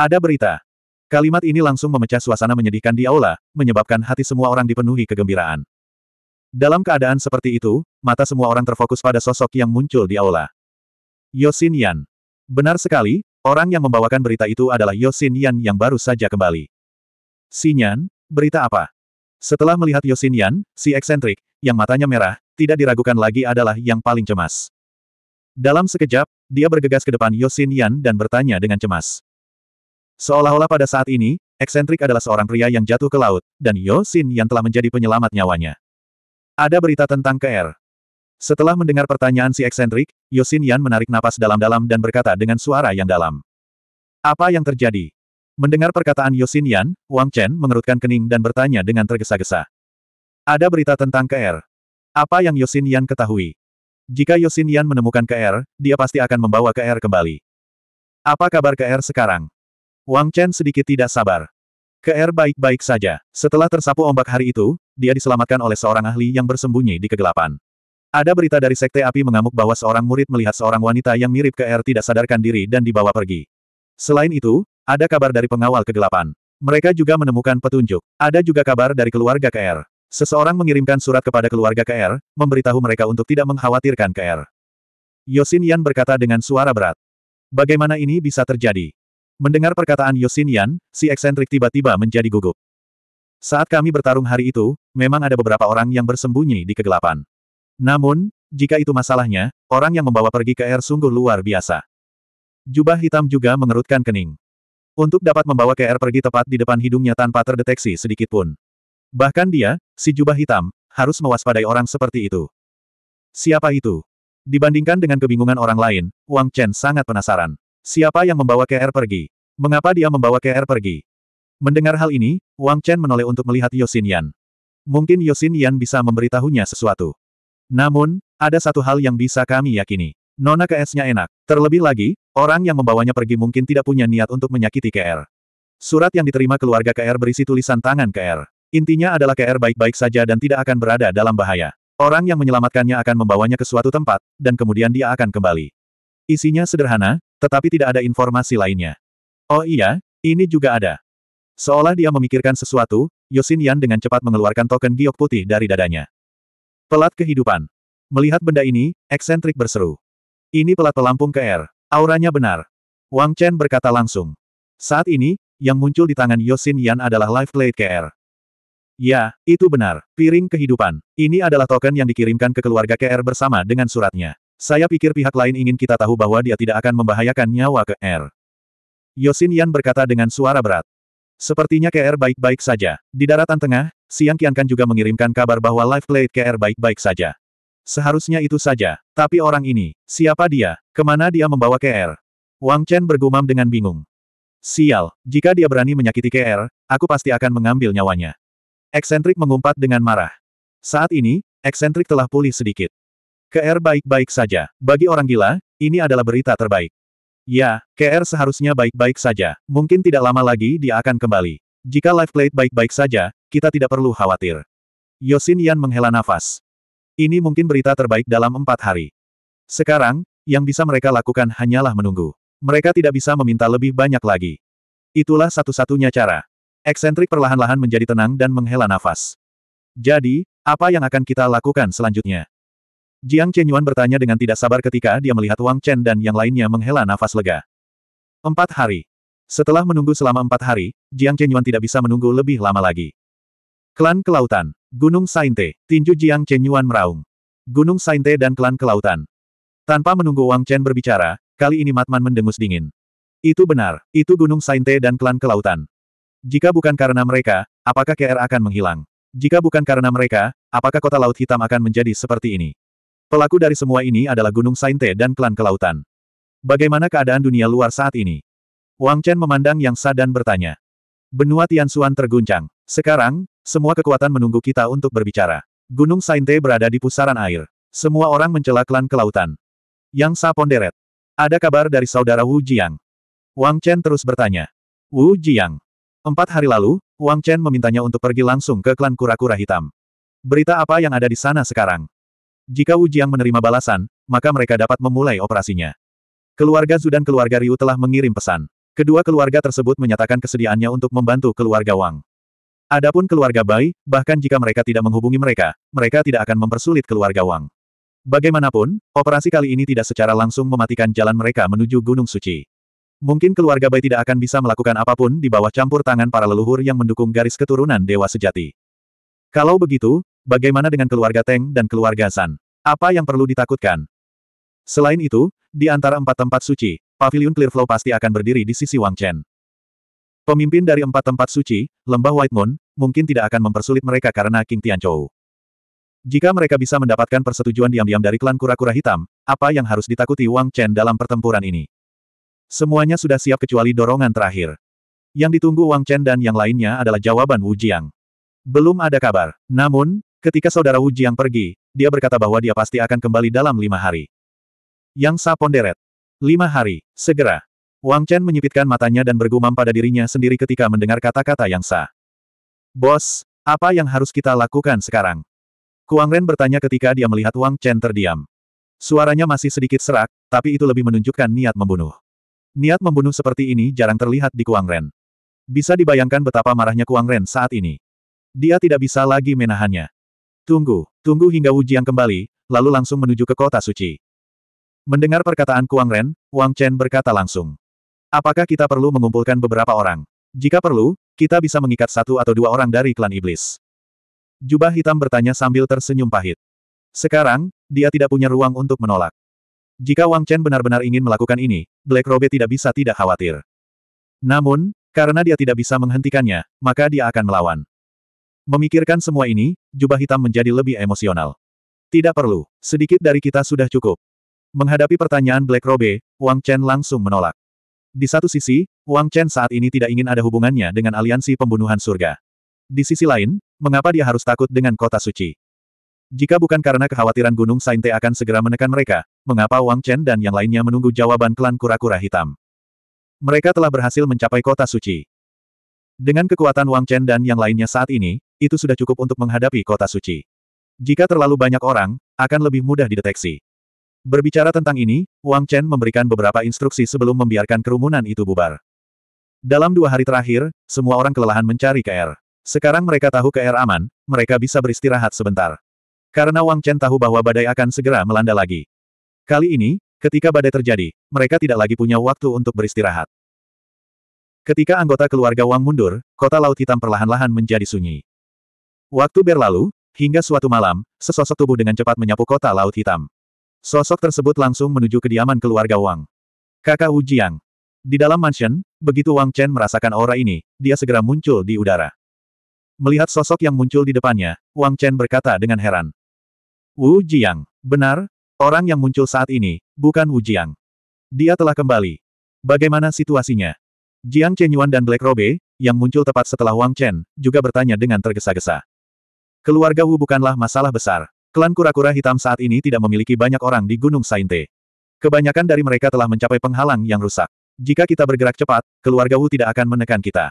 Ada berita. Kalimat ini langsung memecah suasana menyedihkan di aula, menyebabkan hati semua orang dipenuhi kegembiraan. Dalam keadaan seperti itu, mata semua orang terfokus pada sosok yang muncul di aula. Yosin Yan. Benar sekali, orang yang membawakan berita itu adalah Yosin Yan yang baru saja kembali. Sinyan, berita apa? Setelah melihat Yosin Yan, si eksentrik, yang matanya merah, tidak diragukan lagi adalah yang paling cemas. Dalam sekejap, dia bergegas ke depan Yosin Yan dan bertanya dengan cemas. Seolah-olah pada saat ini, eksentrik adalah seorang pria yang jatuh ke laut, dan Yosin yang telah menjadi penyelamat nyawanya. Ada berita tentang KR. Er. Setelah mendengar pertanyaan si eksentrik, Yosin Yan menarik napas dalam-dalam dan berkata dengan suara yang dalam. Apa yang terjadi? Mendengar perkataan Yosin Yan, Wang Chen mengerutkan kening dan bertanya dengan tergesa-gesa. Ada berita tentang KR. Er. Apa yang Yosin Yan ketahui? Jika Yosin Yan menemukan KR, er, dia pasti akan membawa KR kembali. Apa kabar KR sekarang? Wang Chen sedikit tidak sabar. Ke air er baik-baik saja. Setelah tersapu ombak hari itu, dia diselamatkan oleh seorang ahli yang bersembunyi di kegelapan. Ada berita dari Sekte Api mengamuk bahwa seorang murid melihat seorang wanita yang mirip ke air er tidak sadarkan diri dan dibawa pergi. Selain itu, ada kabar dari pengawal kegelapan. Mereka juga menemukan petunjuk. Ada juga kabar dari keluarga KR. Er. Seseorang mengirimkan surat kepada keluarga KR, memberitahu mereka untuk tidak mengkhawatirkan KR. Yosin Yan berkata dengan suara berat. Bagaimana ini bisa terjadi? Mendengar perkataan Yosin Yan, si eksentrik tiba-tiba menjadi gugup. Saat kami bertarung hari itu, memang ada beberapa orang yang bersembunyi di kegelapan. Namun, jika itu masalahnya, orang yang membawa pergi ke air sungguh luar biasa. Jubah hitam juga mengerutkan kening. Untuk dapat membawa ke KR pergi tepat di depan hidungnya tanpa terdeteksi sedikitpun. Bahkan dia, si jubah hitam, harus mewaspadai orang seperti itu. Siapa itu? Dibandingkan dengan kebingungan orang lain, Wang Chen sangat penasaran. Siapa yang membawa KR pergi? Mengapa dia membawa KR pergi? Mendengar hal ini, Wang Chen menoleh untuk melihat Yosin Yan. Mungkin Yosin Yan bisa memberitahunya sesuatu. Namun, ada satu hal yang bisa kami yakini. Nona KS-nya enak. Terlebih lagi, orang yang membawanya pergi mungkin tidak punya niat untuk menyakiti KR. Surat yang diterima keluarga KR berisi tulisan tangan KR. Intinya adalah KR baik-baik saja dan tidak akan berada dalam bahaya. Orang yang menyelamatkannya akan membawanya ke suatu tempat, dan kemudian dia akan kembali. Isinya sederhana, tetapi tidak ada informasi lainnya. Oh iya, ini juga ada. Seolah dia memikirkan sesuatu, Yosin Yan dengan cepat mengeluarkan token giok putih dari dadanya. Pelat kehidupan. Melihat benda ini, eksentrik berseru. Ini pelat pelampung ke air. Auranya benar. Wang Chen berkata langsung. Saat ini, yang muncul di tangan Yosin Yan adalah Life Plate KR. Ya, itu benar. Piring kehidupan. Ini adalah token yang dikirimkan ke keluarga KR bersama dengan suratnya. Saya pikir pihak lain ingin kita tahu bahwa dia tidak akan membahayakan nyawa ke R. Er. Yosin Yan berkata dengan suara berat. Sepertinya KR er baik-baik saja. Di daratan tengah, Siang Kiankan juga mengirimkan kabar bahwa live plate KR er baik-baik saja. Seharusnya itu saja. Tapi orang ini, siapa dia? Kemana dia membawa KR? Wang Chen bergumam dengan bingung. Sial, jika dia berani menyakiti KR, aku pasti akan mengambil nyawanya. Eksentrik mengumpat dengan marah. Saat ini, eksentrik telah pulih sedikit. KR baik-baik saja. Bagi orang gila, ini adalah berita terbaik. Ya, KR seharusnya baik-baik saja. Mungkin tidak lama lagi dia akan kembali. Jika life plate baik-baik saja, kita tidak perlu khawatir. Yosin Yan menghela nafas. Ini mungkin berita terbaik dalam empat hari. Sekarang, yang bisa mereka lakukan hanyalah menunggu. Mereka tidak bisa meminta lebih banyak lagi. Itulah satu-satunya cara. Eksentrik perlahan-lahan menjadi tenang dan menghela nafas. Jadi, apa yang akan kita lakukan selanjutnya? Jiang Chenyuan bertanya dengan tidak sabar ketika dia melihat Wang Chen dan yang lainnya menghela nafas lega. Empat hari. Setelah menunggu selama empat hari, Jiang Chenyuan tidak bisa menunggu lebih lama lagi. Klan Kelautan, Gunung Sainte, tinju Jiang Chenyuan meraung. Gunung Sainte dan Klan Kelautan. Tanpa menunggu Wang Chen berbicara, kali ini Matman mendengus dingin. Itu benar, itu Gunung Sainte dan Klan Kelautan. Jika bukan karena mereka, apakah KR akan menghilang? Jika bukan karena mereka, apakah kota Laut Hitam akan menjadi seperti ini? Pelaku dari semua ini adalah Gunung Sainte dan klan kelautan. Bagaimana keadaan dunia luar saat ini? Wang Chen memandang Yang Sa dan bertanya. Benua Tianxuan terguncang. Sekarang, semua kekuatan menunggu kita untuk berbicara. Gunung Sainte berada di pusaran air. Semua orang mencela klan kelautan. Yang Sa ponderet. Ada kabar dari saudara Wu Jiang? Wang Chen terus bertanya. Wu Jiang. Empat hari lalu, Wang Chen memintanya untuk pergi langsung ke klan kura-kura hitam. Berita apa yang ada di sana sekarang? Jika Wu Jiang menerima balasan, maka mereka dapat memulai operasinya. Keluarga Zu dan keluarga Ryu telah mengirim pesan. Kedua keluarga tersebut menyatakan kesediaannya untuk membantu keluarga Wang. Adapun keluarga Bai, bahkan jika mereka tidak menghubungi mereka, mereka tidak akan mempersulit keluarga Wang. Bagaimanapun, operasi kali ini tidak secara langsung mematikan jalan mereka menuju Gunung Suci. Mungkin keluarga Bai tidak akan bisa melakukan apapun di bawah campur tangan para leluhur yang mendukung garis keturunan Dewa Sejati. Kalau begitu, Bagaimana dengan keluarga Teng dan keluarga San? Apa yang perlu ditakutkan? Selain itu, di antara empat tempat suci, pavilion Clearflow pasti akan berdiri di sisi Wang Chen. Pemimpin dari empat tempat suci, lembah White Moon, mungkin tidak akan mempersulit mereka karena King Tianchou. Jika mereka bisa mendapatkan persetujuan diam-diam dari klan kura-kura hitam, apa yang harus ditakuti Wang Chen dalam pertempuran ini? Semuanya sudah siap kecuali dorongan terakhir. Yang ditunggu Wang Chen dan yang lainnya adalah jawaban Wu Jiang. Belum ada kabar. Namun, Ketika saudara Wu Jiang pergi, dia berkata bahwa dia pasti akan kembali dalam lima hari. Yang Sa ponderet. Lima hari, segera. Wang Chen menyipitkan matanya dan bergumam pada dirinya sendiri ketika mendengar kata-kata Yang Sa. Bos, apa yang harus kita lakukan sekarang? Kuang Ren bertanya ketika dia melihat Wang Chen terdiam. Suaranya masih sedikit serak, tapi itu lebih menunjukkan niat membunuh. Niat membunuh seperti ini jarang terlihat di Kuang Ren. Bisa dibayangkan betapa marahnya Kuang Ren saat ini. Dia tidak bisa lagi menahannya. Tunggu, tunggu hingga Wujiang kembali, lalu langsung menuju ke kota suci. Mendengar perkataan Kuang Ren, Wang Chen berkata langsung. Apakah kita perlu mengumpulkan beberapa orang? Jika perlu, kita bisa mengikat satu atau dua orang dari klan iblis. Jubah hitam bertanya sambil tersenyum pahit. Sekarang, dia tidak punya ruang untuk menolak. Jika Wang Chen benar-benar ingin melakukan ini, Black Robe tidak bisa tidak khawatir. Namun, karena dia tidak bisa menghentikannya, maka dia akan melawan. Memikirkan semua ini, jubah hitam menjadi lebih emosional. Tidak perlu, sedikit dari kita sudah cukup. Menghadapi pertanyaan Black Robe, Wang Chen langsung menolak. Di satu sisi, Wang Chen saat ini tidak ingin ada hubungannya dengan aliansi pembunuhan surga. Di sisi lain, mengapa dia harus takut dengan kota suci? Jika bukan karena kekhawatiran Gunung Sainte akan segera menekan mereka, mengapa Wang Chen dan yang lainnya menunggu jawaban klan kura-kura hitam? Mereka telah berhasil mencapai kota suci. Dengan kekuatan Wang Chen dan yang lainnya saat ini, itu sudah cukup untuk menghadapi kota suci. Jika terlalu banyak orang, akan lebih mudah dideteksi. Berbicara tentang ini, Wang Chen memberikan beberapa instruksi sebelum membiarkan kerumunan itu bubar. Dalam dua hari terakhir, semua orang kelelahan mencari KR. Sekarang mereka tahu KR aman, mereka bisa beristirahat sebentar. Karena Wang Chen tahu bahwa badai akan segera melanda lagi. Kali ini, ketika badai terjadi, mereka tidak lagi punya waktu untuk beristirahat. Ketika anggota keluarga Wang mundur, kota Laut Hitam perlahan-lahan menjadi sunyi. Waktu berlalu, hingga suatu malam, sesosok tubuh dengan cepat menyapu kota Laut Hitam. Sosok tersebut langsung menuju kediaman keluarga Wang. Kakak Wu Jiang. Di dalam mansion, begitu Wang Chen merasakan aura ini, dia segera muncul di udara. Melihat sosok yang muncul di depannya, Wang Chen berkata dengan heran. Wu Jiang, benar, orang yang muncul saat ini, bukan Wu Jiang. Dia telah kembali. Bagaimana situasinya? Jiang Chenyuan dan Black Robe, yang muncul tepat setelah Wang Chen, juga bertanya dengan tergesa-gesa. Keluarga Wu bukanlah masalah besar. Klan kura-kura hitam saat ini tidak memiliki banyak orang di Gunung Sainte. Kebanyakan dari mereka telah mencapai penghalang yang rusak. Jika kita bergerak cepat, keluarga Wu tidak akan menekan kita.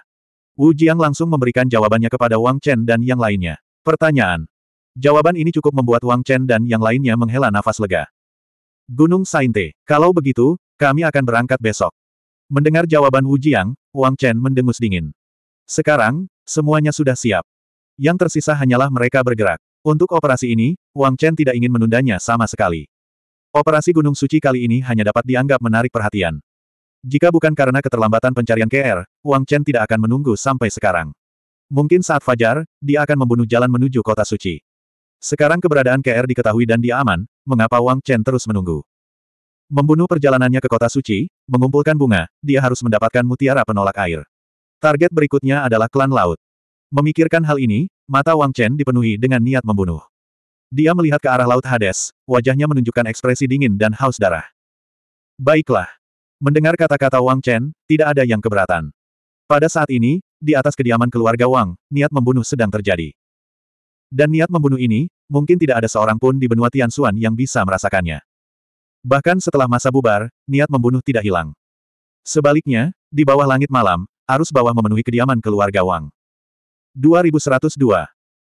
Wu Jiang langsung memberikan jawabannya kepada Wang Chen dan yang lainnya. Pertanyaan. Jawaban ini cukup membuat Wang Chen dan yang lainnya menghela nafas lega. Gunung Sainte, kalau begitu, kami akan berangkat besok. Mendengar jawaban Wu Jiang, Wang Chen mendengus dingin. Sekarang, semuanya sudah siap. Yang tersisa hanyalah mereka bergerak. Untuk operasi ini, Wang Chen tidak ingin menundanya sama sekali. Operasi Gunung Suci kali ini hanya dapat dianggap menarik perhatian. Jika bukan karena keterlambatan pencarian KR, Wang Chen tidak akan menunggu sampai sekarang. Mungkin saat fajar, dia akan membunuh jalan menuju kota suci. Sekarang keberadaan KR diketahui dan dia aman, mengapa Wang Chen terus menunggu? Membunuh perjalanannya ke kota suci, mengumpulkan bunga, dia harus mendapatkan mutiara penolak air. Target berikutnya adalah klan laut. Memikirkan hal ini, mata Wang Chen dipenuhi dengan niat membunuh. Dia melihat ke arah Laut Hades, wajahnya menunjukkan ekspresi dingin dan haus darah. Baiklah. Mendengar kata-kata Wang Chen, tidak ada yang keberatan. Pada saat ini, di atas kediaman keluarga Wang, niat membunuh sedang terjadi. Dan niat membunuh ini, mungkin tidak ada seorang pun di benua Tianxuan yang bisa merasakannya. Bahkan setelah masa bubar, niat membunuh tidak hilang. Sebaliknya, di bawah langit malam, arus bawah memenuhi kediaman keluarga Wang. 2102.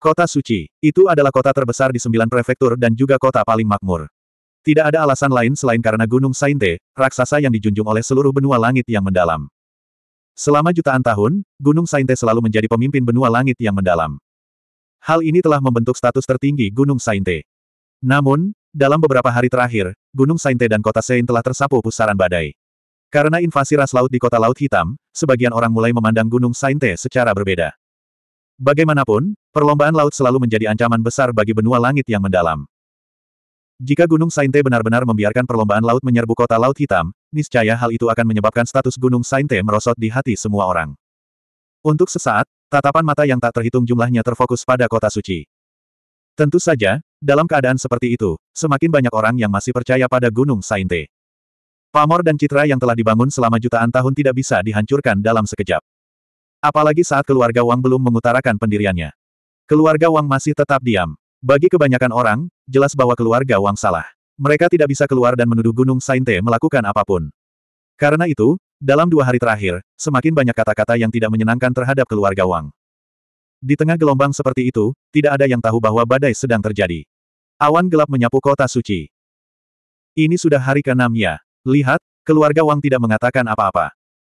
Kota Suci. Itu adalah kota terbesar di sembilan prefektur dan juga kota paling makmur. Tidak ada alasan lain selain karena Gunung Sainte, raksasa yang dijunjung oleh seluruh benua langit yang mendalam. Selama jutaan tahun, Gunung Sainte selalu menjadi pemimpin benua langit yang mendalam. Hal ini telah membentuk status tertinggi Gunung Sainte. Namun, dalam beberapa hari terakhir, Gunung Sainte dan kota Sein telah tersapu pusaran badai. Karena invasi ras laut di kota Laut Hitam, sebagian orang mulai memandang Gunung Sainte secara berbeda. Bagaimanapun, perlombaan laut selalu menjadi ancaman besar bagi benua langit yang mendalam. Jika Gunung Sainte benar-benar membiarkan perlombaan laut menyerbu kota Laut Hitam, niscaya hal itu akan menyebabkan status Gunung Sainte merosot di hati semua orang. Untuk sesaat, tatapan mata yang tak terhitung jumlahnya terfokus pada kota suci. Tentu saja, dalam keadaan seperti itu, semakin banyak orang yang masih percaya pada Gunung Sainte. Pamor dan citra yang telah dibangun selama jutaan tahun tidak bisa dihancurkan dalam sekejap. Apalagi saat keluarga Wang belum mengutarakan pendiriannya. Keluarga Wang masih tetap diam. Bagi kebanyakan orang, jelas bahwa keluarga Wang salah. Mereka tidak bisa keluar dan menuduh Gunung Sainte melakukan apapun. Karena itu, dalam dua hari terakhir, semakin banyak kata-kata yang tidak menyenangkan terhadap keluarga Wang. Di tengah gelombang seperti itu, tidak ada yang tahu bahwa badai sedang terjadi. Awan gelap menyapu kota suci. Ini sudah hari ke-6 ya. Lihat, keluarga Wang tidak mengatakan apa-apa.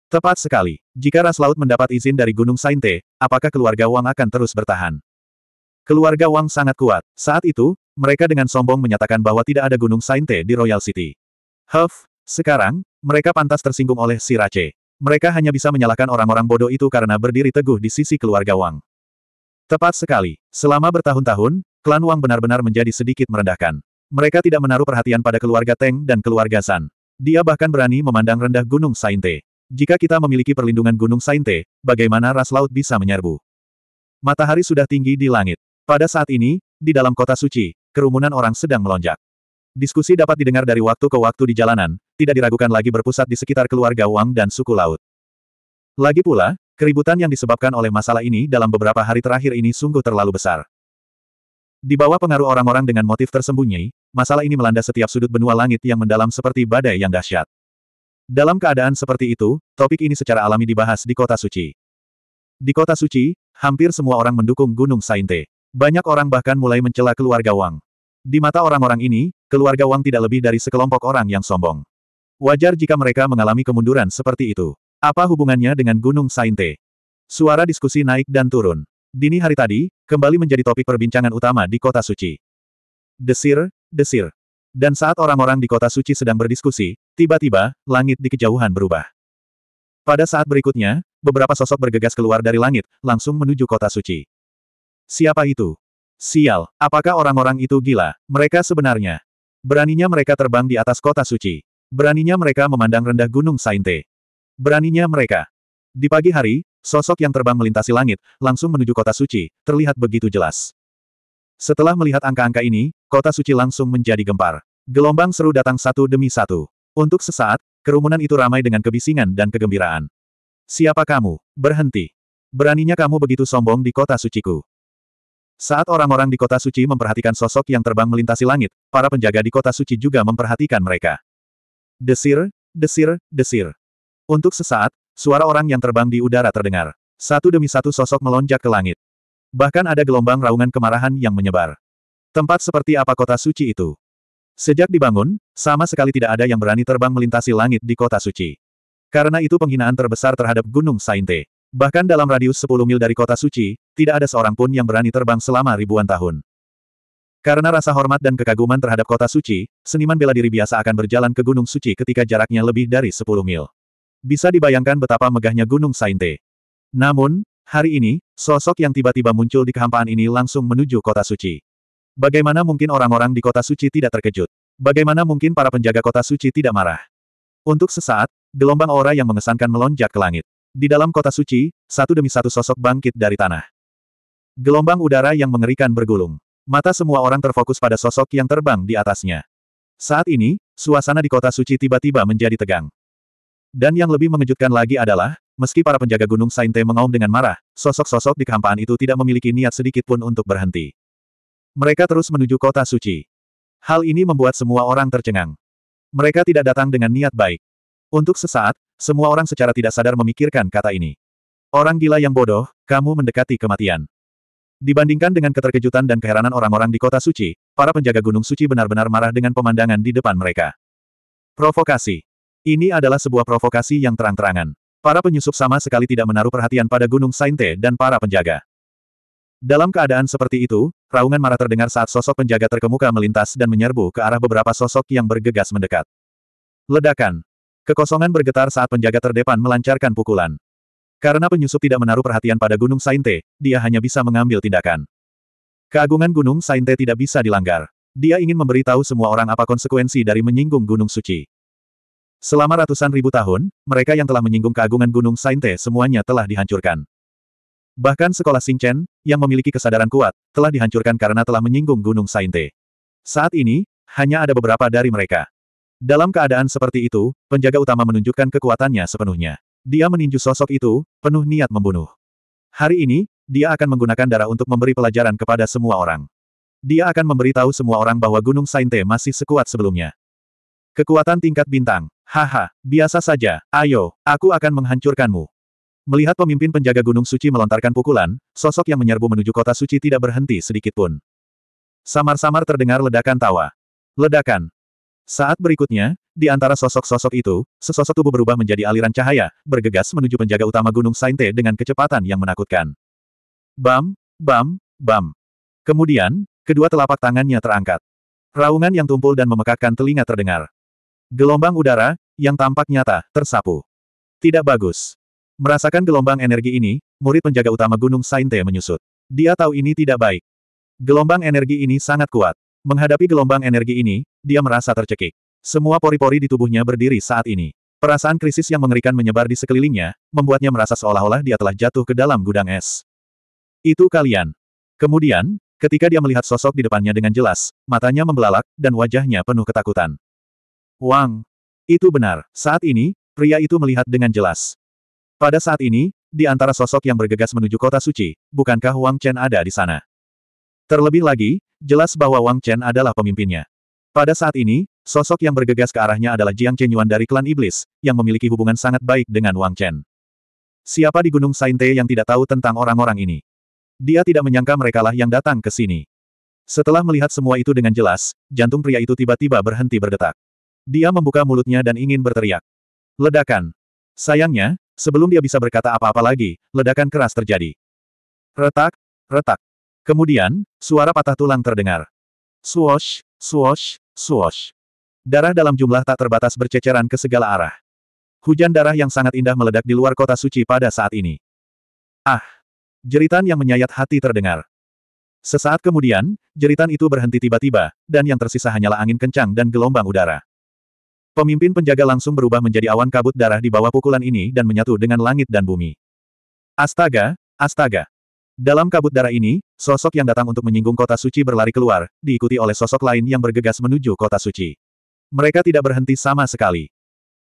Tepat sekali. Jika Ras Laut mendapat izin dari Gunung Sainte, apakah keluarga Wang akan terus bertahan? Keluarga Wang sangat kuat. Saat itu, mereka dengan sombong menyatakan bahwa tidak ada Gunung Sainte di Royal City. Huff, sekarang, mereka pantas tersinggung oleh si Rache. Mereka hanya bisa menyalahkan orang-orang bodoh itu karena berdiri teguh di sisi keluarga Wang. Tepat sekali. Selama bertahun-tahun, klan Wang benar-benar menjadi sedikit merendahkan. Mereka tidak menaruh perhatian pada keluarga Teng dan keluarga San. Dia bahkan berani memandang rendah Gunung Sainte. Jika kita memiliki perlindungan Gunung Sainte, bagaimana ras laut bisa menyerbu? Matahari sudah tinggi di langit. Pada saat ini, di dalam kota suci, kerumunan orang sedang melonjak. Diskusi dapat didengar dari waktu ke waktu di jalanan, tidak diragukan lagi berpusat di sekitar keluarga Wang dan suku laut. Lagi pula, keributan yang disebabkan oleh masalah ini dalam beberapa hari terakhir ini sungguh terlalu besar. Di bawah pengaruh orang-orang dengan motif tersembunyi, masalah ini melanda setiap sudut benua langit yang mendalam seperti badai yang dahsyat. Dalam keadaan seperti itu, topik ini secara alami dibahas di kota suci. Di kota suci, hampir semua orang mendukung Gunung Sainte. Banyak orang bahkan mulai mencela keluarga Wang. Di mata orang-orang ini, keluarga Wang tidak lebih dari sekelompok orang yang sombong. Wajar jika mereka mengalami kemunduran seperti itu. Apa hubungannya dengan Gunung Sainte? Suara diskusi naik dan turun. Dini hari tadi, kembali menjadi topik perbincangan utama di kota suci. Desir, desir. Dan saat orang-orang di kota suci sedang berdiskusi, tiba-tiba, langit di kejauhan berubah. Pada saat berikutnya, beberapa sosok bergegas keluar dari langit, langsung menuju kota suci. Siapa itu? Sial, apakah orang-orang itu gila? Mereka sebenarnya. Beraninya mereka terbang di atas kota suci. Beraninya mereka memandang rendah gunung Sainte. Beraninya mereka. Di pagi hari, sosok yang terbang melintasi langit, langsung menuju kota suci, terlihat begitu jelas. Setelah melihat angka-angka ini, kota suci langsung menjadi gempar. Gelombang seru datang satu demi satu. Untuk sesaat, kerumunan itu ramai dengan kebisingan dan kegembiraan. Siapa kamu? Berhenti. Beraninya kamu begitu sombong di kota suciku. Saat orang-orang di kota suci memperhatikan sosok yang terbang melintasi langit, para penjaga di kota suci juga memperhatikan mereka. Desir, desir, desir. Untuk sesaat, suara orang yang terbang di udara terdengar. Satu demi satu sosok melonjak ke langit. Bahkan ada gelombang raungan kemarahan yang menyebar. Tempat seperti apa kota suci itu? Sejak dibangun, sama sekali tidak ada yang berani terbang melintasi langit di kota suci. Karena itu penghinaan terbesar terhadap Gunung Sainte. Bahkan dalam radius 10 mil dari kota suci, tidak ada seorang pun yang berani terbang selama ribuan tahun. Karena rasa hormat dan kekaguman terhadap kota suci, seniman bela diri biasa akan berjalan ke Gunung Suci ketika jaraknya lebih dari 10 mil. Bisa dibayangkan betapa megahnya Gunung Sainte. Namun, Hari ini, sosok yang tiba-tiba muncul di kehampaan ini langsung menuju kota suci. Bagaimana mungkin orang-orang di kota suci tidak terkejut? Bagaimana mungkin para penjaga kota suci tidak marah? Untuk sesaat, gelombang aura yang mengesankan melonjak ke langit. Di dalam kota suci, satu demi satu sosok bangkit dari tanah. Gelombang udara yang mengerikan bergulung. Mata semua orang terfokus pada sosok yang terbang di atasnya. Saat ini, suasana di kota suci tiba-tiba menjadi tegang. Dan yang lebih mengejutkan lagi adalah, meski para penjaga Gunung Sainte mengaum dengan marah, sosok-sosok di kehampaan itu tidak memiliki niat sedikit pun untuk berhenti. Mereka terus menuju kota suci. Hal ini membuat semua orang tercengang. Mereka tidak datang dengan niat baik. Untuk sesaat, semua orang secara tidak sadar memikirkan kata ini. Orang gila yang bodoh, kamu mendekati kematian. Dibandingkan dengan keterkejutan dan keheranan orang-orang di kota suci, para penjaga gunung suci benar-benar marah dengan pemandangan di depan mereka. Provokasi ini adalah sebuah provokasi yang terang-terangan. Para penyusup sama sekali tidak menaruh perhatian pada Gunung Sainte dan para penjaga. Dalam keadaan seperti itu, raungan marah terdengar saat sosok penjaga terkemuka melintas dan menyerbu ke arah beberapa sosok yang bergegas mendekat. Ledakan. Kekosongan bergetar saat penjaga terdepan melancarkan pukulan. Karena penyusup tidak menaruh perhatian pada Gunung Sainte, dia hanya bisa mengambil tindakan. Keagungan Gunung Sainte tidak bisa dilanggar. Dia ingin memberitahu semua orang apa konsekuensi dari menyinggung Gunung Suci. Selama ratusan ribu tahun, mereka yang telah menyinggung keagungan Gunung Sainte semuanya telah dihancurkan. Bahkan sekolah Xingchen, yang memiliki kesadaran kuat, telah dihancurkan karena telah menyinggung Gunung Sainte. Saat ini, hanya ada beberapa dari mereka. Dalam keadaan seperti itu, penjaga utama menunjukkan kekuatannya sepenuhnya. Dia meninju sosok itu, penuh niat membunuh. Hari ini, dia akan menggunakan darah untuk memberi pelajaran kepada semua orang. Dia akan memberitahu semua orang bahwa Gunung Sainte masih sekuat sebelumnya. Kekuatan tingkat bintang. Haha, biasa saja, ayo, aku akan menghancurkanmu. Melihat pemimpin penjaga Gunung Suci melontarkan pukulan, sosok yang menyerbu menuju kota suci tidak berhenti sedikit pun. Samar-samar terdengar ledakan tawa. Ledakan. Saat berikutnya, di antara sosok-sosok itu, sesosok tubuh berubah menjadi aliran cahaya, bergegas menuju penjaga utama Gunung Sainte dengan kecepatan yang menakutkan. Bam, bam, bam. Kemudian, kedua telapak tangannya terangkat. Raungan yang tumpul dan memekakkan telinga terdengar. Gelombang udara, yang tampak nyata, tersapu. Tidak bagus. Merasakan gelombang energi ini, murid penjaga utama Gunung Sainte menyusut. Dia tahu ini tidak baik. Gelombang energi ini sangat kuat. Menghadapi gelombang energi ini, dia merasa tercekik. Semua pori-pori di tubuhnya berdiri saat ini. Perasaan krisis yang mengerikan menyebar di sekelilingnya, membuatnya merasa seolah-olah dia telah jatuh ke dalam gudang es. Itu kalian. Kemudian, Ketika dia melihat sosok di depannya dengan jelas, matanya membelalak, dan wajahnya penuh ketakutan. Wang. Itu benar. Saat ini, pria itu melihat dengan jelas. Pada saat ini, di antara sosok yang bergegas menuju kota suci, bukankah Wang Chen ada di sana? Terlebih lagi, jelas bahwa Wang Chen adalah pemimpinnya. Pada saat ini, sosok yang bergegas ke arahnya adalah Jiang Chenyuan dari klan Iblis, yang memiliki hubungan sangat baik dengan Wang Chen. Siapa di Gunung Sainte yang tidak tahu tentang orang-orang ini? Dia tidak menyangka merekalah yang datang ke sini. Setelah melihat semua itu dengan jelas, jantung pria itu tiba-tiba berhenti berdetak. Dia membuka mulutnya dan ingin berteriak. Ledakan. Sayangnya, sebelum dia bisa berkata apa-apa lagi, ledakan keras terjadi. Retak, retak. Kemudian, suara patah tulang terdengar. Swosh, swosh, swosh. Darah dalam jumlah tak terbatas berceceran ke segala arah. Hujan darah yang sangat indah meledak di luar kota suci pada saat ini. Ah! Jeritan yang menyayat hati terdengar. Sesaat kemudian, jeritan itu berhenti tiba-tiba, dan yang tersisa hanyalah angin kencang dan gelombang udara. Pemimpin penjaga langsung berubah menjadi awan kabut darah di bawah pukulan ini dan menyatu dengan langit dan bumi. Astaga, astaga. Dalam kabut darah ini, sosok yang datang untuk menyinggung kota suci berlari keluar, diikuti oleh sosok lain yang bergegas menuju kota suci. Mereka tidak berhenti sama sekali.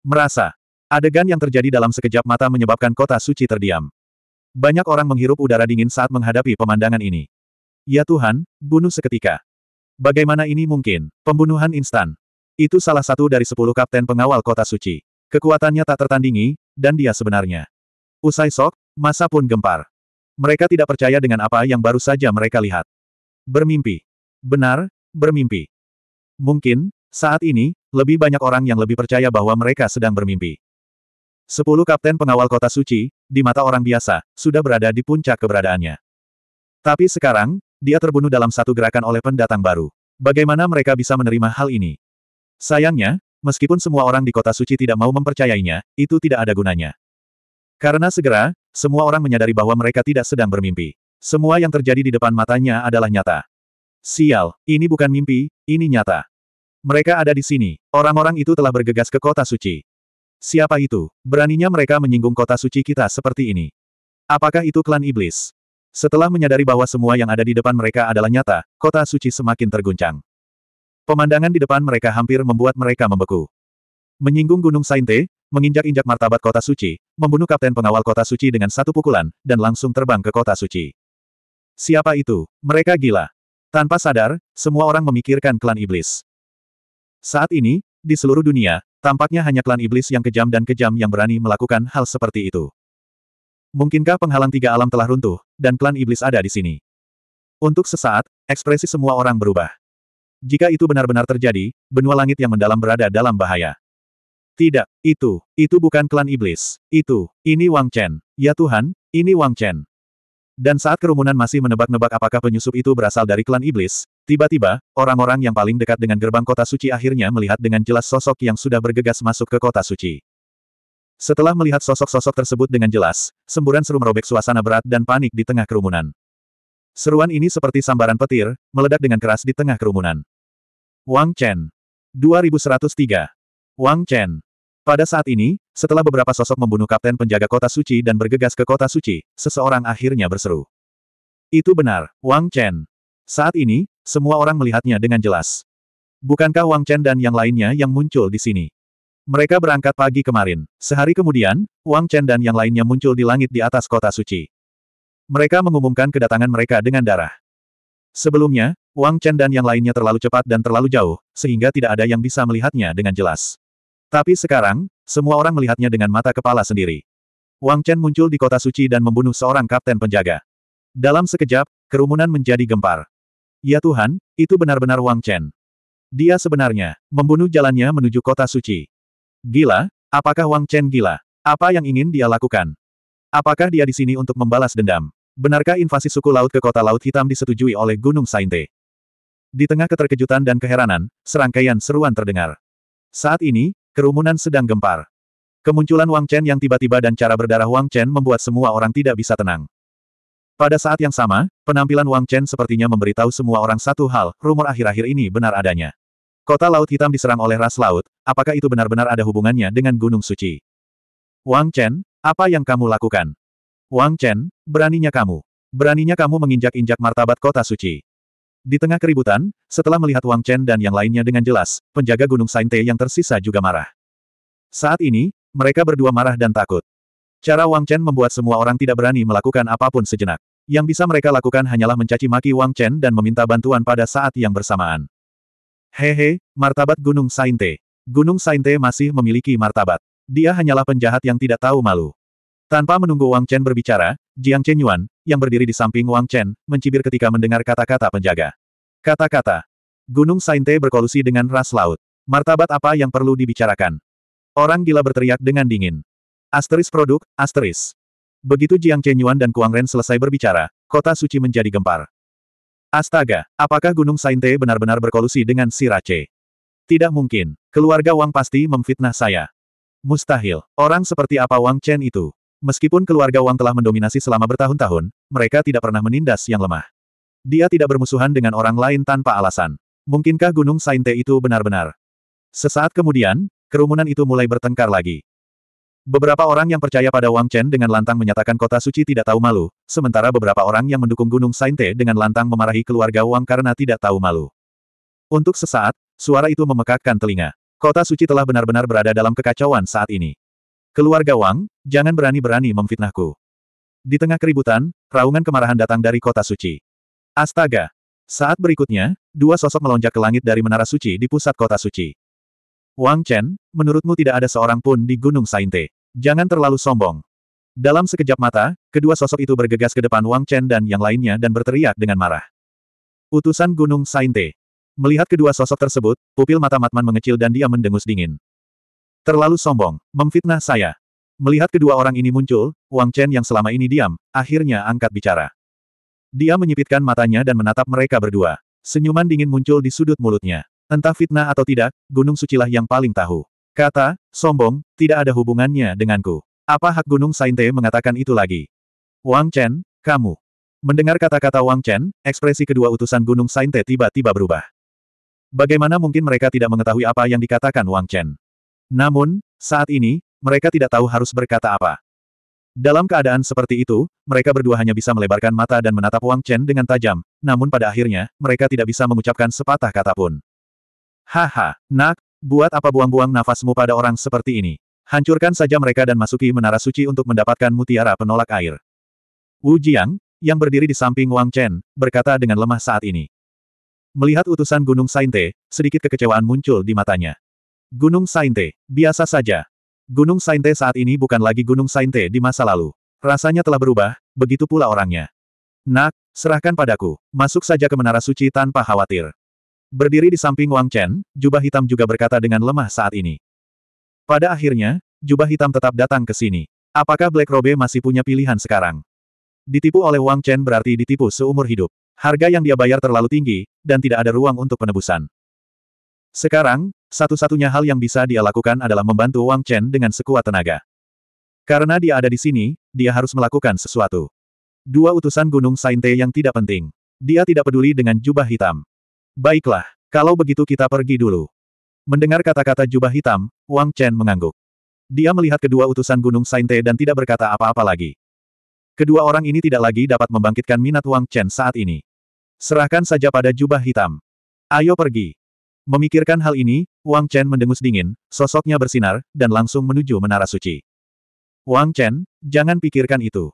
Merasa, adegan yang terjadi dalam sekejap mata menyebabkan kota suci terdiam. Banyak orang menghirup udara dingin saat menghadapi pemandangan ini. Ya Tuhan, bunuh seketika. Bagaimana ini mungkin? Pembunuhan instan. Itu salah satu dari sepuluh kapten pengawal kota suci. Kekuatannya tak tertandingi, dan dia sebenarnya. Usai sok, masa pun gempar. Mereka tidak percaya dengan apa yang baru saja mereka lihat. Bermimpi. Benar, bermimpi. Mungkin, saat ini, lebih banyak orang yang lebih percaya bahwa mereka sedang bermimpi. Sepuluh kapten pengawal kota suci, di mata orang biasa, sudah berada di puncak keberadaannya. Tapi sekarang, dia terbunuh dalam satu gerakan oleh pendatang baru. Bagaimana mereka bisa menerima hal ini? Sayangnya, meskipun semua orang di kota suci tidak mau mempercayainya, itu tidak ada gunanya. Karena segera, semua orang menyadari bahwa mereka tidak sedang bermimpi. Semua yang terjadi di depan matanya adalah nyata. Sial, ini bukan mimpi, ini nyata. Mereka ada di sini. Orang-orang itu telah bergegas ke kota suci. Siapa itu? Beraninya mereka menyinggung kota suci kita seperti ini. Apakah itu klan iblis? Setelah menyadari bahwa semua yang ada di depan mereka adalah nyata, kota suci semakin terguncang. Pemandangan di depan mereka hampir membuat mereka membeku. Menyinggung Gunung Sainte, menginjak-injak martabat kota suci, membunuh kapten pengawal kota suci dengan satu pukulan, dan langsung terbang ke kota suci. Siapa itu? Mereka gila. Tanpa sadar, semua orang memikirkan klan iblis. Saat ini, di seluruh dunia, tampaknya hanya klan iblis yang kejam dan kejam yang berani melakukan hal seperti itu. Mungkinkah penghalang tiga alam telah runtuh, dan klan iblis ada di sini? Untuk sesaat, ekspresi semua orang berubah. Jika itu benar-benar terjadi, benua langit yang mendalam berada dalam bahaya. Tidak, itu, itu bukan klan iblis. Itu, ini Wang Chen. Ya Tuhan, ini Wang Chen. Dan saat kerumunan masih menebak-nebak apakah penyusup itu berasal dari klan iblis, tiba-tiba, orang-orang yang paling dekat dengan gerbang kota suci akhirnya melihat dengan jelas sosok yang sudah bergegas masuk ke kota suci. Setelah melihat sosok-sosok tersebut dengan jelas, semburan seru merobek suasana berat dan panik di tengah kerumunan. Seruan ini seperti sambaran petir, meledak dengan keras di tengah kerumunan. Wang Chen. 2103. Wang Chen. Pada saat ini, setelah beberapa sosok membunuh kapten penjaga kota suci dan bergegas ke kota suci, seseorang akhirnya berseru. Itu benar, Wang Chen. Saat ini, semua orang melihatnya dengan jelas. Bukankah Wang Chen dan yang lainnya yang muncul di sini? Mereka berangkat pagi kemarin. Sehari kemudian, Wang Chen dan yang lainnya muncul di langit di atas kota suci. Mereka mengumumkan kedatangan mereka dengan darah. Sebelumnya, Wang Chen dan yang lainnya terlalu cepat dan terlalu jauh, sehingga tidak ada yang bisa melihatnya dengan jelas. Tapi sekarang, semua orang melihatnya dengan mata kepala sendiri. Wang Chen muncul di kota suci dan membunuh seorang kapten penjaga. Dalam sekejap, kerumunan menjadi gempar. Ya Tuhan, itu benar-benar Wang Chen. Dia sebenarnya, membunuh jalannya menuju kota suci. Gila, apakah Wang Chen gila? Apa yang ingin dia lakukan? Apakah dia di sini untuk membalas dendam? Benarkah invasi suku laut ke kota laut hitam disetujui oleh Gunung Sainte? Di tengah keterkejutan dan keheranan, serangkaian seruan terdengar. Saat ini, kerumunan sedang gempar. Kemunculan Wang Chen yang tiba-tiba dan cara berdarah Wang Chen membuat semua orang tidak bisa tenang. Pada saat yang sama, penampilan Wang Chen sepertinya memberitahu semua orang satu hal, rumor akhir-akhir ini benar adanya. Kota Laut Hitam diserang oleh ras laut, apakah itu benar-benar ada hubungannya dengan Gunung Suci? Wang Chen, apa yang kamu lakukan? Wang Chen, beraninya kamu. Beraninya kamu menginjak-injak martabat kota suci. Di tengah keributan, setelah melihat Wang Chen dan yang lainnya dengan jelas, penjaga Gunung Sainte yang tersisa juga marah. Saat ini, mereka berdua marah dan takut. Cara Wang Chen membuat semua orang tidak berani melakukan apapun sejenak. Yang bisa mereka lakukan hanyalah mencaci maki Wang Chen dan meminta bantuan pada saat yang bersamaan. Hehe, martabat Gunung Sainte. Gunung Sainte masih memiliki martabat. Dia hanyalah penjahat yang tidak tahu malu. Tanpa menunggu Wang Chen berbicara, Jiang Chen Yuan, yang berdiri di samping Wang Chen, mencibir ketika mendengar kata-kata penjaga. Kata-kata. Gunung Sainte berkolusi dengan ras laut. Martabat apa yang perlu dibicarakan? Orang gila berteriak dengan dingin. Asteris produk, asteris. Begitu Jiang Chen Yuan dan Kuang Ren selesai berbicara, kota suci menjadi gempar. Astaga, apakah Gunung Sainte benar-benar berkolusi dengan Si Rache? Tidak mungkin. Keluarga Wang pasti memfitnah saya. Mustahil. Orang seperti apa Wang Chen itu? Meskipun keluarga Wang telah mendominasi selama bertahun-tahun, mereka tidak pernah menindas yang lemah. Dia tidak bermusuhan dengan orang lain tanpa alasan. Mungkinkah Gunung Sainte itu benar-benar? Sesaat kemudian, kerumunan itu mulai bertengkar lagi. Beberapa orang yang percaya pada Wang Chen dengan lantang menyatakan kota suci tidak tahu malu, sementara beberapa orang yang mendukung Gunung Sainte dengan lantang memarahi keluarga Wang karena tidak tahu malu. Untuk sesaat, suara itu memekakkan telinga. Kota suci telah benar-benar berada dalam kekacauan saat ini. Keluarga Wang, jangan berani-berani memfitnahku. Di tengah keributan, raungan kemarahan datang dari kota suci. Astaga! Saat berikutnya, dua sosok melonjak ke langit dari menara suci di pusat kota suci. Wang Chen, menurutmu tidak ada seorang pun di Gunung Sainte. Jangan terlalu sombong. Dalam sekejap mata, kedua sosok itu bergegas ke depan Wang Chen dan yang lainnya dan berteriak dengan marah. Utusan Gunung Sainte. Melihat kedua sosok tersebut, pupil mata Matman mengecil dan dia mendengus dingin. Terlalu sombong, memfitnah saya. Melihat kedua orang ini muncul, Wang Chen yang selama ini diam, akhirnya angkat bicara. Dia menyipitkan matanya dan menatap mereka berdua. Senyuman dingin muncul di sudut mulutnya. Entah fitnah atau tidak, Gunung Sucilah yang paling tahu. Kata, sombong, tidak ada hubungannya denganku. Apa hak Gunung Sainte mengatakan itu lagi? Wang Chen, kamu. Mendengar kata-kata Wang Chen, ekspresi kedua utusan Gunung Sainte tiba-tiba berubah. Bagaimana mungkin mereka tidak mengetahui apa yang dikatakan Wang Chen? Namun, saat ini, mereka tidak tahu harus berkata apa. Dalam keadaan seperti itu, mereka berdua hanya bisa melebarkan mata dan menatap Wang Chen dengan tajam, namun pada akhirnya, mereka tidak bisa mengucapkan sepatah kata pun. Haha, nak, buat apa buang-buang nafasmu pada orang seperti ini? Hancurkan saja mereka dan masuki menara suci untuk mendapatkan mutiara penolak air. Wu Jiang, yang berdiri di samping Wang Chen, berkata dengan lemah saat ini. Melihat utusan Gunung Sainte, sedikit kekecewaan muncul di matanya. Gunung Sainte, biasa saja. Gunung Sainte saat ini bukan lagi Gunung Sainte di masa lalu. Rasanya telah berubah, begitu pula orangnya. Nak, serahkan padaku, masuk saja ke Menara Suci tanpa khawatir. Berdiri di samping Wang Chen, jubah hitam juga berkata dengan lemah saat ini. Pada akhirnya, jubah hitam tetap datang ke sini. Apakah Black Robe masih punya pilihan sekarang? Ditipu oleh Wang Chen berarti ditipu seumur hidup. Harga yang dia bayar terlalu tinggi, dan tidak ada ruang untuk penebusan. Sekarang, satu-satunya hal yang bisa dia lakukan adalah membantu Wang Chen dengan sekuat tenaga. Karena dia ada di sini, dia harus melakukan sesuatu. Dua utusan Gunung Sainte yang tidak penting. Dia tidak peduli dengan jubah hitam. Baiklah, kalau begitu kita pergi dulu. Mendengar kata-kata jubah hitam, Wang Chen mengangguk. Dia melihat kedua utusan Gunung Sainte dan tidak berkata apa-apa lagi. Kedua orang ini tidak lagi dapat membangkitkan minat Wang Chen saat ini. Serahkan saja pada jubah hitam. Ayo pergi. Memikirkan hal ini, Wang Chen mendengus dingin, sosoknya bersinar, dan langsung menuju menara suci. Wang Chen, jangan pikirkan itu.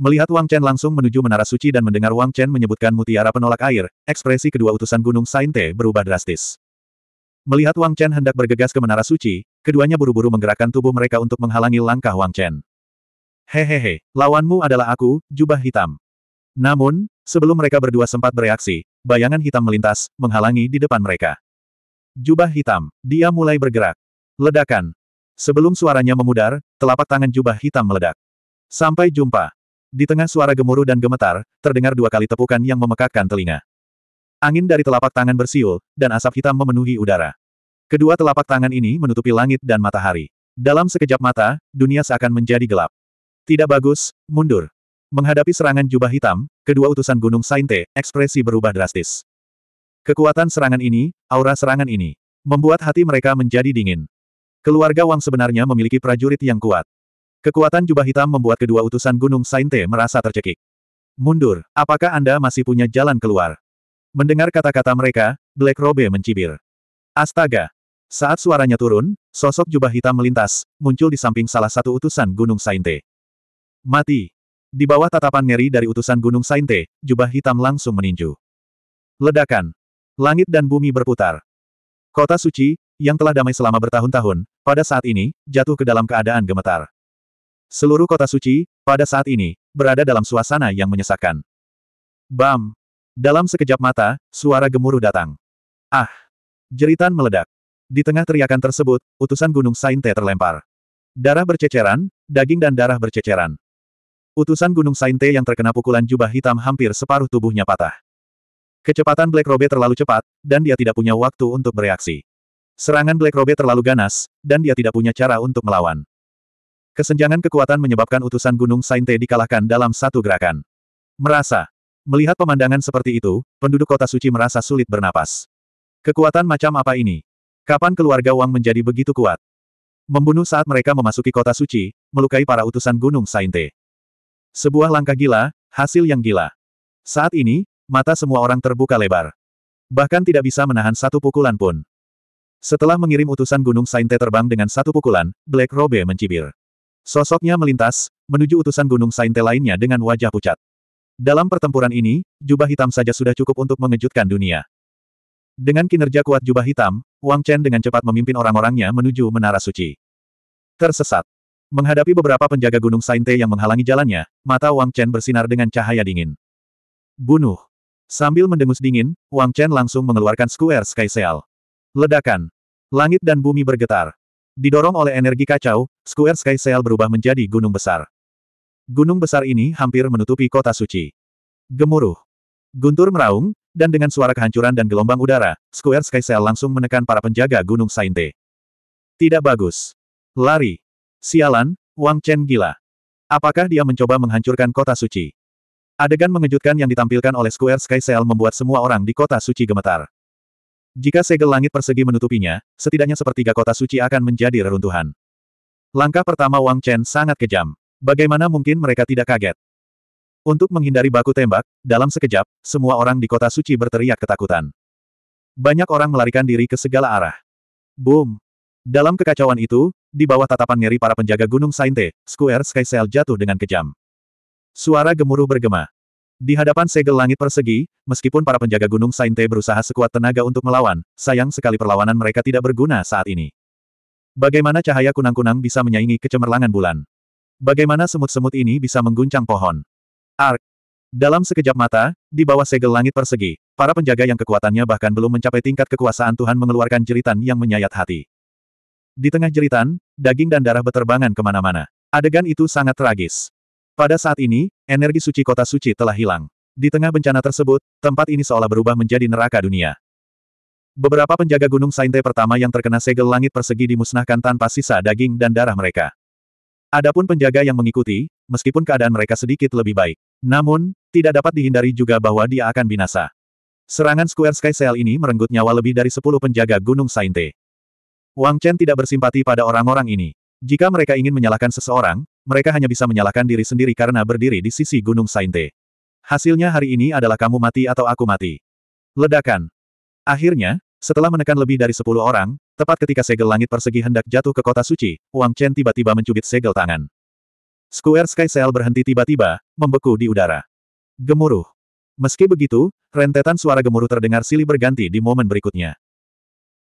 Melihat Wang Chen langsung menuju menara suci dan mendengar Wang Chen menyebutkan mutiara penolak air, ekspresi kedua utusan Gunung Sainte berubah drastis. Melihat Wang Chen hendak bergegas ke menara suci, keduanya buru-buru menggerakkan tubuh mereka untuk menghalangi langkah Wang Chen. Hehehe, lawanmu adalah aku, jubah hitam. Namun, sebelum mereka berdua sempat bereaksi, bayangan hitam melintas, menghalangi di depan mereka. Jubah hitam. Dia mulai bergerak. Ledakan. Sebelum suaranya memudar, telapak tangan jubah hitam meledak. Sampai jumpa. Di tengah suara gemuruh dan gemetar, terdengar dua kali tepukan yang memekakkan telinga. Angin dari telapak tangan bersiul, dan asap hitam memenuhi udara. Kedua telapak tangan ini menutupi langit dan matahari. Dalam sekejap mata, dunia seakan menjadi gelap. Tidak bagus, mundur. Menghadapi serangan jubah hitam, kedua utusan Gunung Sainte, ekspresi berubah drastis. Kekuatan serangan ini, aura serangan ini, membuat hati mereka menjadi dingin. Keluarga Wang sebenarnya memiliki prajurit yang kuat. Kekuatan jubah hitam membuat kedua utusan Gunung Sainte merasa tercekik. Mundur, apakah Anda masih punya jalan keluar? Mendengar kata-kata mereka, Black Robe mencibir. Astaga! Saat suaranya turun, sosok jubah hitam melintas, muncul di samping salah satu utusan Gunung Sainte. Mati! Di bawah tatapan ngeri dari utusan Gunung Sainte, jubah hitam langsung meninju. Ledakan! Langit dan bumi berputar. Kota suci, yang telah damai selama bertahun-tahun, pada saat ini, jatuh ke dalam keadaan gemetar. Seluruh kota suci, pada saat ini, berada dalam suasana yang menyesakkan. Bam! Dalam sekejap mata, suara gemuruh datang. Ah! Jeritan meledak. Di tengah teriakan tersebut, utusan Gunung Sainte terlempar. Darah berceceran, daging dan darah berceceran. Utusan Gunung Sainte yang terkena pukulan jubah hitam hampir separuh tubuhnya patah. Kecepatan Black Robe terlalu cepat, dan dia tidak punya waktu untuk bereaksi. Serangan Black Robe terlalu ganas, dan dia tidak punya cara untuk melawan. Kesenjangan kekuatan menyebabkan utusan Gunung Sainte dikalahkan dalam satu gerakan. Merasa. Melihat pemandangan seperti itu, penduduk kota suci merasa sulit bernapas. Kekuatan macam apa ini? Kapan keluarga Wang menjadi begitu kuat? Membunuh saat mereka memasuki kota suci, melukai para utusan Gunung Sainte. Sebuah langkah gila, hasil yang gila. Saat ini, mata semua orang terbuka lebar. Bahkan tidak bisa menahan satu pukulan pun. Setelah mengirim utusan Gunung Sainte terbang dengan satu pukulan, Black Robe mencibir. Sosoknya melintas, menuju utusan Gunung Sainte lainnya dengan wajah pucat. Dalam pertempuran ini, jubah hitam saja sudah cukup untuk mengejutkan dunia. Dengan kinerja kuat jubah hitam, Wang Chen dengan cepat memimpin orang-orangnya menuju Menara Suci. Tersesat. Menghadapi beberapa penjaga Gunung Sainte yang menghalangi jalannya, mata Wang Chen bersinar dengan cahaya dingin. Bunuh. Sambil mendengus dingin, Wang Chen langsung mengeluarkan Square Sky Seal. Ledakan. Langit dan bumi bergetar. Didorong oleh energi kacau, Square Sky Seal berubah menjadi gunung besar. Gunung besar ini hampir menutupi kota suci. Gemuruh. Guntur meraung, dan dengan suara kehancuran dan gelombang udara, Square Sky Seal langsung menekan para penjaga Gunung Sainte. Tidak bagus. Lari. Sialan, Wang Chen gila. Apakah dia mencoba menghancurkan kota suci? Adegan mengejutkan yang ditampilkan oleh Square Sky Cell membuat semua orang di kota suci gemetar. Jika segel langit persegi menutupinya, setidaknya sepertiga kota suci akan menjadi reruntuhan. Langkah pertama Wang Chen sangat kejam. Bagaimana mungkin mereka tidak kaget? Untuk menghindari baku tembak, dalam sekejap, semua orang di kota suci berteriak ketakutan. Banyak orang melarikan diri ke segala arah. Boom! Dalam kekacauan itu, di bawah tatapan ngeri para penjaga Gunung Sainte, Square Sky Cell jatuh dengan kejam. Suara gemuruh bergema. Di hadapan segel langit persegi, meskipun para penjaga gunung Sainte berusaha sekuat tenaga untuk melawan, sayang sekali perlawanan mereka tidak berguna saat ini. Bagaimana cahaya kunang-kunang bisa menyaingi kecemerlangan bulan? Bagaimana semut-semut ini bisa mengguncang pohon? Ark. Dalam sekejap mata, di bawah segel langit persegi, para penjaga yang kekuatannya bahkan belum mencapai tingkat kekuasaan Tuhan mengeluarkan jeritan yang menyayat hati. Di tengah jeritan, daging dan darah beterbangan kemana-mana. Adegan itu sangat tragis. Pada saat ini, energi suci kota suci telah hilang. Di tengah bencana tersebut, tempat ini seolah berubah menjadi neraka dunia. Beberapa penjaga gunung Sainte pertama yang terkena segel langit persegi dimusnahkan tanpa sisa daging dan darah mereka. Adapun penjaga yang mengikuti, meskipun keadaan mereka sedikit lebih baik, namun, tidak dapat dihindari juga bahwa dia akan binasa. Serangan Square Sky Cell ini merenggut nyawa lebih dari 10 penjaga Gunung Sainte. Wang Chen tidak bersimpati pada orang-orang ini. Jika mereka ingin menyalahkan seseorang, mereka hanya bisa menyalahkan diri sendiri karena berdiri di sisi Gunung Sainte. Hasilnya hari ini adalah kamu mati atau aku mati. Ledakan. Akhirnya, setelah menekan lebih dari sepuluh orang, tepat ketika segel langit persegi hendak jatuh ke kota suci, Wang Chen tiba-tiba mencubit segel tangan. Square Sky Cell berhenti tiba-tiba, membeku di udara. Gemuruh. Meski begitu, rentetan suara gemuruh terdengar silih berganti di momen berikutnya.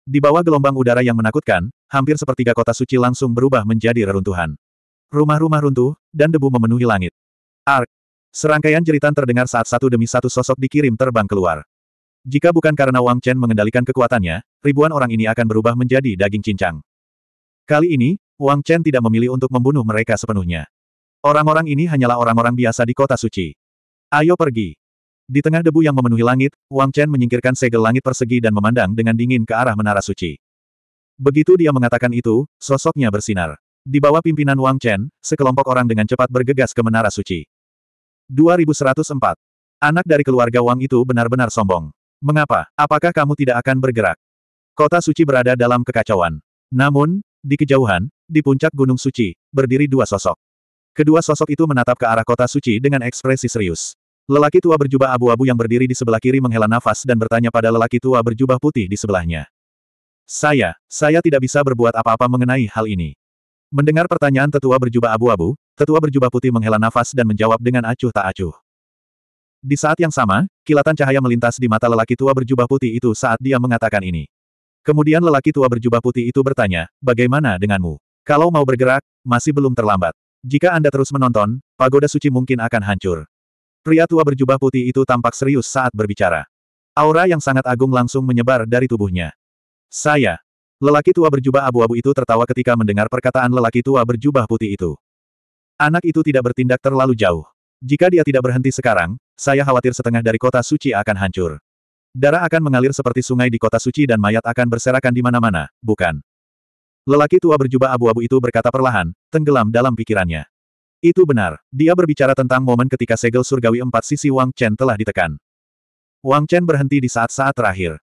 Di bawah gelombang udara yang menakutkan, hampir sepertiga kota suci langsung berubah menjadi reruntuhan. Rumah-rumah runtuh, dan debu memenuhi langit. Ark. Serangkaian jeritan terdengar saat satu demi satu sosok dikirim terbang keluar. Jika bukan karena Wang Chen mengendalikan kekuatannya, ribuan orang ini akan berubah menjadi daging cincang. Kali ini, Wang Chen tidak memilih untuk membunuh mereka sepenuhnya. Orang-orang ini hanyalah orang-orang biasa di kota suci. Ayo pergi. Di tengah debu yang memenuhi langit, Wang Chen menyingkirkan segel langit persegi dan memandang dengan dingin ke arah menara suci. Begitu dia mengatakan itu, sosoknya bersinar. Di bawah pimpinan Wang Chen, sekelompok orang dengan cepat bergegas ke Menara Suci. 2104. Anak dari keluarga Wang itu benar-benar sombong. Mengapa? Apakah kamu tidak akan bergerak? Kota suci berada dalam kekacauan. Namun, di kejauhan, di puncak Gunung Suci, berdiri dua sosok. Kedua sosok itu menatap ke arah kota suci dengan ekspresi serius. Lelaki tua berjubah abu-abu yang berdiri di sebelah kiri menghela nafas dan bertanya pada lelaki tua berjubah putih di sebelahnya. Saya, saya tidak bisa berbuat apa-apa mengenai hal ini. Mendengar pertanyaan tetua berjubah abu-abu, tetua berjubah putih menghela nafas dan menjawab dengan acuh tak acuh. Di saat yang sama, kilatan cahaya melintas di mata lelaki tua berjubah putih itu saat dia mengatakan ini. Kemudian lelaki tua berjubah putih itu bertanya, bagaimana denganmu? Kalau mau bergerak, masih belum terlambat. Jika Anda terus menonton, pagoda suci mungkin akan hancur. Pria tua berjubah putih itu tampak serius saat berbicara. Aura yang sangat agung langsung menyebar dari tubuhnya. Saya, Lelaki tua berjubah abu-abu itu tertawa ketika mendengar perkataan lelaki tua berjubah putih itu. Anak itu tidak bertindak terlalu jauh. Jika dia tidak berhenti sekarang, saya khawatir setengah dari kota suci akan hancur. Darah akan mengalir seperti sungai di kota suci dan mayat akan berserakan di mana-mana, bukan? Lelaki tua berjubah abu-abu itu berkata perlahan, tenggelam dalam pikirannya. Itu benar, dia berbicara tentang momen ketika segel surgawi empat sisi Wang Chen telah ditekan. Wang Chen berhenti di saat-saat terakhir.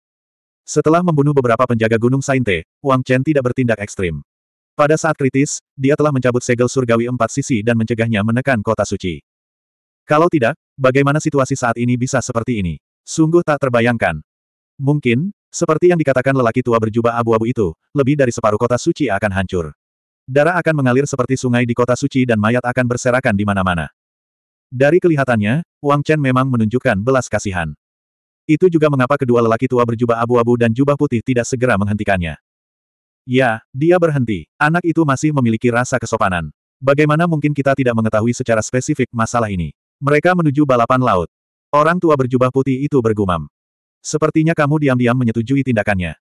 Setelah membunuh beberapa penjaga Gunung Sainte, Wang Chen tidak bertindak ekstrim. Pada saat kritis, dia telah mencabut segel surgawi empat sisi dan mencegahnya menekan kota suci. Kalau tidak, bagaimana situasi saat ini bisa seperti ini? Sungguh tak terbayangkan. Mungkin, seperti yang dikatakan lelaki tua berjubah abu-abu itu, lebih dari separuh kota suci akan hancur. Darah akan mengalir seperti sungai di kota suci dan mayat akan berserakan di mana-mana. Dari kelihatannya, Wang Chen memang menunjukkan belas kasihan. Itu juga mengapa kedua lelaki tua berjubah abu-abu dan jubah putih tidak segera menghentikannya. Ya, dia berhenti. Anak itu masih memiliki rasa kesopanan. Bagaimana mungkin kita tidak mengetahui secara spesifik masalah ini? Mereka menuju balapan laut. Orang tua berjubah putih itu bergumam. Sepertinya kamu diam-diam menyetujui tindakannya.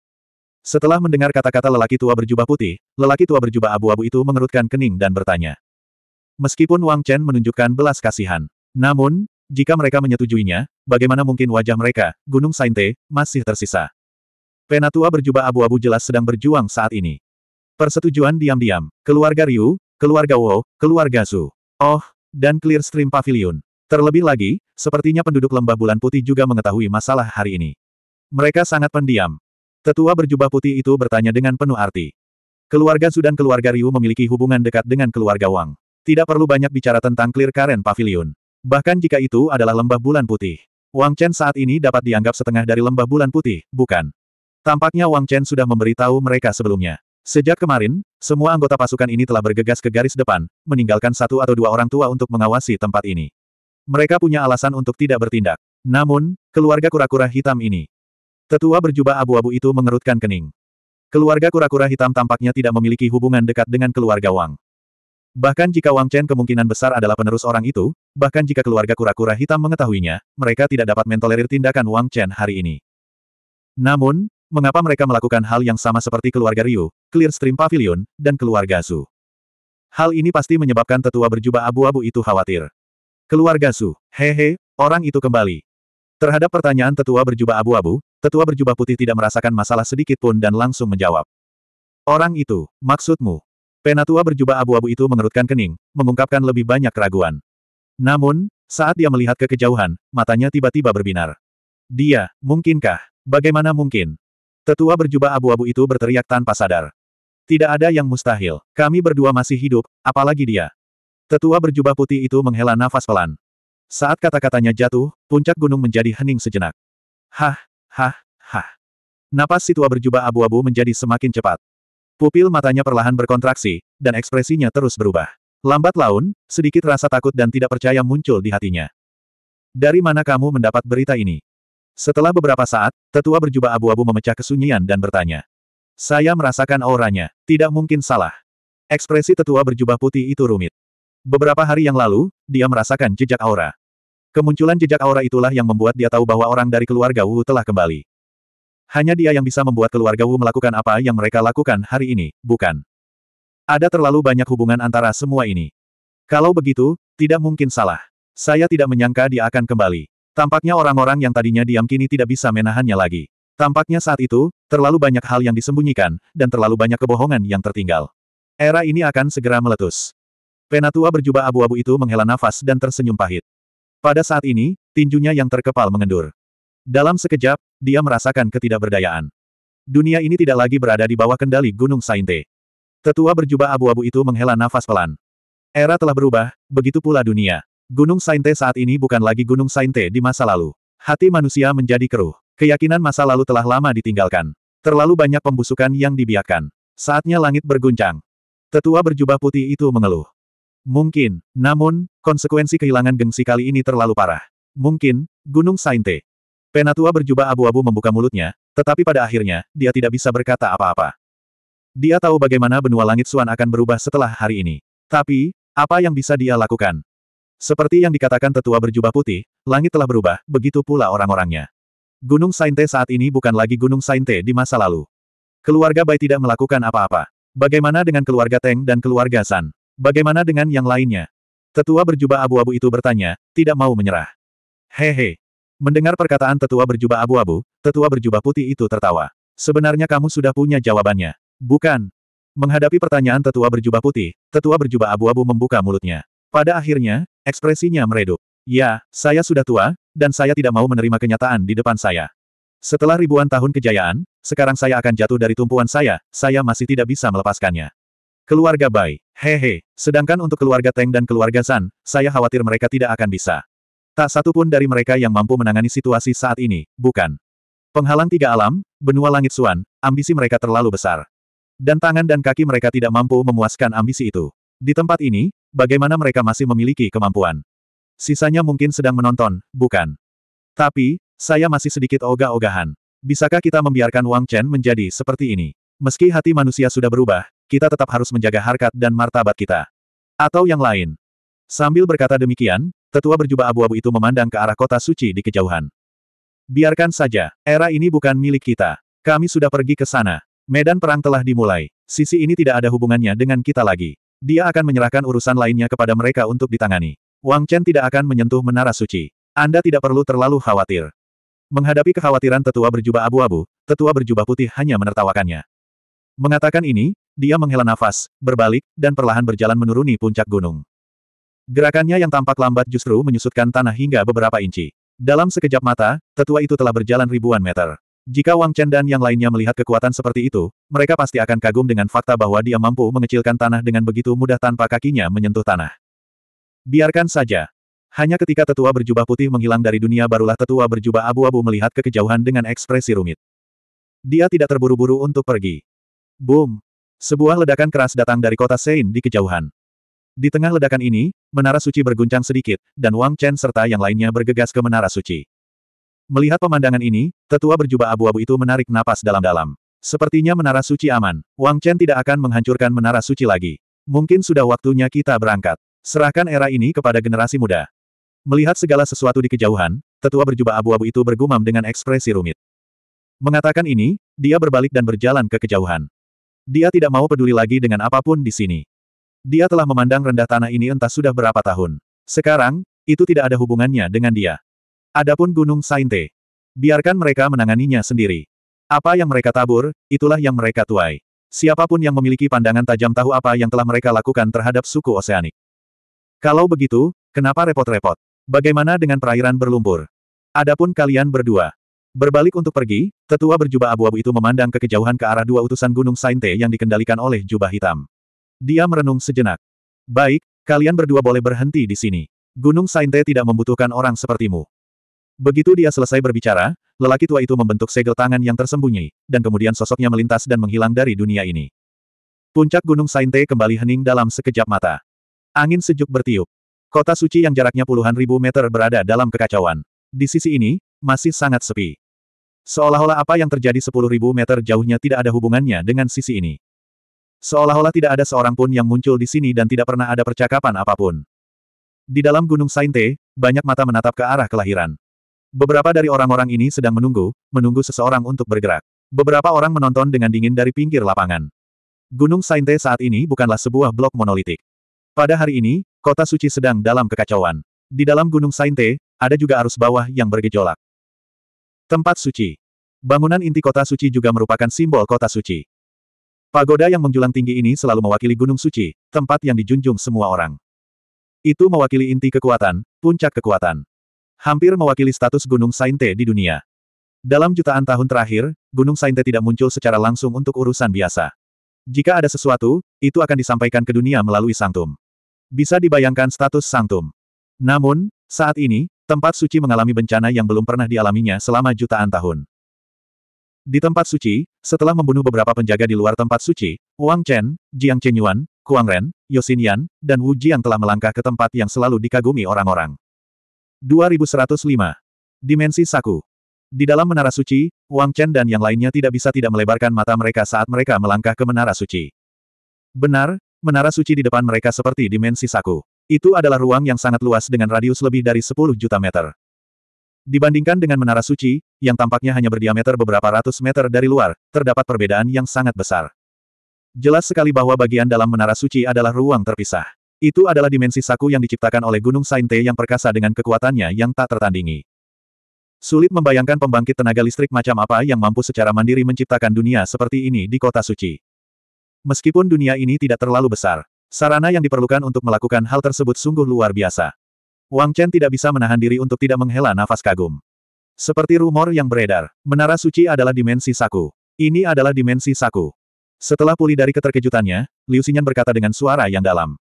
Setelah mendengar kata-kata lelaki tua berjubah putih, lelaki tua berjubah abu-abu itu mengerutkan kening dan bertanya. Meskipun Wang Chen menunjukkan belas kasihan, namun, jika mereka menyetujuinya, bagaimana mungkin wajah mereka, Gunung Sainte, masih tersisa. Penatua berjubah abu-abu jelas sedang berjuang saat ini. Persetujuan diam-diam, keluarga Ryu, keluarga Wo, keluarga Su. Oh, dan Clear Stream Pavilion. Terlebih lagi, sepertinya penduduk lembah bulan putih juga mengetahui masalah hari ini. Mereka sangat pendiam. Tetua berjubah putih itu bertanya dengan penuh arti. Keluarga Su dan keluarga Ryu memiliki hubungan dekat dengan keluarga Wang. Tidak perlu banyak bicara tentang Clear Karen Pavilion. Bahkan jika itu adalah lembah bulan putih. Wang Chen saat ini dapat dianggap setengah dari lembah bulan putih, bukan? Tampaknya Wang Chen sudah memberitahu mereka sebelumnya. Sejak kemarin, semua anggota pasukan ini telah bergegas ke garis depan, meninggalkan satu atau dua orang tua untuk mengawasi tempat ini. Mereka punya alasan untuk tidak bertindak. Namun, keluarga kura-kura hitam ini. Tetua berjubah abu-abu itu mengerutkan kening. Keluarga kura-kura hitam tampaknya tidak memiliki hubungan dekat dengan keluarga Wang. Bahkan jika Wang Chen kemungkinan besar adalah penerus orang itu, bahkan jika keluarga kura-kura hitam mengetahuinya, mereka tidak dapat mentolerir tindakan Wang Chen hari ini. Namun, mengapa mereka melakukan hal yang sama seperti keluarga Ryu, Clearstream Pavilion, dan keluarga Su? Hal ini pasti menyebabkan tetua berjubah abu-abu itu khawatir. Keluarga Su, hehe, orang itu kembali. Terhadap pertanyaan tetua berjubah abu-abu, tetua berjubah putih tidak merasakan masalah sedikit pun dan langsung menjawab. Orang itu, maksudmu, Penatua berjubah abu-abu itu mengerutkan kening, mengungkapkan lebih banyak keraguan. Namun, saat dia melihat ke kejauhan, matanya tiba-tiba berbinar. Dia, mungkinkah? Bagaimana mungkin? Tetua berjubah abu-abu itu berteriak tanpa sadar. Tidak ada yang mustahil, kami berdua masih hidup, apalagi dia. Tetua berjubah putih itu menghela nafas pelan. Saat kata-katanya jatuh, puncak gunung menjadi hening sejenak. Hah, hah, hah. Napas si tua berjubah abu-abu menjadi semakin cepat. Pupil matanya perlahan berkontraksi, dan ekspresinya terus berubah. Lambat laun, sedikit rasa takut dan tidak percaya muncul di hatinya. Dari mana kamu mendapat berita ini? Setelah beberapa saat, tetua berjubah abu-abu memecah kesunyian dan bertanya. Saya merasakan auranya, tidak mungkin salah. Ekspresi tetua berjubah putih itu rumit. Beberapa hari yang lalu, dia merasakan jejak aura. Kemunculan jejak aura itulah yang membuat dia tahu bahwa orang dari keluarga Wu telah kembali. Hanya dia yang bisa membuat keluarga Wu melakukan apa yang mereka lakukan hari ini, bukan? Ada terlalu banyak hubungan antara semua ini. Kalau begitu, tidak mungkin salah. Saya tidak menyangka dia akan kembali. Tampaknya orang-orang yang tadinya diam kini tidak bisa menahannya lagi. Tampaknya saat itu, terlalu banyak hal yang disembunyikan, dan terlalu banyak kebohongan yang tertinggal. Era ini akan segera meletus. Penatua berjubah abu-abu itu menghela nafas dan tersenyum pahit. Pada saat ini, tinjunya yang terkepal mengendur. Dalam sekejap, dia merasakan ketidakberdayaan. Dunia ini tidak lagi berada di bawah kendali Gunung Sainte. Tetua berjubah abu-abu itu menghela nafas pelan. Era telah berubah, begitu pula dunia. Gunung Sainte saat ini bukan lagi Gunung Sainte di masa lalu. Hati manusia menjadi keruh. Keyakinan masa lalu telah lama ditinggalkan. Terlalu banyak pembusukan yang dibiarkan. Saatnya langit berguncang. Tetua berjubah putih itu mengeluh. Mungkin, namun, konsekuensi kehilangan gengsi kali ini terlalu parah. Mungkin, Gunung Sainte. Penatua berjubah abu-abu membuka mulutnya, tetapi pada akhirnya, dia tidak bisa berkata apa-apa. Dia tahu bagaimana benua langit Suan akan berubah setelah hari ini. Tapi, apa yang bisa dia lakukan? Seperti yang dikatakan tetua berjubah putih, langit telah berubah, begitu pula orang-orangnya. Gunung Sainte saat ini bukan lagi Gunung Sainte di masa lalu. Keluarga Bai tidak melakukan apa-apa. Bagaimana dengan keluarga Teng dan keluarga San? Bagaimana dengan yang lainnya? Tetua berjubah abu-abu itu bertanya, tidak mau menyerah. Hehe, Mendengar perkataan tetua berjubah abu-abu, tetua berjubah putih itu tertawa. Sebenarnya kamu sudah punya jawabannya. Bukan. Menghadapi pertanyaan tetua berjubah putih, tetua berjubah abu-abu membuka mulutnya. Pada akhirnya, ekspresinya meredup. Ya, saya sudah tua, dan saya tidak mau menerima kenyataan di depan saya. Setelah ribuan tahun kejayaan, sekarang saya akan jatuh dari tumpuan saya, saya masih tidak bisa melepaskannya. Keluarga Bai, hehe, sedangkan untuk keluarga Teng dan keluarga San, saya khawatir mereka tidak akan bisa. Tak satu pun dari mereka yang mampu menangani situasi saat ini, bukan. Penghalang tiga alam, benua langit suan, ambisi mereka terlalu besar. Dan tangan dan kaki mereka tidak mampu memuaskan ambisi itu. Di tempat ini, bagaimana mereka masih memiliki kemampuan? Sisanya mungkin sedang menonton, bukan? Tapi, saya masih sedikit ogah-ogahan. Bisakah kita membiarkan Wang Chen menjadi seperti ini? Meski hati manusia sudah berubah, kita tetap harus menjaga harkat dan martabat kita. Atau yang lain, Sambil berkata demikian, tetua berjubah abu-abu itu memandang ke arah kota suci di kejauhan. Biarkan saja, era ini bukan milik kita. Kami sudah pergi ke sana. Medan perang telah dimulai. Sisi ini tidak ada hubungannya dengan kita lagi. Dia akan menyerahkan urusan lainnya kepada mereka untuk ditangani. Wang Chen tidak akan menyentuh menara suci. Anda tidak perlu terlalu khawatir. Menghadapi kekhawatiran tetua berjubah abu-abu, tetua berjubah putih hanya menertawakannya. Mengatakan ini, dia menghela nafas, berbalik, dan perlahan berjalan menuruni puncak gunung. Gerakannya yang tampak lambat justru menyusutkan tanah hingga beberapa inci. Dalam sekejap mata, tetua itu telah berjalan ribuan meter. Jika Wang Chen dan yang lainnya melihat kekuatan seperti itu, mereka pasti akan kagum dengan fakta bahwa dia mampu mengecilkan tanah dengan begitu mudah tanpa kakinya menyentuh tanah. Biarkan saja. Hanya ketika tetua berjubah putih menghilang dari dunia barulah tetua berjubah abu-abu melihat kekejauhan dengan ekspresi rumit. Dia tidak terburu-buru untuk pergi. Boom! Sebuah ledakan keras datang dari kota Sein di kejauhan. Di tengah ledakan ini, menara suci berguncang sedikit, dan Wang Chen serta yang lainnya bergegas ke menara suci. Melihat pemandangan ini, tetua berjubah abu-abu itu menarik napas dalam-dalam. Sepertinya menara suci aman, Wang Chen tidak akan menghancurkan menara suci lagi. Mungkin sudah waktunya kita berangkat. Serahkan era ini kepada generasi muda. Melihat segala sesuatu di kejauhan, tetua berjubah abu-abu itu bergumam dengan ekspresi rumit. Mengatakan ini, dia berbalik dan berjalan ke kejauhan. Dia tidak mau peduli lagi dengan apapun di sini. Dia telah memandang rendah tanah ini entah sudah berapa tahun. Sekarang, itu tidak ada hubungannya dengan dia. Adapun Gunung Sainte. Biarkan mereka menanganinya sendiri. Apa yang mereka tabur, itulah yang mereka tuai. Siapapun yang memiliki pandangan tajam tahu apa yang telah mereka lakukan terhadap suku oseanik. Kalau begitu, kenapa repot-repot? Bagaimana dengan perairan berlumpur? Adapun kalian berdua. Berbalik untuk pergi, tetua berjubah abu-abu itu memandang ke kejauhan ke arah dua utusan Gunung Sainte yang dikendalikan oleh jubah hitam. Dia merenung sejenak. Baik, kalian berdua boleh berhenti di sini. Gunung Sainte tidak membutuhkan orang sepertimu. Begitu dia selesai berbicara, lelaki tua itu membentuk segel tangan yang tersembunyi, dan kemudian sosoknya melintas dan menghilang dari dunia ini. Puncak Gunung Sainte kembali hening dalam sekejap mata. Angin sejuk bertiup. Kota suci yang jaraknya puluhan ribu meter berada dalam kekacauan. Di sisi ini, masih sangat sepi. Seolah-olah apa yang terjadi sepuluh ribu meter jauhnya tidak ada hubungannya dengan sisi ini. Seolah-olah tidak ada seorang pun yang muncul di sini dan tidak pernah ada percakapan apapun. Di dalam Gunung Sainte, banyak mata menatap ke arah kelahiran. Beberapa dari orang-orang ini sedang menunggu, menunggu seseorang untuk bergerak. Beberapa orang menonton dengan dingin dari pinggir lapangan. Gunung Sainte saat ini bukanlah sebuah blok monolitik. Pada hari ini, kota suci sedang dalam kekacauan. Di dalam Gunung Sainte, ada juga arus bawah yang bergejolak. Tempat suci. Bangunan inti kota suci juga merupakan simbol kota suci. Pagoda yang menjulang tinggi ini selalu mewakili Gunung Suci, tempat yang dijunjung semua orang. Itu mewakili inti kekuatan, puncak kekuatan. Hampir mewakili status Gunung Sainte di dunia. Dalam jutaan tahun terakhir, Gunung Sainte tidak muncul secara langsung untuk urusan biasa. Jika ada sesuatu, itu akan disampaikan ke dunia melalui Sangtum. Bisa dibayangkan status Sangtum. Namun, saat ini, tempat suci mengalami bencana yang belum pernah dialaminya selama jutaan tahun. Di tempat suci, setelah membunuh beberapa penjaga di luar tempat suci, Wang Chen, Jiang Chenyuan, Kuang Ren, Yosin Yan, dan Wu Jiang telah melangkah ke tempat yang selalu dikagumi orang-orang. 2105. Dimensi Saku Di dalam menara suci, Wang Chen dan yang lainnya tidak bisa tidak melebarkan mata mereka saat mereka melangkah ke menara suci. Benar, menara suci di depan mereka seperti dimensi Saku. Itu adalah ruang yang sangat luas dengan radius lebih dari 10 juta meter. Dibandingkan dengan menara suci, yang tampaknya hanya berdiameter beberapa ratus meter dari luar, terdapat perbedaan yang sangat besar. Jelas sekali bahwa bagian dalam menara suci adalah ruang terpisah. Itu adalah dimensi saku yang diciptakan oleh Gunung Sainte yang perkasa dengan kekuatannya yang tak tertandingi. Sulit membayangkan pembangkit tenaga listrik macam apa yang mampu secara mandiri menciptakan dunia seperti ini di kota suci. Meskipun dunia ini tidak terlalu besar, sarana yang diperlukan untuk melakukan hal tersebut sungguh luar biasa. Wang Chen tidak bisa menahan diri untuk tidak menghela nafas kagum. Seperti rumor yang beredar, Menara Suci adalah dimensi saku. Ini adalah dimensi saku. Setelah pulih dari keterkejutannya, Liu Xinyan berkata dengan suara yang dalam.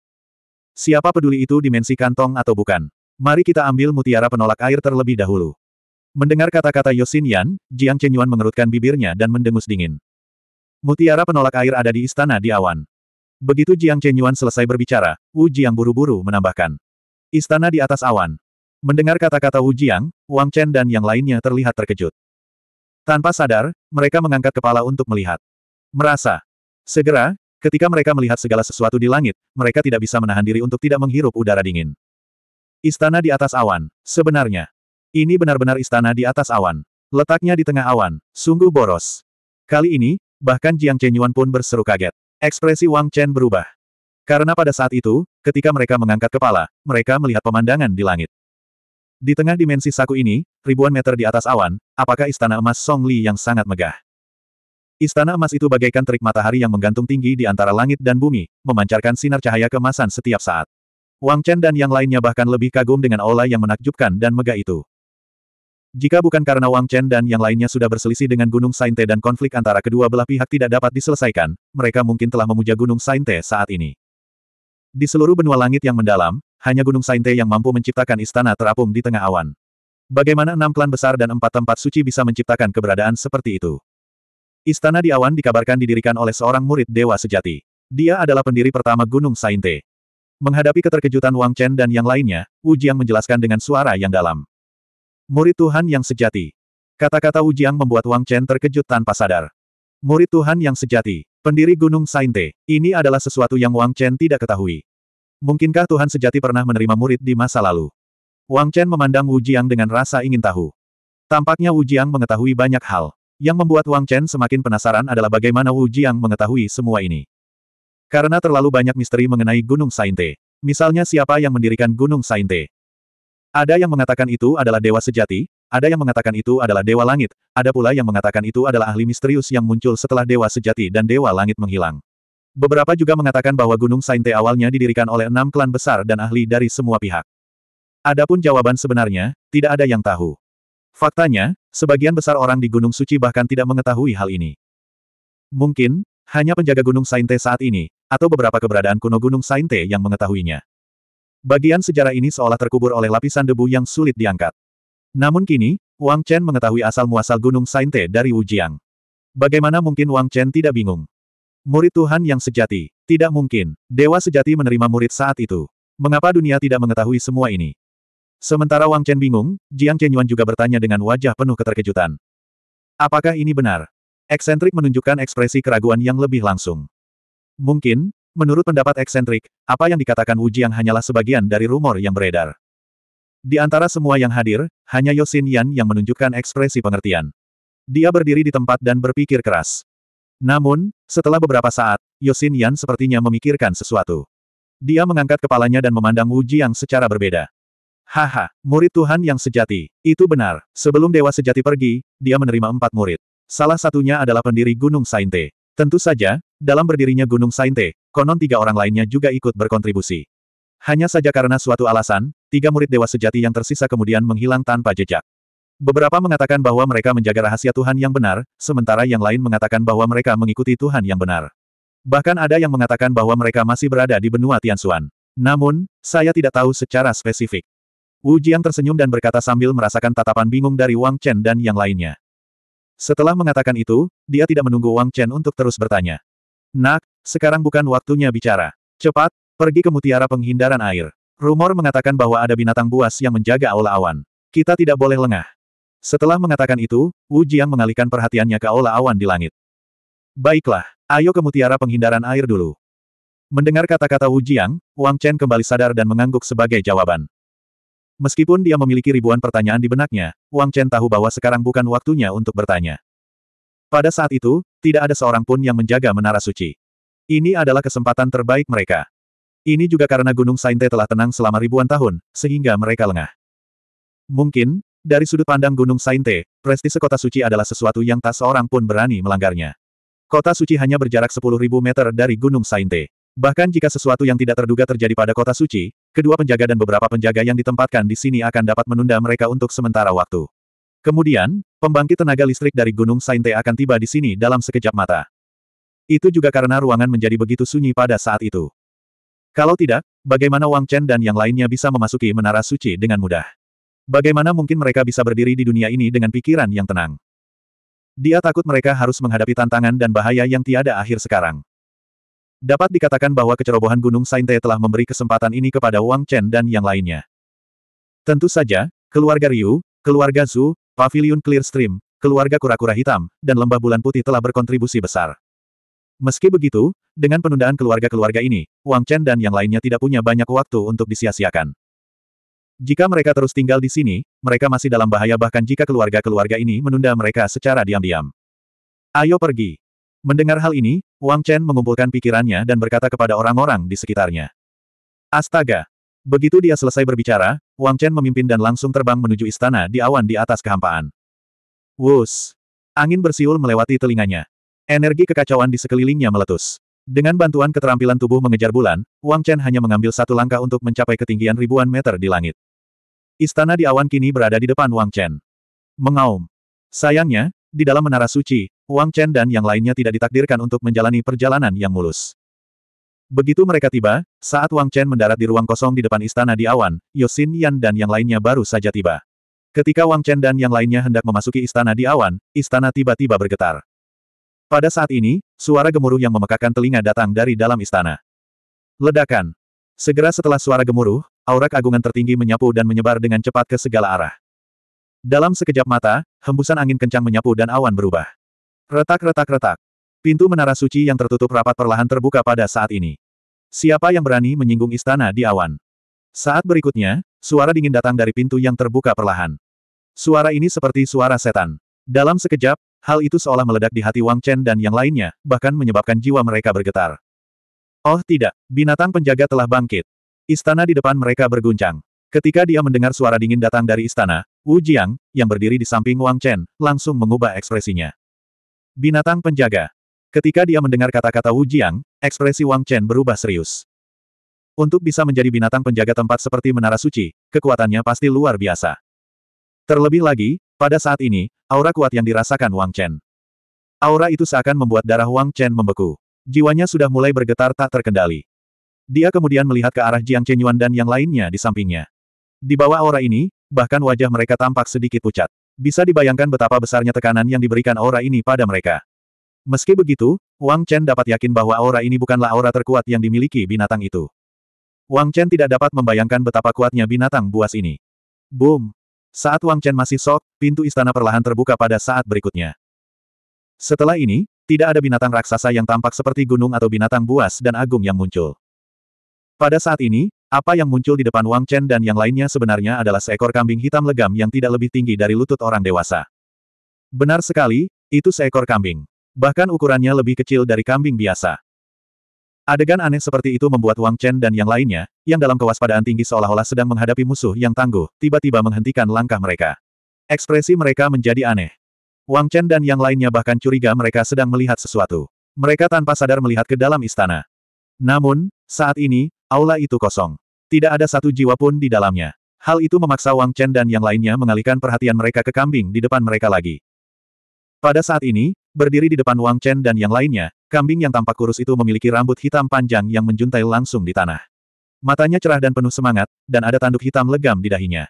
Siapa peduli itu dimensi kantong atau bukan? Mari kita ambil mutiara penolak air terlebih dahulu. Mendengar kata-kata Yosin Yan, Jiang Chen Yuan mengerutkan bibirnya dan mendengus dingin. Mutiara penolak air ada di istana di awan. Begitu Jiang Chen Yuan selesai berbicara, Wu Jiang buru-buru menambahkan. Istana di atas awan. Mendengar kata-kata Wu Jiang, Wang Chen dan yang lainnya terlihat terkejut. Tanpa sadar, mereka mengangkat kepala untuk melihat. Merasa. Segera, ketika mereka melihat segala sesuatu di langit, mereka tidak bisa menahan diri untuk tidak menghirup udara dingin. Istana di atas awan. Sebenarnya. Ini benar-benar istana di atas awan. Letaknya di tengah awan. Sungguh boros. Kali ini, bahkan Jiang Chenyuan pun berseru kaget. Ekspresi Wang Chen berubah. Karena pada saat itu, ketika mereka mengangkat kepala, mereka melihat pemandangan di langit. Di tengah dimensi saku ini, ribuan meter di atas awan, apakah istana emas Song Li yang sangat megah? Istana emas itu bagaikan terik matahari yang menggantung tinggi di antara langit dan bumi, memancarkan sinar cahaya kemasan setiap saat. Wang Chen dan yang lainnya bahkan lebih kagum dengan aula yang menakjubkan dan megah itu. Jika bukan karena Wang Chen dan yang lainnya sudah berselisih dengan Gunung Sainte dan konflik antara kedua belah pihak tidak dapat diselesaikan, mereka mungkin telah memuja Gunung Sainte saat ini. Di seluruh benua langit yang mendalam, hanya Gunung Sainte yang mampu menciptakan istana terapung di tengah awan. Bagaimana enam klan besar dan empat tempat suci bisa menciptakan keberadaan seperti itu? Istana di awan dikabarkan didirikan oleh seorang murid dewa sejati. Dia adalah pendiri pertama Gunung Sainte. Menghadapi keterkejutan Wang Chen dan yang lainnya, Wu Jiang menjelaskan dengan suara yang dalam. Murid Tuhan yang sejati. Kata-kata Wu Jiang membuat Wang Chen terkejut tanpa sadar. Murid Tuhan yang sejati. Pendiri Gunung Sainte, ini adalah sesuatu yang Wang Chen tidak ketahui. Mungkinkah Tuhan sejati pernah menerima murid di masa lalu? Wang Chen memandang Wu Jiang dengan rasa ingin tahu. Tampaknya Wu Jiang mengetahui banyak hal. Yang membuat Wang Chen semakin penasaran adalah bagaimana Wu Jiang mengetahui semua ini. Karena terlalu banyak misteri mengenai Gunung Sainte. Misalnya siapa yang mendirikan Gunung Sainte, ada yang mengatakan itu adalah dewa sejati, ada yang mengatakan itu adalah dewa langit, ada pula yang mengatakan itu adalah ahli misterius yang muncul setelah dewa sejati dan dewa langit menghilang. Beberapa juga mengatakan bahwa Gunung Sainte awalnya didirikan oleh enam klan besar dan ahli dari semua pihak. Adapun jawaban sebenarnya, tidak ada yang tahu. Faktanya, sebagian besar orang di Gunung Suci bahkan tidak mengetahui hal ini. Mungkin, hanya penjaga Gunung Sainte saat ini, atau beberapa keberadaan kuno Gunung Sainte yang mengetahuinya. Bagian sejarah ini seolah terkubur oleh lapisan debu yang sulit diangkat. Namun kini, Wang Chen mengetahui asal-muasal Gunung Sainte dari Wujiang. Bagaimana mungkin Wang Chen tidak bingung? Murid Tuhan yang sejati. Tidak mungkin. Dewa sejati menerima murid saat itu. Mengapa dunia tidak mengetahui semua ini? Sementara Wang Chen bingung, Jiang Chenyuan juga bertanya dengan wajah penuh keterkejutan. Apakah ini benar? Eksentrik menunjukkan ekspresi keraguan yang lebih langsung. Mungkin, Menurut pendapat eksentrik, apa yang dikatakan Wu Jiang hanyalah sebagian dari rumor yang beredar. Di antara semua yang hadir, hanya Yosin Yan yang menunjukkan ekspresi pengertian. Dia berdiri di tempat dan berpikir keras. Namun, setelah beberapa saat, Yosin Yan sepertinya memikirkan sesuatu. Dia mengangkat kepalanya dan memandang Wu Jiang secara berbeda. Haha, murid Tuhan yang sejati. Itu benar. Sebelum Dewa Sejati pergi, dia menerima empat murid. Salah satunya adalah pendiri Gunung Sainte. Tentu saja, dalam berdirinya Gunung Sainte, konon tiga orang lainnya juga ikut berkontribusi. Hanya saja karena suatu alasan, tiga murid dewa sejati yang tersisa kemudian menghilang tanpa jejak. Beberapa mengatakan bahwa mereka menjaga rahasia Tuhan yang benar, sementara yang lain mengatakan bahwa mereka mengikuti Tuhan yang benar. Bahkan ada yang mengatakan bahwa mereka masih berada di benua Tianxuan. Namun, saya tidak tahu secara spesifik. Wu Jiang tersenyum dan berkata sambil merasakan tatapan bingung dari Wang Chen dan yang lainnya. Setelah mengatakan itu, dia tidak menunggu Wang Chen untuk terus bertanya. Nak, sekarang bukan waktunya bicara. Cepat, pergi ke mutiara penghindaran air. Rumor mengatakan bahwa ada binatang buas yang menjaga aula awan. Kita tidak boleh lengah. Setelah mengatakan itu, Wu Jiang mengalihkan perhatiannya ke aula awan di langit. Baiklah, ayo ke mutiara penghindaran air dulu. Mendengar kata-kata Wu Jiang, Wang Chen kembali sadar dan mengangguk sebagai jawaban. Meskipun dia memiliki ribuan pertanyaan di benaknya, Wang Chen tahu bahwa sekarang bukan waktunya untuk bertanya. Pada saat itu, tidak ada seorang pun yang menjaga menara suci. Ini adalah kesempatan terbaik mereka. Ini juga karena Gunung Sainte telah tenang selama ribuan tahun, sehingga mereka lengah. Mungkin, dari sudut pandang Gunung Sainte, prestise kota suci adalah sesuatu yang tak seorang pun berani melanggarnya. Kota suci hanya berjarak 10.000 meter dari Gunung Sainte. Bahkan jika sesuatu yang tidak terduga terjadi pada kota suci, Kedua penjaga dan beberapa penjaga yang ditempatkan di sini akan dapat menunda mereka untuk sementara waktu. Kemudian, pembangkit tenaga listrik dari Gunung Sainte akan tiba di sini dalam sekejap mata. Itu juga karena ruangan menjadi begitu sunyi pada saat itu. Kalau tidak, bagaimana Wang Chen dan yang lainnya bisa memasuki menara suci dengan mudah? Bagaimana mungkin mereka bisa berdiri di dunia ini dengan pikiran yang tenang? Dia takut mereka harus menghadapi tantangan dan bahaya yang tiada akhir sekarang. Dapat dikatakan bahwa kecerobohan Gunung Sainte telah memberi kesempatan ini kepada Wang Chen dan yang lainnya. Tentu saja, keluarga Ryu, keluarga Zhu, Pavilion Clearstream, keluarga kura-kura hitam, dan lembah bulan putih telah berkontribusi besar. Meski begitu, dengan penundaan keluarga-keluarga ini, Wang Chen dan yang lainnya tidak punya banyak waktu untuk disia-siakan. Jika mereka terus tinggal di sini, mereka masih dalam bahaya bahkan jika keluarga-keluarga ini menunda mereka secara diam-diam. Ayo pergi. Mendengar hal ini, Wang Chen mengumpulkan pikirannya dan berkata kepada orang-orang di sekitarnya. Astaga! Begitu dia selesai berbicara, Wang Chen memimpin dan langsung terbang menuju istana di awan di atas kehampaan. Wus! Angin bersiul melewati telinganya. Energi kekacauan di sekelilingnya meletus. Dengan bantuan keterampilan tubuh mengejar bulan, Wang Chen hanya mengambil satu langkah untuk mencapai ketinggian ribuan meter di langit. Istana di awan kini berada di depan Wang Chen. Mengaum. Sayangnya, di dalam menara suci, Wang Chen dan yang lainnya tidak ditakdirkan untuk menjalani perjalanan yang mulus. Begitu mereka tiba, saat Wang Chen mendarat di ruang kosong di depan istana di awan, Yosin Yan dan yang lainnya baru saja tiba. Ketika Wang Chen dan yang lainnya hendak memasuki istana di awan, istana tiba-tiba bergetar. Pada saat ini, suara gemuruh yang memekakan telinga datang dari dalam istana. Ledakan. Segera setelah suara gemuruh, aura keagungan tertinggi menyapu dan menyebar dengan cepat ke segala arah. Dalam sekejap mata, hembusan angin kencang menyapu dan awan berubah. Retak-retak-retak. Pintu menara suci yang tertutup rapat perlahan terbuka pada saat ini. Siapa yang berani menyinggung istana di awan? Saat berikutnya, suara dingin datang dari pintu yang terbuka perlahan. Suara ini seperti suara setan. Dalam sekejap, hal itu seolah meledak di hati Wang Chen dan yang lainnya, bahkan menyebabkan jiwa mereka bergetar. Oh tidak, binatang penjaga telah bangkit. Istana di depan mereka berguncang. Ketika dia mendengar suara dingin datang dari istana, Wu Jiang, yang berdiri di samping Wang Chen, langsung mengubah ekspresinya. Binatang penjaga. Ketika dia mendengar kata-kata Wu Jiang, ekspresi Wang Chen berubah serius. Untuk bisa menjadi binatang penjaga tempat seperti Menara Suci, kekuatannya pasti luar biasa. Terlebih lagi, pada saat ini, aura kuat yang dirasakan Wang Chen. Aura itu seakan membuat darah Wang Chen membeku. Jiwanya sudah mulai bergetar tak terkendali. Dia kemudian melihat ke arah Jiang Chenyuan dan yang lainnya di sampingnya. Di bawah aura ini, bahkan wajah mereka tampak sedikit pucat. Bisa dibayangkan betapa besarnya tekanan yang diberikan aura ini pada mereka. Meski begitu, Wang Chen dapat yakin bahwa aura ini bukanlah aura terkuat yang dimiliki binatang itu. Wang Chen tidak dapat membayangkan betapa kuatnya binatang buas ini. Boom! Saat Wang Chen masih sok, pintu istana perlahan terbuka pada saat berikutnya. Setelah ini, tidak ada binatang raksasa yang tampak seperti gunung atau binatang buas dan agung yang muncul. Pada saat ini, apa yang muncul di depan Wang Chen dan yang lainnya sebenarnya adalah seekor kambing hitam legam yang tidak lebih tinggi dari lutut orang dewasa. Benar sekali, itu seekor kambing. Bahkan ukurannya lebih kecil dari kambing biasa. Adegan aneh seperti itu membuat Wang Chen dan yang lainnya, yang dalam kewaspadaan tinggi seolah-olah sedang menghadapi musuh yang tangguh, tiba-tiba menghentikan langkah mereka. Ekspresi mereka menjadi aneh. Wang Chen dan yang lainnya bahkan curiga mereka sedang melihat sesuatu. Mereka tanpa sadar melihat ke dalam istana. Namun, saat ini, Aula itu kosong. Tidak ada satu jiwa pun di dalamnya. Hal itu memaksa Wang Chen dan yang lainnya mengalihkan perhatian mereka ke kambing di depan mereka lagi. Pada saat ini, berdiri di depan Wang Chen dan yang lainnya, kambing yang tampak kurus itu memiliki rambut hitam panjang yang menjuntai langsung di tanah. Matanya cerah dan penuh semangat, dan ada tanduk hitam legam di dahinya.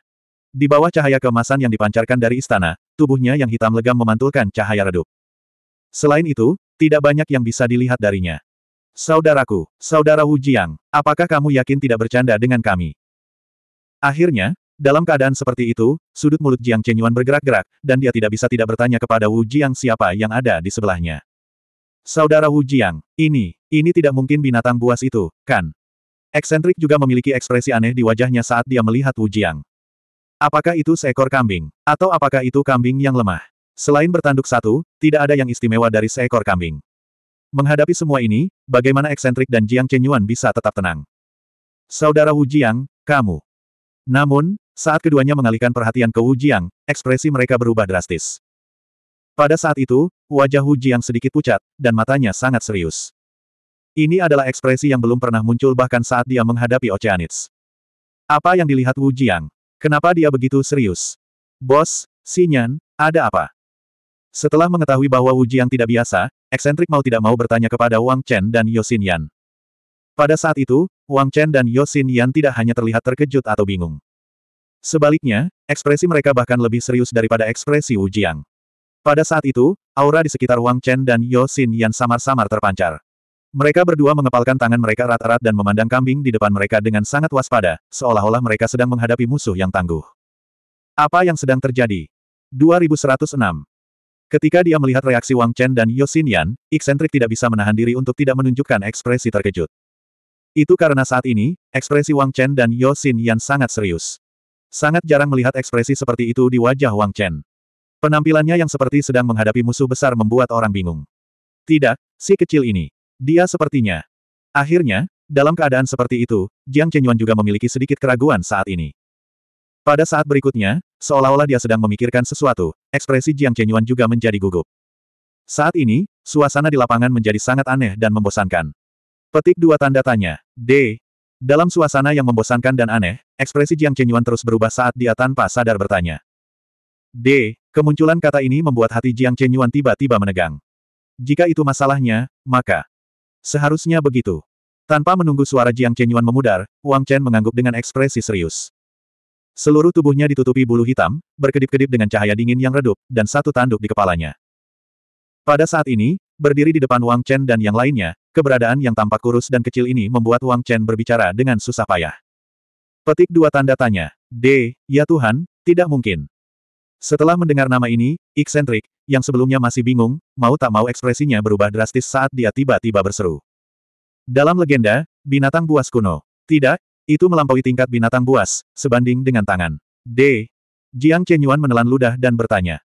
Di bawah cahaya kemasan yang dipancarkan dari istana, tubuhnya yang hitam legam memantulkan cahaya redup. Selain itu, tidak banyak yang bisa dilihat darinya. Saudaraku, saudara Wu Jiang, apakah kamu yakin tidak bercanda dengan kami? Akhirnya, dalam keadaan seperti itu, sudut mulut Jiang Chenyuan bergerak-gerak, dan dia tidak bisa tidak bertanya kepada Wu Jiang siapa yang ada di sebelahnya. Saudara Wu Jiang, ini, ini tidak mungkin binatang buas itu, kan? Eksentrik juga memiliki ekspresi aneh di wajahnya saat dia melihat Wu Jiang. Apakah itu seekor kambing? Atau apakah itu kambing yang lemah? Selain bertanduk satu, tidak ada yang istimewa dari seekor kambing. Menghadapi semua ini, bagaimana eksentrik dan Jiang Chenyuan bisa tetap tenang? Saudara Wu Jiang, kamu. Namun, saat keduanya mengalihkan perhatian ke Wu Jiang, ekspresi mereka berubah drastis. Pada saat itu, wajah Wu Jiang sedikit pucat, dan matanya sangat serius. Ini adalah ekspresi yang belum pernah muncul bahkan saat dia menghadapi Oceanids. Apa yang dilihat Wu Jiang? Kenapa dia begitu serius? Bos, Sinyan, ada apa? Setelah mengetahui bahwa Wu Jiang tidak biasa, eksentrik mau tidak mau bertanya kepada Wang Chen dan Yosin Yan. Pada saat itu, Wang Chen dan Yosin Yan tidak hanya terlihat terkejut atau bingung. Sebaliknya, ekspresi mereka bahkan lebih serius daripada ekspresi Wu Jiang. Pada saat itu, aura di sekitar Wang Chen dan Yosin Yan samar-samar terpancar. Mereka berdua mengepalkan tangan mereka erat-erat dan memandang kambing di depan mereka dengan sangat waspada, seolah-olah mereka sedang menghadapi musuh yang tangguh. Apa yang sedang terjadi? 2106. Ketika dia melihat reaksi Wang Chen dan Yan, eksentrik tidak bisa menahan diri untuk tidak menunjukkan ekspresi terkejut. Itu karena saat ini, ekspresi Wang Chen dan Yan sangat serius. Sangat jarang melihat ekspresi seperti itu di wajah Wang Chen. Penampilannya yang seperti sedang menghadapi musuh besar membuat orang bingung. Tidak, si kecil ini. Dia sepertinya. Akhirnya, dalam keadaan seperti itu, Jiang Chenyuan juga memiliki sedikit keraguan saat ini. Pada saat berikutnya, Seolah-olah dia sedang memikirkan sesuatu, ekspresi Jiang Chenyuan juga menjadi gugup. Saat ini, suasana di lapangan menjadi sangat aneh dan membosankan. Petik dua tanda tanya. D. Dalam suasana yang membosankan dan aneh, ekspresi Jiang Chenyuan terus berubah saat dia tanpa sadar bertanya. D. Kemunculan kata ini membuat hati Jiang Chenyuan tiba-tiba menegang. Jika itu masalahnya, maka seharusnya begitu. Tanpa menunggu suara Jiang Chenyuan memudar, Wang Chen mengangguk dengan ekspresi serius. Seluruh tubuhnya ditutupi bulu hitam, berkedip-kedip dengan cahaya dingin yang redup, dan satu tanduk di kepalanya. Pada saat ini, berdiri di depan Wang Chen dan yang lainnya, keberadaan yang tampak kurus dan kecil ini membuat Wang Chen berbicara dengan susah payah. Petik dua tanda tanya. D, ya Tuhan, tidak mungkin. Setelah mendengar nama ini, eksentrik, yang sebelumnya masih bingung, mau tak mau ekspresinya berubah drastis saat dia tiba-tiba berseru. Dalam legenda, binatang buas kuno. Tidak, itu melampaui tingkat binatang buas, sebanding dengan tangan. D. Jiang Chenyuan menelan ludah dan bertanya.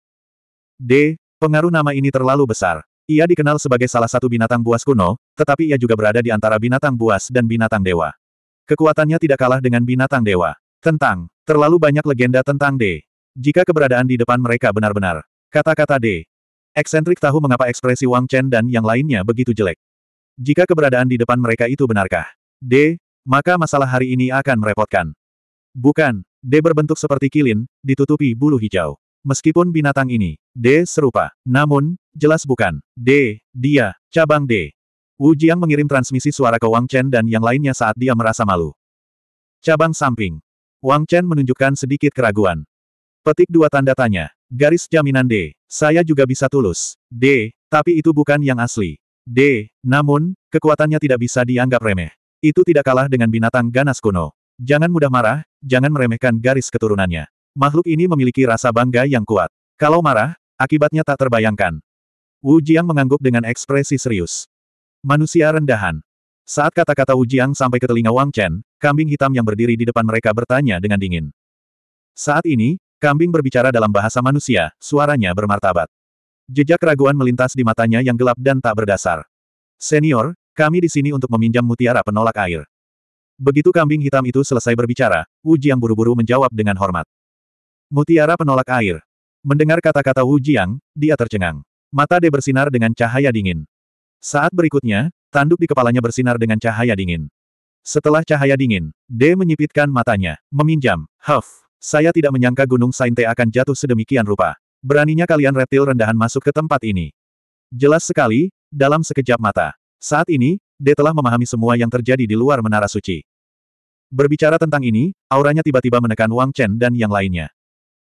D. Pengaruh nama ini terlalu besar. Ia dikenal sebagai salah satu binatang buas kuno, tetapi ia juga berada di antara binatang buas dan binatang dewa. Kekuatannya tidak kalah dengan binatang dewa. Tentang, terlalu banyak legenda tentang D. Jika keberadaan di depan mereka benar-benar. Kata-kata D. Eksentrik tahu mengapa ekspresi Wang Chen dan yang lainnya begitu jelek. Jika keberadaan di depan mereka itu benarkah? D. Maka masalah hari ini akan merepotkan. Bukan, D berbentuk seperti kilin, ditutupi bulu hijau. Meskipun binatang ini, D serupa. Namun, jelas bukan. D, dia, cabang D. Wu Jiang mengirim transmisi suara ke Wang Chen dan yang lainnya saat dia merasa malu. Cabang samping. Wang Chen menunjukkan sedikit keraguan. Petik dua tanda tanya. Garis jaminan D. Saya juga bisa tulus. D. Tapi itu bukan yang asli. D. Namun, kekuatannya tidak bisa dianggap remeh. Itu tidak kalah dengan binatang ganas kuno. Jangan mudah marah, jangan meremehkan garis keturunannya. Makhluk ini memiliki rasa bangga yang kuat. Kalau marah, akibatnya tak terbayangkan. Wu Jiang mengangguk dengan ekspresi serius. Manusia rendahan. Saat kata-kata Wu Jiang sampai ke telinga Wang Chen, kambing hitam yang berdiri di depan mereka bertanya dengan dingin. Saat ini, kambing berbicara dalam bahasa manusia, suaranya bermartabat. Jejak keraguan melintas di matanya yang gelap dan tak berdasar. Senior, kami di sini untuk meminjam mutiara penolak air. Begitu kambing hitam itu selesai berbicara, Wu Jiang buru-buru menjawab dengan hormat. Mutiara penolak air. Mendengar kata-kata Wu Jiang, dia tercengang. Mata De bersinar dengan cahaya dingin. Saat berikutnya, tanduk di kepalanya bersinar dengan cahaya dingin. Setelah cahaya dingin, D menyipitkan matanya, meminjam, huff, saya tidak menyangka Gunung Sainte akan jatuh sedemikian rupa. Beraninya kalian reptil rendahan masuk ke tempat ini. Jelas sekali, dalam sekejap mata, saat ini, D telah memahami semua yang terjadi di luar menara suci. Berbicara tentang ini, auranya tiba-tiba menekan Wang Chen dan yang lainnya.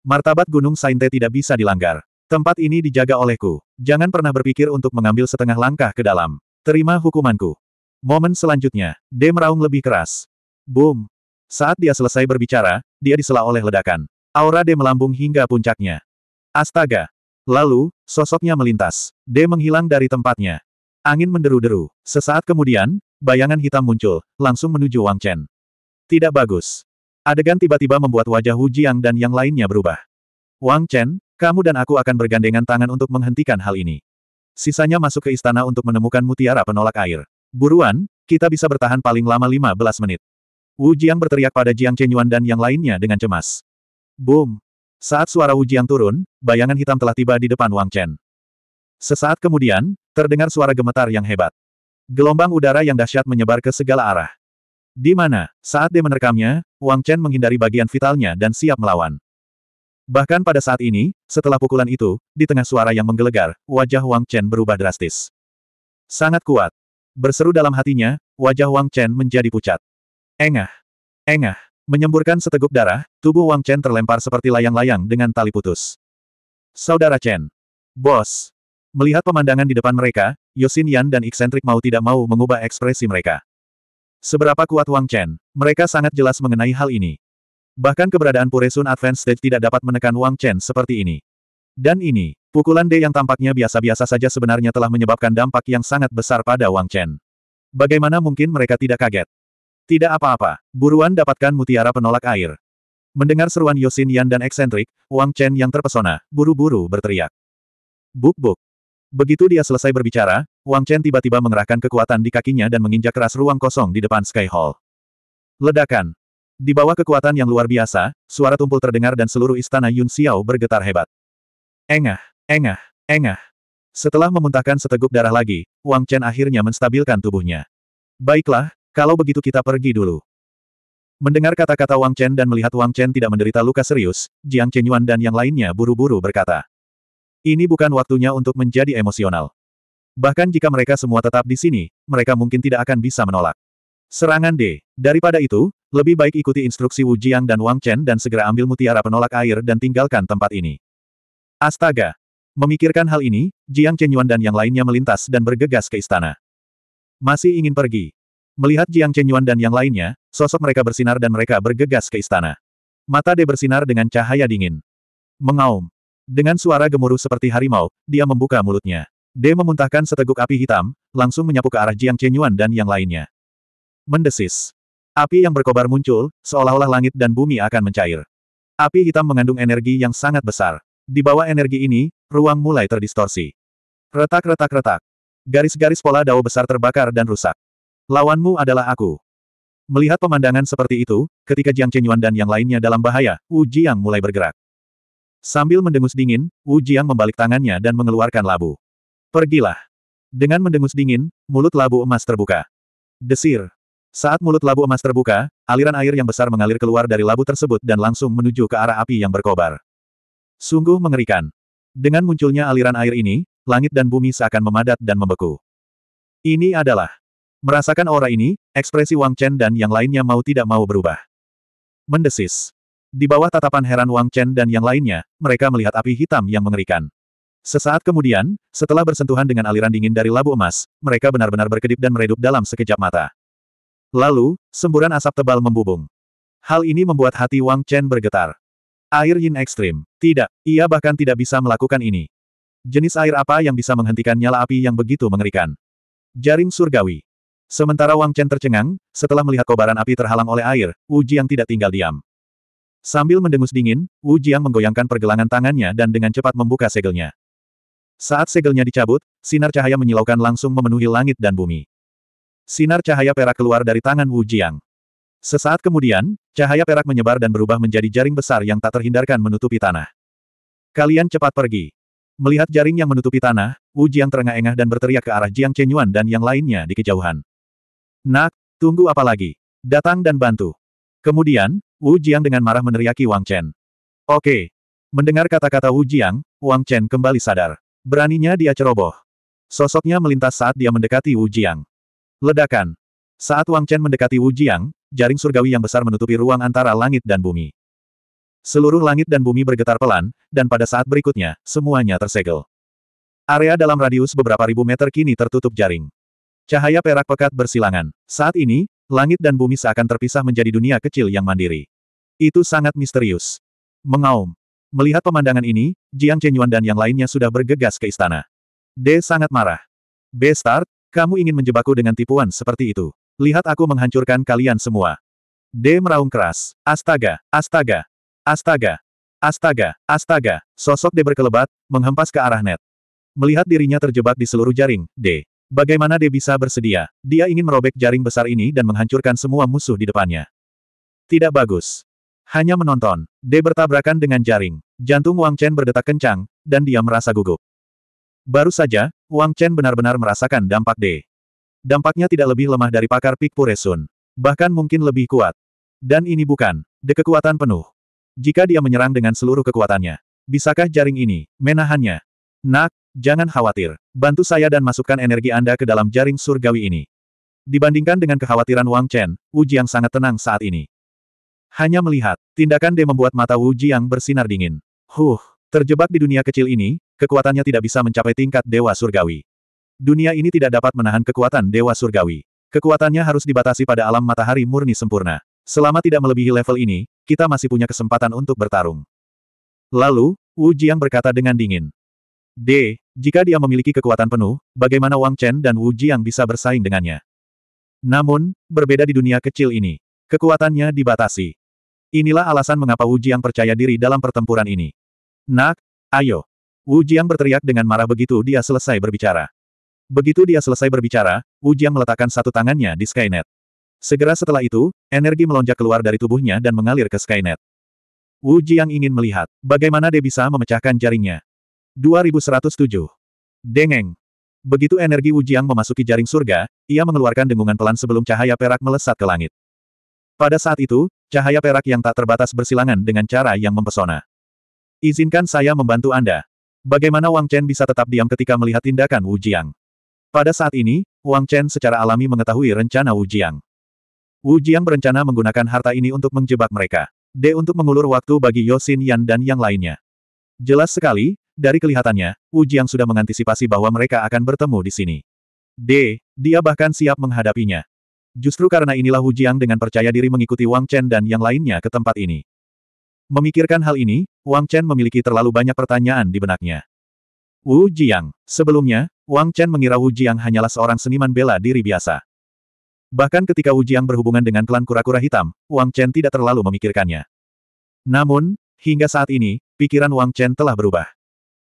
Martabat Gunung Sainte tidak bisa dilanggar. Tempat ini dijaga olehku. Jangan pernah berpikir untuk mengambil setengah langkah ke dalam. Terima hukumanku. Momen selanjutnya, D meraung lebih keras. Boom. Saat dia selesai berbicara, dia disela oleh ledakan. Aura D melambung hingga puncaknya. Astaga. Lalu, sosoknya melintas. D menghilang dari tempatnya. Angin menderu-deru. Sesaat kemudian, bayangan hitam muncul, langsung menuju Wang Chen. Tidak bagus. Adegan tiba-tiba membuat wajah Hu Jiang dan yang lainnya berubah. Wang Chen, kamu dan aku akan bergandengan tangan untuk menghentikan hal ini. Sisanya masuk ke istana untuk menemukan mutiara penolak air. Buruan, kita bisa bertahan paling lama 15 menit. Wu Jiang berteriak pada Jiang Chenyuan dan yang lainnya dengan cemas. Boom! Saat suara Wu Jiang turun, bayangan hitam telah tiba di depan Wang Chen. Sesaat kemudian, terdengar suara gemetar yang hebat. Gelombang udara yang dahsyat menyebar ke segala arah. Di mana, saat dia menerkamnya, Wang Chen menghindari bagian vitalnya dan siap melawan. Bahkan pada saat ini, setelah pukulan itu, di tengah suara yang menggelegar, wajah Wang Chen berubah drastis. Sangat kuat. Berseru dalam hatinya, wajah Wang Chen menjadi pucat. Engah. Engah. Menyemburkan seteguk darah, tubuh Wang Chen terlempar seperti layang-layang dengan tali putus. Saudara Chen. Bos. Melihat pemandangan di depan mereka, Yosin Yan dan Iksentrik mau tidak mau mengubah ekspresi mereka. Seberapa kuat Wang Chen, mereka sangat jelas mengenai hal ini. Bahkan keberadaan Puresun Advanced Stage tidak dapat menekan Wang Chen seperti ini. Dan ini, pukulan D yang tampaknya biasa-biasa saja sebenarnya telah menyebabkan dampak yang sangat besar pada Wang Chen. Bagaimana mungkin mereka tidak kaget? Tidak apa-apa, buruan dapatkan mutiara penolak air. Mendengar seruan Yosin Yan dan eksentrik, Wang Chen yang terpesona, buru-buru berteriak. Buk-buk, Begitu dia selesai berbicara, Wang Chen tiba-tiba mengerahkan kekuatan di kakinya dan menginjak keras ruang kosong di depan Sky Hall. Ledakan. Di bawah kekuatan yang luar biasa, suara tumpul terdengar dan seluruh istana Yun Xiao bergetar hebat. Engah, engah, engah. Setelah memuntahkan seteguk darah lagi, Wang Chen akhirnya menstabilkan tubuhnya. Baiklah, kalau begitu kita pergi dulu. Mendengar kata-kata Wang Chen dan melihat Wang Chen tidak menderita luka serius, Jiang Chenyuan dan yang lainnya buru-buru berkata. Ini bukan waktunya untuk menjadi emosional. Bahkan jika mereka semua tetap di sini, mereka mungkin tidak akan bisa menolak. Serangan D. Daripada itu, lebih baik ikuti instruksi Wu Jiang dan Wang Chen dan segera ambil mutiara penolak air dan tinggalkan tempat ini. Astaga! Memikirkan hal ini, Jiang Chenyuan dan yang lainnya melintas dan bergegas ke istana. Masih ingin pergi. Melihat Jiang Chenyuan dan yang lainnya, sosok mereka bersinar dan mereka bergegas ke istana. Mata D bersinar dengan cahaya dingin. Mengaum. Dengan suara gemuruh seperti harimau, dia membuka mulutnya. D memuntahkan seteguk api hitam, langsung menyapu ke arah Jiang Chenyuan dan yang lainnya. Mendesis. Api yang berkobar muncul, seolah-olah langit dan bumi akan mencair. Api hitam mengandung energi yang sangat besar. Di bawah energi ini, ruang mulai terdistorsi. Retak-retak-retak. Garis-garis pola dao besar terbakar dan rusak. Lawanmu adalah aku. Melihat pemandangan seperti itu, ketika Jiang Chenyuan dan yang lainnya dalam bahaya, Wu Jiang mulai bergerak. Sambil mendengus dingin, Wu Jiang membalik tangannya dan mengeluarkan labu. Pergilah. Dengan mendengus dingin, mulut labu emas terbuka. Desir. Saat mulut labu emas terbuka, aliran air yang besar mengalir keluar dari labu tersebut dan langsung menuju ke arah api yang berkobar. Sungguh mengerikan. Dengan munculnya aliran air ini, langit dan bumi seakan memadat dan membeku. Ini adalah. Merasakan aura ini, ekspresi Wang Chen dan yang lainnya mau tidak mau berubah. Mendesis. Di bawah tatapan heran Wang Chen dan yang lainnya, mereka melihat api hitam yang mengerikan. Sesaat kemudian, setelah bersentuhan dengan aliran dingin dari labu emas, mereka benar-benar berkedip dan meredup dalam sekejap mata. Lalu, semburan asap tebal membubung. Hal ini membuat hati Wang Chen bergetar. Air yin ekstrim. Tidak, ia bahkan tidak bisa melakukan ini. Jenis air apa yang bisa menghentikan nyala api yang begitu mengerikan? Jaring surgawi. Sementara Wang Chen tercengang, setelah melihat kobaran api terhalang oleh air, Wu Jiang tidak tinggal diam. Sambil mendengus dingin, Wu Jiang menggoyangkan pergelangan tangannya dan dengan cepat membuka segelnya. Saat segelnya dicabut, sinar cahaya menyilaukan langsung memenuhi langit dan bumi. Sinar cahaya perak keluar dari tangan Wu Jiang. Sesaat kemudian, cahaya perak menyebar dan berubah menjadi jaring besar yang tak terhindarkan menutupi tanah. Kalian cepat pergi. Melihat jaring yang menutupi tanah, Wu Jiang terengah-engah dan berteriak ke arah Jiang Chenyuan dan yang lainnya di kejauhan. Nak, tunggu apa lagi? Datang dan bantu. Kemudian, Wu Jiang dengan marah meneriaki Wang Chen. Oke. Mendengar kata-kata Wu Jiang, Wang Chen kembali sadar. Beraninya dia ceroboh. Sosoknya melintas saat dia mendekati Wu Jiang. Ledakan. Saat Wang Chen mendekati Wu Jiang, jaring surgawi yang besar menutupi ruang antara langit dan bumi. Seluruh langit dan bumi bergetar pelan, dan pada saat berikutnya, semuanya tersegel. Area dalam radius beberapa ribu meter kini tertutup jaring. Cahaya perak pekat bersilangan. Saat ini, langit dan bumi seakan terpisah menjadi dunia kecil yang mandiri. Itu sangat misterius. Mengaum. Melihat pemandangan ini, Jiang Chenyuan dan yang lainnya sudah bergegas ke istana. D sangat marah. B start, kamu ingin menjebakku dengan tipuan seperti itu. Lihat aku menghancurkan kalian semua. D meraung keras. Astaga, astaga, astaga, astaga, astaga. Sosok D berkelebat, menghempas ke arah net. Melihat dirinya terjebak di seluruh jaring, D. Bagaimana dia bisa bersedia? Dia ingin merobek jaring besar ini dan menghancurkan semua musuh di depannya. Tidak bagus. Hanya menonton, Dia bertabrakan dengan jaring. Jantung Wang Chen berdetak kencang, dan dia merasa gugup. Baru saja, Wang Chen benar-benar merasakan dampak De. Dampaknya tidak lebih lemah dari pakar Pik Puresun. Bahkan mungkin lebih kuat. Dan ini bukan, De kekuatan penuh. Jika dia menyerang dengan seluruh kekuatannya, bisakah jaring ini menahannya? Nak, Jangan khawatir. Bantu saya dan masukkan energi Anda ke dalam jaring surgawi ini. Dibandingkan dengan kekhawatiran Wang Chen, Wu Jiang sangat tenang saat ini. Hanya melihat, tindakan D membuat mata Wu Jiang bersinar dingin. Huh, terjebak di dunia kecil ini, kekuatannya tidak bisa mencapai tingkat Dewa Surgawi. Dunia ini tidak dapat menahan kekuatan Dewa Surgawi. Kekuatannya harus dibatasi pada alam matahari murni sempurna. Selama tidak melebihi level ini, kita masih punya kesempatan untuk bertarung. Lalu, Wu Jiang berkata dengan dingin. D, jika dia memiliki kekuatan penuh, bagaimana Wang Chen dan Wu Jiang bisa bersaing dengannya? Namun, berbeda di dunia kecil ini. Kekuatannya dibatasi. Inilah alasan mengapa Wu Jiang percaya diri dalam pertempuran ini. Nak, ayo. Wu Jiang berteriak dengan marah begitu dia selesai berbicara. Begitu dia selesai berbicara, Wu Jiang meletakkan satu tangannya di Skynet. Segera setelah itu, energi melonjak keluar dari tubuhnya dan mengalir ke Skynet. Wu Jiang ingin melihat bagaimana dia bisa memecahkan jaringnya. 2107. Dengeng. Begitu energi Wujiang memasuki jaring surga, ia mengeluarkan dengungan pelan sebelum cahaya perak melesat ke langit. Pada saat itu, cahaya perak yang tak terbatas bersilangan dengan cara yang mempesona. Izinkan saya membantu Anda. Bagaimana Wang Chen bisa tetap diam ketika melihat tindakan Wu Jiang? Pada saat ini, Wang Chen secara alami mengetahui rencana Wu Jiang. Wu Jiang berencana menggunakan harta ini untuk menjebak mereka. D untuk mengulur waktu bagi Yosin Yan dan yang lainnya. Jelas sekali, dari kelihatannya, Wu Jiang sudah mengantisipasi bahwa mereka akan bertemu di sini. D. Dia bahkan siap menghadapinya. Justru karena inilah Wu Jiang dengan percaya diri mengikuti Wang Chen dan yang lainnya ke tempat ini. Memikirkan hal ini, Wang Chen memiliki terlalu banyak pertanyaan di benaknya. Wu Jiang. Sebelumnya, Wang Chen mengira Wu Jiang hanyalah seorang seniman bela diri biasa. Bahkan ketika Wu Jiang berhubungan dengan klan kura-kura hitam, Wang Chen tidak terlalu memikirkannya. Namun, hingga saat ini, pikiran Wang Chen telah berubah.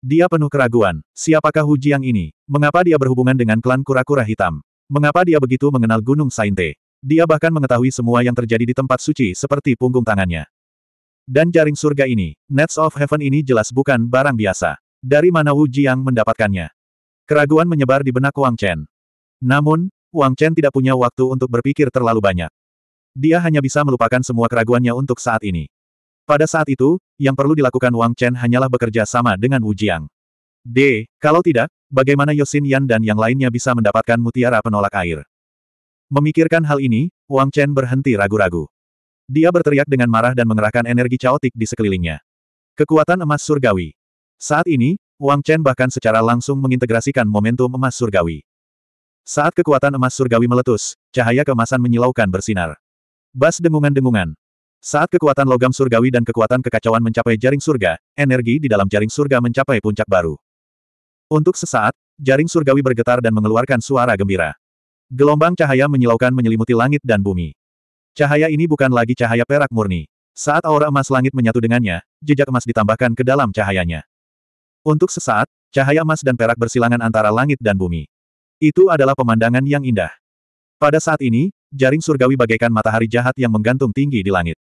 Dia penuh keraguan. Siapakah Hu Jiang ini? Mengapa dia berhubungan dengan klan kura-kura hitam? Mengapa dia begitu mengenal Gunung Sainte? Dia bahkan mengetahui semua yang terjadi di tempat suci seperti punggung tangannya. Dan jaring surga ini, Nets of Heaven ini jelas bukan barang biasa. Dari mana Wu Jiang mendapatkannya? Keraguan menyebar di benak Wang Chen. Namun, Wang Chen tidak punya waktu untuk berpikir terlalu banyak. Dia hanya bisa melupakan semua keraguannya untuk saat ini. Pada saat itu, yang perlu dilakukan Wang Chen hanyalah bekerja sama dengan Wu Jiang. D. Kalau tidak, bagaimana Yosin Yan dan yang lainnya bisa mendapatkan mutiara penolak air? Memikirkan hal ini, Wang Chen berhenti ragu-ragu. Dia berteriak dengan marah dan mengerahkan energi caotik di sekelilingnya. Kekuatan emas surgawi. Saat ini, Wang Chen bahkan secara langsung mengintegrasikan momentum emas surgawi. Saat kekuatan emas surgawi meletus, cahaya kemasan menyilaukan bersinar. Bas dengungan-dengungan. Saat kekuatan logam surgawi dan kekuatan kekacauan mencapai jaring surga, energi di dalam jaring surga mencapai puncak baru. Untuk sesaat, jaring surgawi bergetar dan mengeluarkan suara gembira. Gelombang cahaya menyilaukan menyelimuti langit dan bumi. Cahaya ini bukan lagi cahaya perak murni. Saat aura emas langit menyatu dengannya, jejak emas ditambahkan ke dalam cahayanya. Untuk sesaat, cahaya emas dan perak bersilangan antara langit dan bumi. Itu adalah pemandangan yang indah. Pada saat ini, jaring surgawi bagaikan matahari jahat yang menggantung tinggi di langit.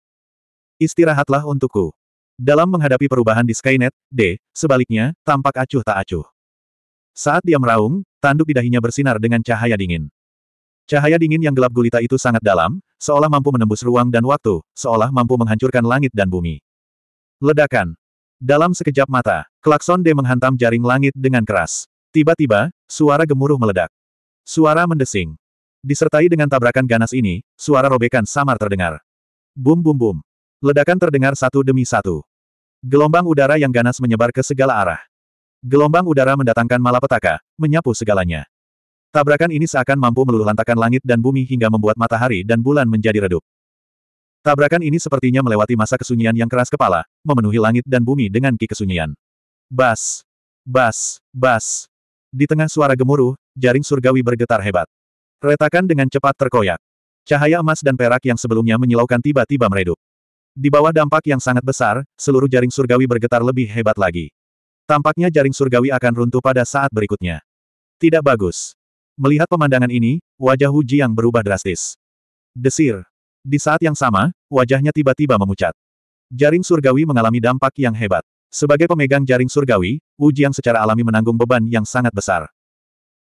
Istirahatlah untukku. Dalam menghadapi perubahan di Skynet, D, sebaliknya, tampak acuh tak acuh. Saat dia meraung, tanduk di dahinya bersinar dengan cahaya dingin. Cahaya dingin yang gelap gulita itu sangat dalam, seolah mampu menembus ruang dan waktu, seolah mampu menghancurkan langit dan bumi. Ledakan. Dalam sekejap mata, klakson D menghantam jaring langit dengan keras. Tiba-tiba, suara gemuruh meledak. Suara mendesing. Disertai dengan tabrakan ganas ini, suara robekan samar terdengar. Bum bum bum. Ledakan terdengar satu demi satu. Gelombang udara yang ganas menyebar ke segala arah. Gelombang udara mendatangkan malapetaka, menyapu segalanya. Tabrakan ini seakan mampu meluluh lantakan langit dan bumi hingga membuat matahari dan bulan menjadi redup. Tabrakan ini sepertinya melewati masa kesunyian yang keras kepala, memenuhi langit dan bumi dengan ki kesunyian. Bas! Bas! Bas! Di tengah suara gemuruh, jaring surgawi bergetar hebat. Retakan dengan cepat terkoyak. Cahaya emas dan perak yang sebelumnya menyilaukan tiba-tiba meredup. Di bawah dampak yang sangat besar, seluruh jaring surgawi bergetar lebih hebat lagi. Tampaknya jaring surgawi akan runtuh pada saat berikutnya. Tidak bagus. Melihat pemandangan ini, wajah Hu Jiang berubah drastis. Desir. Di saat yang sama, wajahnya tiba-tiba memucat. Jaring surgawi mengalami dampak yang hebat. Sebagai pemegang jaring surgawi, Wu Jiang secara alami menanggung beban yang sangat besar.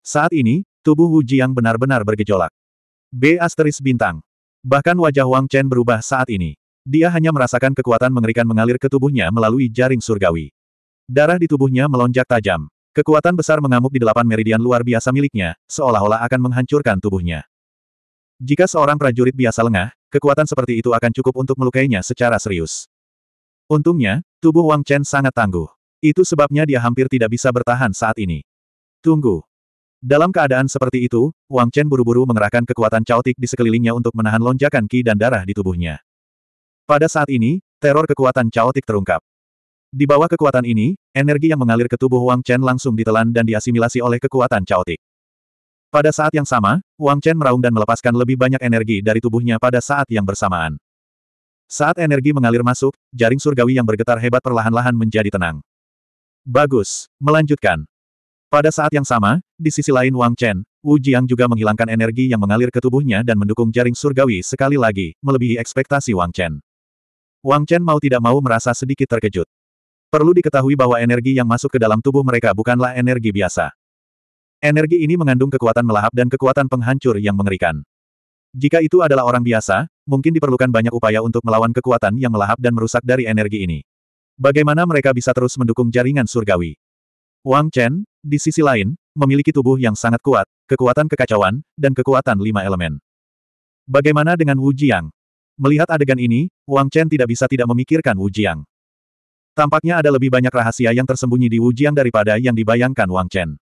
Saat ini, tubuh Wu Jiang benar-benar bergejolak. B asteris bintang. Bahkan wajah Wang Chen berubah saat ini. Dia hanya merasakan kekuatan mengerikan mengalir ke tubuhnya melalui jaring surgawi. Darah di tubuhnya melonjak tajam. Kekuatan besar mengamuk di delapan meridian luar biasa miliknya, seolah-olah akan menghancurkan tubuhnya. Jika seorang prajurit biasa lengah, kekuatan seperti itu akan cukup untuk melukainya secara serius. Untungnya, tubuh Wang Chen sangat tangguh. Itu sebabnya dia hampir tidak bisa bertahan saat ini. Tunggu. Dalam keadaan seperti itu, Wang Chen buru-buru mengerahkan kekuatan caotik di sekelilingnya untuk menahan lonjakan ki dan darah di tubuhnya. Pada saat ini, teror kekuatan caotik terungkap. Di bawah kekuatan ini, energi yang mengalir ke tubuh Wang Chen langsung ditelan dan diasimilasi oleh kekuatan caotik. Pada saat yang sama, Wang Chen meraung dan melepaskan lebih banyak energi dari tubuhnya pada saat yang bersamaan. Saat energi mengalir masuk, jaring surgawi yang bergetar hebat perlahan-lahan menjadi tenang. Bagus, melanjutkan. Pada saat yang sama, di sisi lain Wang Chen, Wu Jiang juga menghilangkan energi yang mengalir ke tubuhnya dan mendukung jaring surgawi sekali lagi, melebihi ekspektasi Wang Chen. Wang Chen mau tidak mau merasa sedikit terkejut. Perlu diketahui bahwa energi yang masuk ke dalam tubuh mereka bukanlah energi biasa. Energi ini mengandung kekuatan melahap dan kekuatan penghancur yang mengerikan. Jika itu adalah orang biasa, mungkin diperlukan banyak upaya untuk melawan kekuatan yang melahap dan merusak dari energi ini. Bagaimana mereka bisa terus mendukung jaringan surgawi? Wang Chen, di sisi lain, memiliki tubuh yang sangat kuat, kekuatan kekacauan, dan kekuatan lima elemen. Bagaimana dengan Wu Jiang? Melihat adegan ini, Wang Chen tidak bisa tidak memikirkan Wu Jiang. Tampaknya ada lebih banyak rahasia yang tersembunyi di Wu Jiang daripada yang dibayangkan Wang Chen.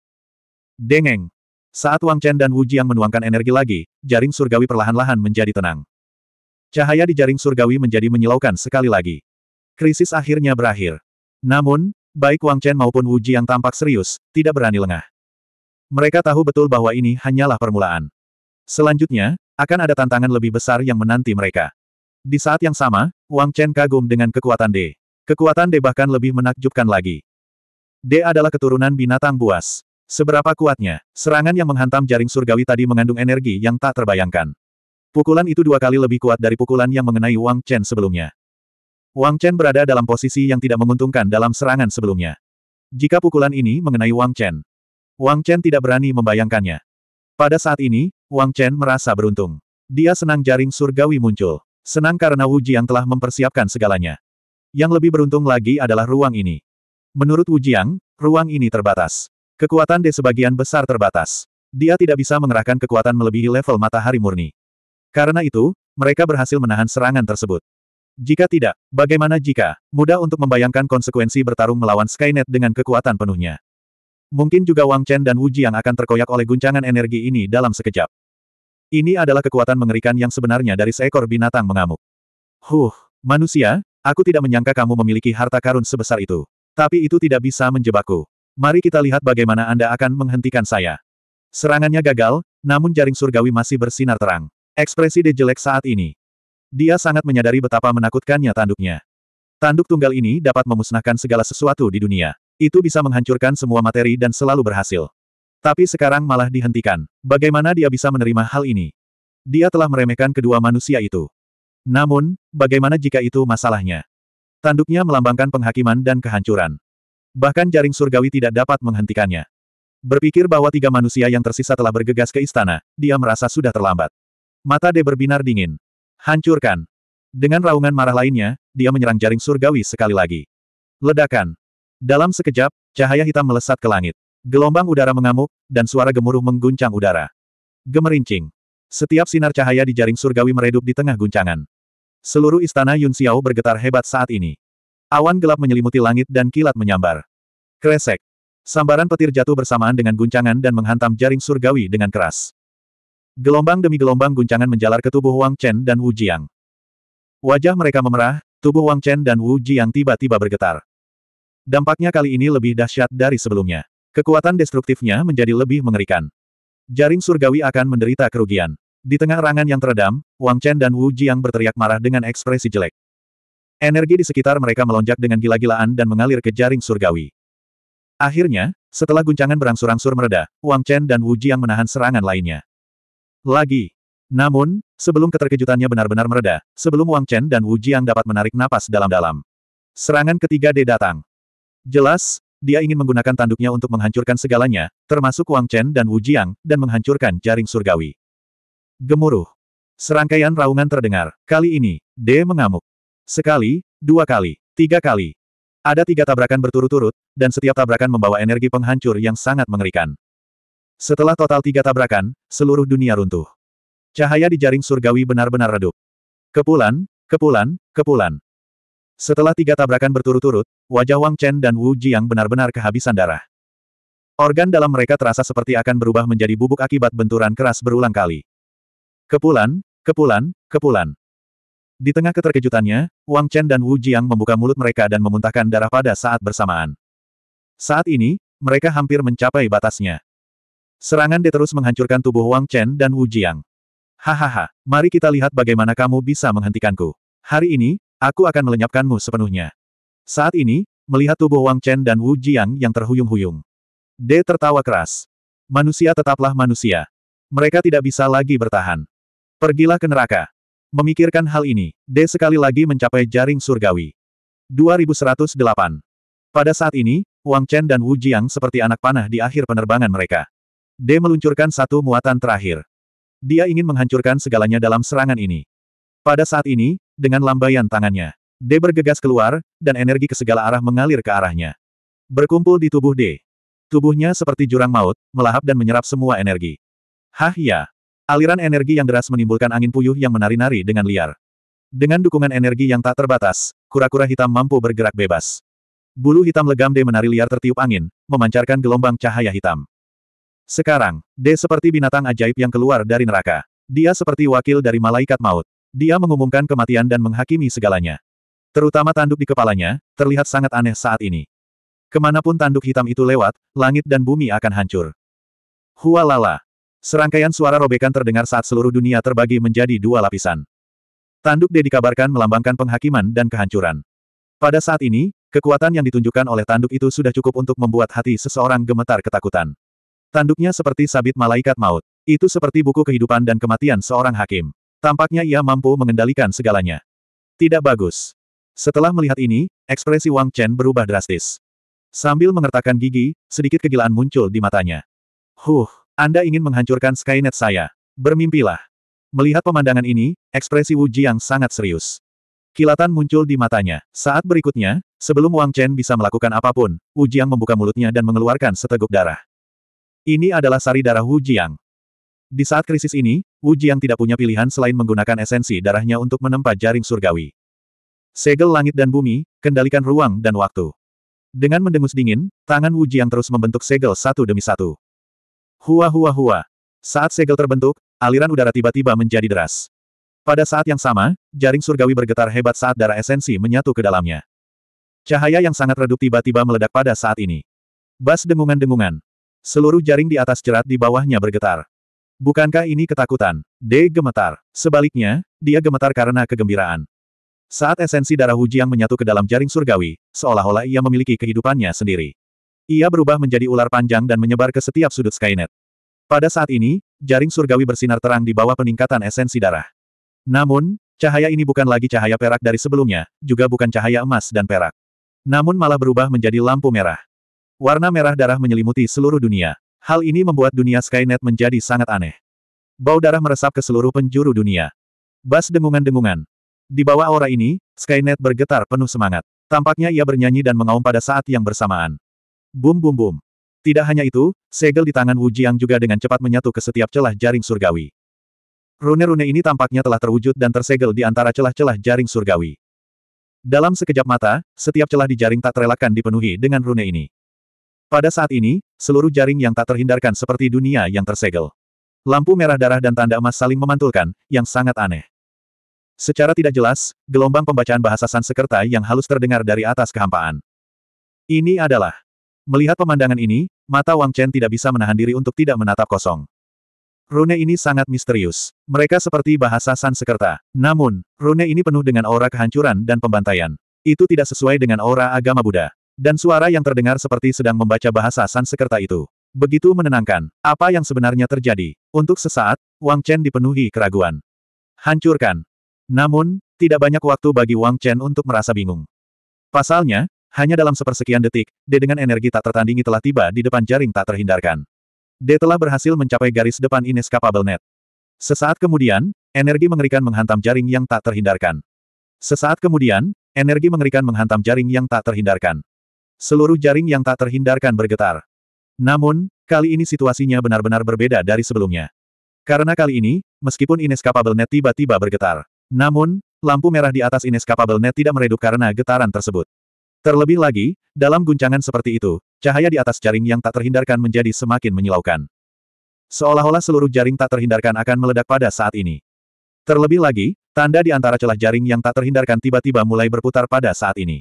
Dengeng. Saat Wang Chen dan Wu Jiang menuangkan energi lagi, jaring surgawi perlahan-lahan menjadi tenang. Cahaya di jaring surgawi menjadi menyilaukan sekali lagi. Krisis akhirnya berakhir. Namun, baik Wang Chen maupun Wu Jiang tampak serius, tidak berani lengah. Mereka tahu betul bahwa ini hanyalah permulaan. Selanjutnya, akan ada tantangan lebih besar yang menanti mereka. Di saat yang sama, Wang Chen kagum dengan kekuatan D. Kekuatan D bahkan lebih menakjubkan lagi. D adalah keturunan binatang buas. Seberapa kuatnya, serangan yang menghantam jaring surgawi tadi mengandung energi yang tak terbayangkan. Pukulan itu dua kali lebih kuat dari pukulan yang mengenai Wang Chen sebelumnya. Wang Chen berada dalam posisi yang tidak menguntungkan dalam serangan sebelumnya. Jika pukulan ini mengenai Wang Chen, Wang Chen tidak berani membayangkannya. Pada saat ini, Wang Chen merasa beruntung. Dia senang jaring surgawi muncul. Senang karena Wu Jiang telah mempersiapkan segalanya. Yang lebih beruntung lagi adalah ruang ini. Menurut Wu Jiang, ruang ini terbatas. Kekuatan D sebagian besar terbatas. Dia tidak bisa mengerahkan kekuatan melebihi level matahari murni. Karena itu, mereka berhasil menahan serangan tersebut. Jika tidak, bagaimana jika? Mudah untuk membayangkan konsekuensi bertarung melawan Skynet dengan kekuatan penuhnya. Mungkin juga Wang Chen dan Wu Jiang akan terkoyak oleh guncangan energi ini dalam sekejap. Ini adalah kekuatan mengerikan yang sebenarnya dari seekor binatang mengamuk. Huh, manusia, aku tidak menyangka kamu memiliki harta karun sebesar itu. Tapi itu tidak bisa menjebakku. Mari kita lihat bagaimana Anda akan menghentikan saya. Serangannya gagal, namun jaring surgawi masih bersinar terang. Ekspresi De jelek saat ini. Dia sangat menyadari betapa menakutkannya tanduknya. Tanduk tunggal ini dapat memusnahkan segala sesuatu di dunia. Itu bisa menghancurkan semua materi dan selalu berhasil. Tapi sekarang malah dihentikan. Bagaimana dia bisa menerima hal ini? Dia telah meremehkan kedua manusia itu. Namun, bagaimana jika itu masalahnya? Tanduknya melambangkan penghakiman dan kehancuran. Bahkan jaring surgawi tidak dapat menghentikannya. Berpikir bahwa tiga manusia yang tersisa telah bergegas ke istana, dia merasa sudah terlambat. Mata De berbinar dingin. Hancurkan. Dengan raungan marah lainnya, dia menyerang jaring surgawi sekali lagi. Ledakan. Dalam sekejap, cahaya hitam melesat ke langit. Gelombang udara mengamuk, dan suara gemuruh mengguncang udara. Gemerincing. Setiap sinar cahaya di jaring surgawi meredup di tengah guncangan. Seluruh istana Yun Xiao bergetar hebat saat ini. Awan gelap menyelimuti langit dan kilat menyambar. Kresek. Sambaran petir jatuh bersamaan dengan guncangan dan menghantam jaring surgawi dengan keras. Gelombang demi gelombang guncangan menjalar ke tubuh Wang Chen dan Wu Jiang. Wajah mereka memerah, tubuh Wang Chen dan Wu Jiang tiba-tiba bergetar. Dampaknya kali ini lebih dahsyat dari sebelumnya. Kekuatan destruktifnya menjadi lebih mengerikan. Jaring surgawi akan menderita kerugian. Di tengah rangan yang teredam, Wang Chen dan Wu Jiang berteriak marah dengan ekspresi jelek. Energi di sekitar mereka melonjak dengan gila-gilaan dan mengalir ke jaring surgawi. Akhirnya, setelah guncangan berangsur-angsur mereda, Wang Chen dan Wu Jiang menahan serangan lainnya. Lagi. Namun, sebelum keterkejutannya benar-benar mereda, sebelum Wang Chen dan Wu Jiang dapat menarik napas dalam-dalam. Serangan ketiga D datang. Jelas, dia ingin menggunakan tanduknya untuk menghancurkan segalanya, termasuk Wang Chen dan Wu Jiang, dan menghancurkan jaring surgawi. Gemuruh. Serangkaian raungan terdengar. Kali ini, D mengamuk. Sekali, dua kali, tiga kali. Ada tiga tabrakan berturut-turut, dan setiap tabrakan membawa energi penghancur yang sangat mengerikan. Setelah total tiga tabrakan, seluruh dunia runtuh. Cahaya di jaring surgawi benar-benar redup. Kepulan, kepulan, kepulan. Setelah tiga tabrakan berturut-turut, wajah Wang Chen dan Wu Jiang benar-benar kehabisan darah. Organ dalam mereka terasa seperti akan berubah menjadi bubuk akibat benturan keras berulang kali. Kepulan, kepulan, kepulan. Di tengah keterkejutannya, Wang Chen dan Wu Jiang membuka mulut mereka dan memuntahkan darah pada saat bersamaan. Saat ini, mereka hampir mencapai batasnya. Serangan dia terus menghancurkan tubuh Wang Chen dan Wu Jiang. Hahaha, mari kita lihat bagaimana kamu bisa menghentikanku. Hari ini, Aku akan melenyapkanmu sepenuhnya. Saat ini, melihat tubuh Wang Chen dan Wu Jiang yang terhuyung-huyung. D tertawa keras. Manusia tetaplah manusia. Mereka tidak bisa lagi bertahan. Pergilah ke neraka. Memikirkan hal ini, D sekali lagi mencapai jaring surgawi. 2108. Pada saat ini, Wang Chen dan Wu Jiang seperti anak panah di akhir penerbangan mereka. D meluncurkan satu muatan terakhir. Dia ingin menghancurkan segalanya dalam serangan ini. Pada saat ini, dengan lambaian tangannya. D bergegas keluar, dan energi ke segala arah mengalir ke arahnya. Berkumpul di tubuh D. Tubuhnya seperti jurang maut, melahap dan menyerap semua energi. Hah ya! Aliran energi yang deras menimbulkan angin puyuh yang menari-nari dengan liar. Dengan dukungan energi yang tak terbatas, kura-kura hitam mampu bergerak bebas. Bulu hitam legam D menari liar tertiup angin, memancarkan gelombang cahaya hitam. Sekarang, D seperti binatang ajaib yang keluar dari neraka. Dia seperti wakil dari malaikat maut. Dia mengumumkan kematian dan menghakimi segalanya. Terutama tanduk di kepalanya, terlihat sangat aneh saat ini. Kemanapun tanduk hitam itu lewat, langit dan bumi akan hancur. Hualala. Serangkaian suara robekan terdengar saat seluruh dunia terbagi menjadi dua lapisan. Tanduk D dikabarkan melambangkan penghakiman dan kehancuran. Pada saat ini, Kekuatan yang ditunjukkan oleh tanduk itu sudah cukup untuk membuat hati seseorang gemetar ketakutan. Tanduknya seperti sabit malaikat maut. Itu seperti buku kehidupan dan kematian seorang hakim. Tampaknya ia mampu mengendalikan segalanya. Tidak bagus. Setelah melihat ini, ekspresi Wang Chen berubah drastis. Sambil mengertakkan gigi, sedikit kegilaan muncul di matanya. Huh, Anda ingin menghancurkan Skynet saya. Bermimpilah. Melihat pemandangan ini, ekspresi Wu Jiang sangat serius. Kilatan muncul di matanya. Saat berikutnya, sebelum Wang Chen bisa melakukan apapun, Wu Jiang membuka mulutnya dan mengeluarkan seteguk darah. Ini adalah sari darah Wu Jiang. Di saat krisis ini, Wu Jiang tidak punya pilihan selain menggunakan esensi darahnya untuk menempa jaring surgawi. Segel langit dan bumi, kendalikan ruang dan waktu. Dengan mendengus dingin, tangan Wu Jiang terus membentuk segel satu demi satu. Hua hua hua. Saat segel terbentuk, aliran udara tiba-tiba menjadi deras. Pada saat yang sama, jaring surgawi bergetar hebat saat darah esensi menyatu ke dalamnya. Cahaya yang sangat redup tiba-tiba meledak pada saat ini. Bas dengungan-dengungan. Seluruh jaring di atas jerat di bawahnya bergetar. Bukankah ini ketakutan? D gemetar. Sebaliknya, dia gemetar karena kegembiraan. Saat esensi darah yang menyatu ke dalam jaring surgawi, seolah-olah ia memiliki kehidupannya sendiri. Ia berubah menjadi ular panjang dan menyebar ke setiap sudut Skynet. Pada saat ini, jaring surgawi bersinar terang di bawah peningkatan esensi darah. Namun, cahaya ini bukan lagi cahaya perak dari sebelumnya, juga bukan cahaya emas dan perak. Namun malah berubah menjadi lampu merah. Warna merah darah menyelimuti seluruh dunia, Hal ini membuat dunia Skynet menjadi sangat aneh. Bau darah meresap ke seluruh penjuru dunia. Bas dengungan-dengungan. Di bawah aura ini, Skynet bergetar penuh semangat. Tampaknya ia bernyanyi dan mengaum pada saat yang bersamaan. Bum bum bum. Tidak hanya itu, segel di tangan Wu Jiang juga dengan cepat menyatu ke setiap celah jaring surgawi. Rune-rune ini tampaknya telah terwujud dan tersegel di antara celah-celah jaring surgawi. Dalam sekejap mata, setiap celah di jaring tak terelakkan dipenuhi dengan rune ini. Pada saat ini, seluruh jaring yang tak terhindarkan seperti dunia yang tersegel. Lampu merah darah dan tanda emas saling memantulkan, yang sangat aneh. Secara tidak jelas, gelombang pembacaan bahasa Sansekerta yang halus terdengar dari atas kehampaan. Ini adalah. Melihat pemandangan ini, mata Wang Chen tidak bisa menahan diri untuk tidak menatap kosong. Rune ini sangat misterius. Mereka seperti bahasa Sansekerta. Namun, rune ini penuh dengan aura kehancuran dan pembantaian. Itu tidak sesuai dengan aura agama Buddha. Dan suara yang terdengar seperti sedang membaca bahasa Sanskerta itu. Begitu menenangkan. Apa yang sebenarnya terjadi? Untuk sesaat, Wang Chen dipenuhi keraguan. Hancurkan. Namun, tidak banyak waktu bagi Wang Chen untuk merasa bingung. Pasalnya, hanya dalam sepersekian detik, D dengan energi tak tertandingi telah tiba di depan jaring tak terhindarkan. D telah berhasil mencapai garis depan Inescapable Net. Sesaat kemudian, energi mengerikan menghantam jaring yang tak terhindarkan. Sesaat kemudian, energi mengerikan menghantam jaring yang tak terhindarkan. Seluruh jaring yang tak terhindarkan bergetar. Namun, kali ini situasinya benar-benar berbeda dari sebelumnya. Karena kali ini, meskipun Inescapable Net tiba-tiba bergetar. Namun, lampu merah di atas Inescapable Net tidak meredup karena getaran tersebut. Terlebih lagi, dalam guncangan seperti itu, cahaya di atas jaring yang tak terhindarkan menjadi semakin menyilaukan. Seolah-olah seluruh jaring tak terhindarkan akan meledak pada saat ini. Terlebih lagi, tanda di antara celah jaring yang tak terhindarkan tiba-tiba mulai berputar pada saat ini.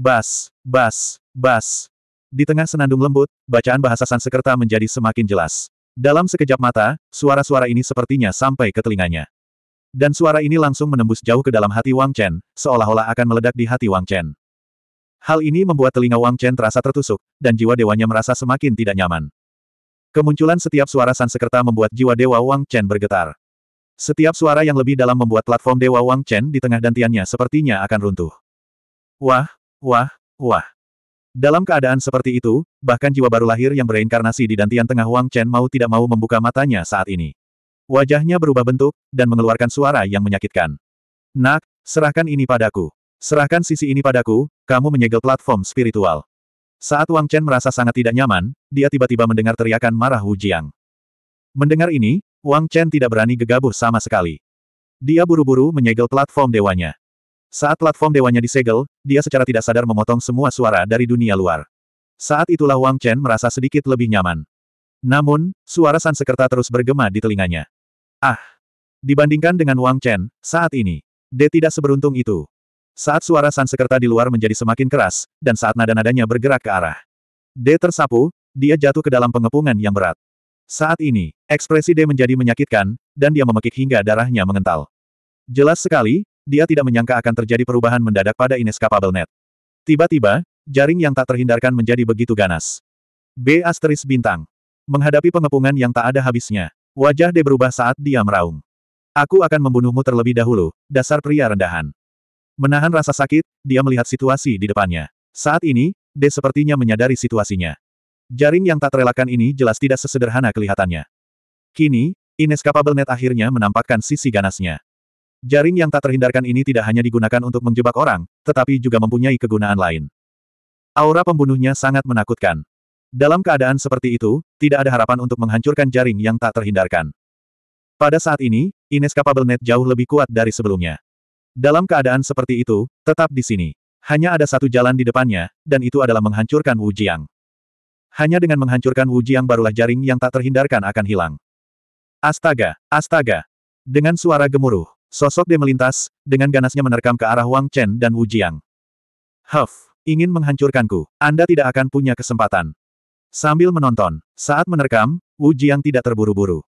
Bas, bas, bas. Di tengah senandung lembut, bacaan bahasa Sansekerta menjadi semakin jelas. Dalam sekejap mata, suara-suara ini sepertinya sampai ke telinganya. Dan suara ini langsung menembus jauh ke dalam hati Wang Chen, seolah-olah akan meledak di hati Wang Chen. Hal ini membuat telinga Wang Chen terasa tertusuk, dan jiwa dewanya merasa semakin tidak nyaman. Kemunculan setiap suara Sansekerta membuat jiwa dewa Wang Chen bergetar. Setiap suara yang lebih dalam membuat platform dewa Wang Chen di tengah dantiannya sepertinya akan runtuh. Wah, Wah, wah. Dalam keadaan seperti itu, bahkan jiwa baru lahir yang bereinkarnasi di dantian tengah Wang Chen mau tidak mau membuka matanya saat ini. Wajahnya berubah bentuk, dan mengeluarkan suara yang menyakitkan. Nak, serahkan ini padaku. Serahkan sisi ini padaku, kamu menyegel platform spiritual. Saat Wang Chen merasa sangat tidak nyaman, dia tiba-tiba mendengar teriakan marah Hu Jiang. Mendengar ini, Wang Chen tidak berani gegabah sama sekali. Dia buru-buru menyegel platform dewanya. Saat platform dewanya disegel, dia secara tidak sadar memotong semua suara dari dunia luar. Saat itulah Wang Chen merasa sedikit lebih nyaman. Namun, suara San Sekerta terus bergema di telinganya. Ah! Dibandingkan dengan Wang Chen, saat ini, dia tidak seberuntung itu. Saat suara San Sekerta di luar menjadi semakin keras, dan saat nada-nadanya bergerak ke arah D tersapu, dia jatuh ke dalam pengepungan yang berat. Saat ini, ekspresi D menjadi menyakitkan, dan dia memekik hingga darahnya mengental. Jelas sekali, dia tidak menyangka akan terjadi perubahan mendadak pada Inescapable Net. Tiba-tiba, jaring yang tak terhindarkan menjadi begitu ganas. B asteris bintang. Menghadapi pengepungan yang tak ada habisnya, wajah D berubah saat dia meraung. Aku akan membunuhmu terlebih dahulu, dasar pria rendahan. Menahan rasa sakit, dia melihat situasi di depannya. Saat ini, D sepertinya menyadari situasinya. Jaring yang tak terelakkan ini jelas tidak sesederhana kelihatannya. Kini, Inescapable Net akhirnya menampakkan sisi ganasnya. Jaring yang tak terhindarkan ini tidak hanya digunakan untuk menjebak orang, tetapi juga mempunyai kegunaan lain. Aura pembunuhnya sangat menakutkan. Dalam keadaan seperti itu, tidak ada harapan untuk menghancurkan jaring yang tak terhindarkan. Pada saat ini, Inescapable Net jauh lebih kuat dari sebelumnya. Dalam keadaan seperti itu, tetap di sini. Hanya ada satu jalan di depannya, dan itu adalah menghancurkan Wu Jiang. Hanya dengan menghancurkan Wu Jiang barulah jaring yang tak terhindarkan akan hilang. Astaga, astaga! Dengan suara gemuruh, Sosok dia melintas, dengan ganasnya menerkam ke arah Wang Chen dan Wu Jiang. Huff, ingin menghancurkanku, Anda tidak akan punya kesempatan. Sambil menonton, saat menerkam, Wu Jiang tidak terburu-buru.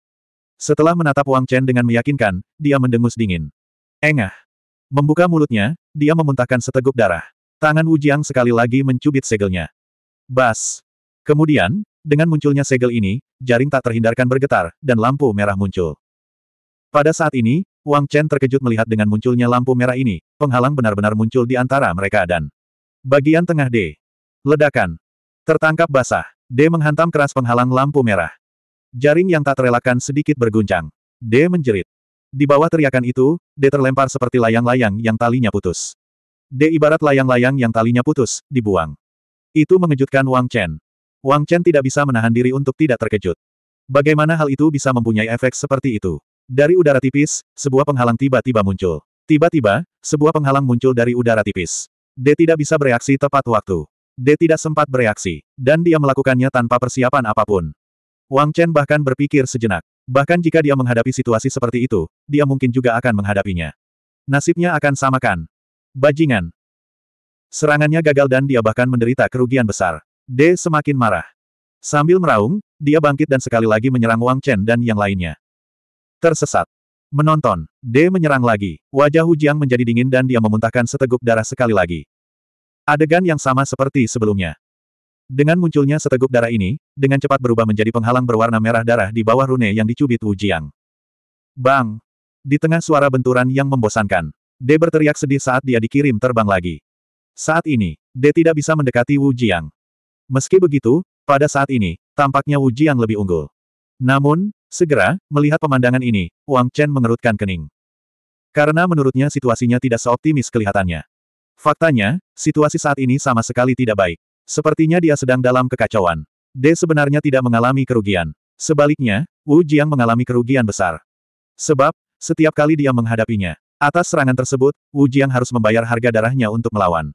Setelah menatap Wang Chen dengan meyakinkan, dia mendengus dingin. Engah. Membuka mulutnya, dia memuntahkan seteguk darah. Tangan Wu Jiang sekali lagi mencubit segelnya. Bas. Kemudian, dengan munculnya segel ini, jaring tak terhindarkan bergetar, dan lampu merah muncul. Pada saat ini, Wang Chen terkejut melihat dengan munculnya lampu merah ini, penghalang benar-benar muncul di antara mereka dan bagian tengah D. Ledakan. Tertangkap basah. D menghantam keras penghalang lampu merah. Jaring yang tak terelakkan sedikit berguncang. D menjerit. Di bawah teriakan itu, D terlempar seperti layang-layang yang talinya putus. D ibarat layang-layang yang talinya putus, dibuang. Itu mengejutkan Wang Chen. Wang Chen tidak bisa menahan diri untuk tidak terkejut. Bagaimana hal itu bisa mempunyai efek seperti itu? Dari udara tipis, sebuah penghalang tiba-tiba muncul. Tiba-tiba, sebuah penghalang muncul dari udara tipis. D tidak bisa bereaksi tepat waktu. D tidak sempat bereaksi, dan dia melakukannya tanpa persiapan apapun. Wang Chen bahkan berpikir sejenak. Bahkan jika dia menghadapi situasi seperti itu, dia mungkin juga akan menghadapinya. Nasibnya akan samakan. Bajingan. Serangannya gagal dan dia bahkan menderita kerugian besar. D semakin marah. Sambil meraung, dia bangkit dan sekali lagi menyerang Wang Chen dan yang lainnya. Tersesat. Menonton. D menyerang lagi. Wajah Hu Jiang menjadi dingin dan dia memuntahkan seteguk darah sekali lagi. Adegan yang sama seperti sebelumnya. Dengan munculnya seteguk darah ini, dengan cepat berubah menjadi penghalang berwarna merah darah di bawah rune yang dicubit Wu Jiang. Bang! Di tengah suara benturan yang membosankan, D berteriak sedih saat dia dikirim terbang lagi. Saat ini, D tidak bisa mendekati Wu Jiang. Meski begitu, pada saat ini, tampaknya Wu Jiang lebih unggul. Namun, Segera, melihat pemandangan ini, Wang Chen mengerutkan kening. Karena menurutnya situasinya tidak seoptimis kelihatannya. Faktanya, situasi saat ini sama sekali tidak baik. Sepertinya dia sedang dalam kekacauan. De sebenarnya tidak mengalami kerugian. Sebaliknya, Wu Jiang mengalami kerugian besar. Sebab, setiap kali dia menghadapinya, atas serangan tersebut, Wu Jiang harus membayar harga darahnya untuk melawan.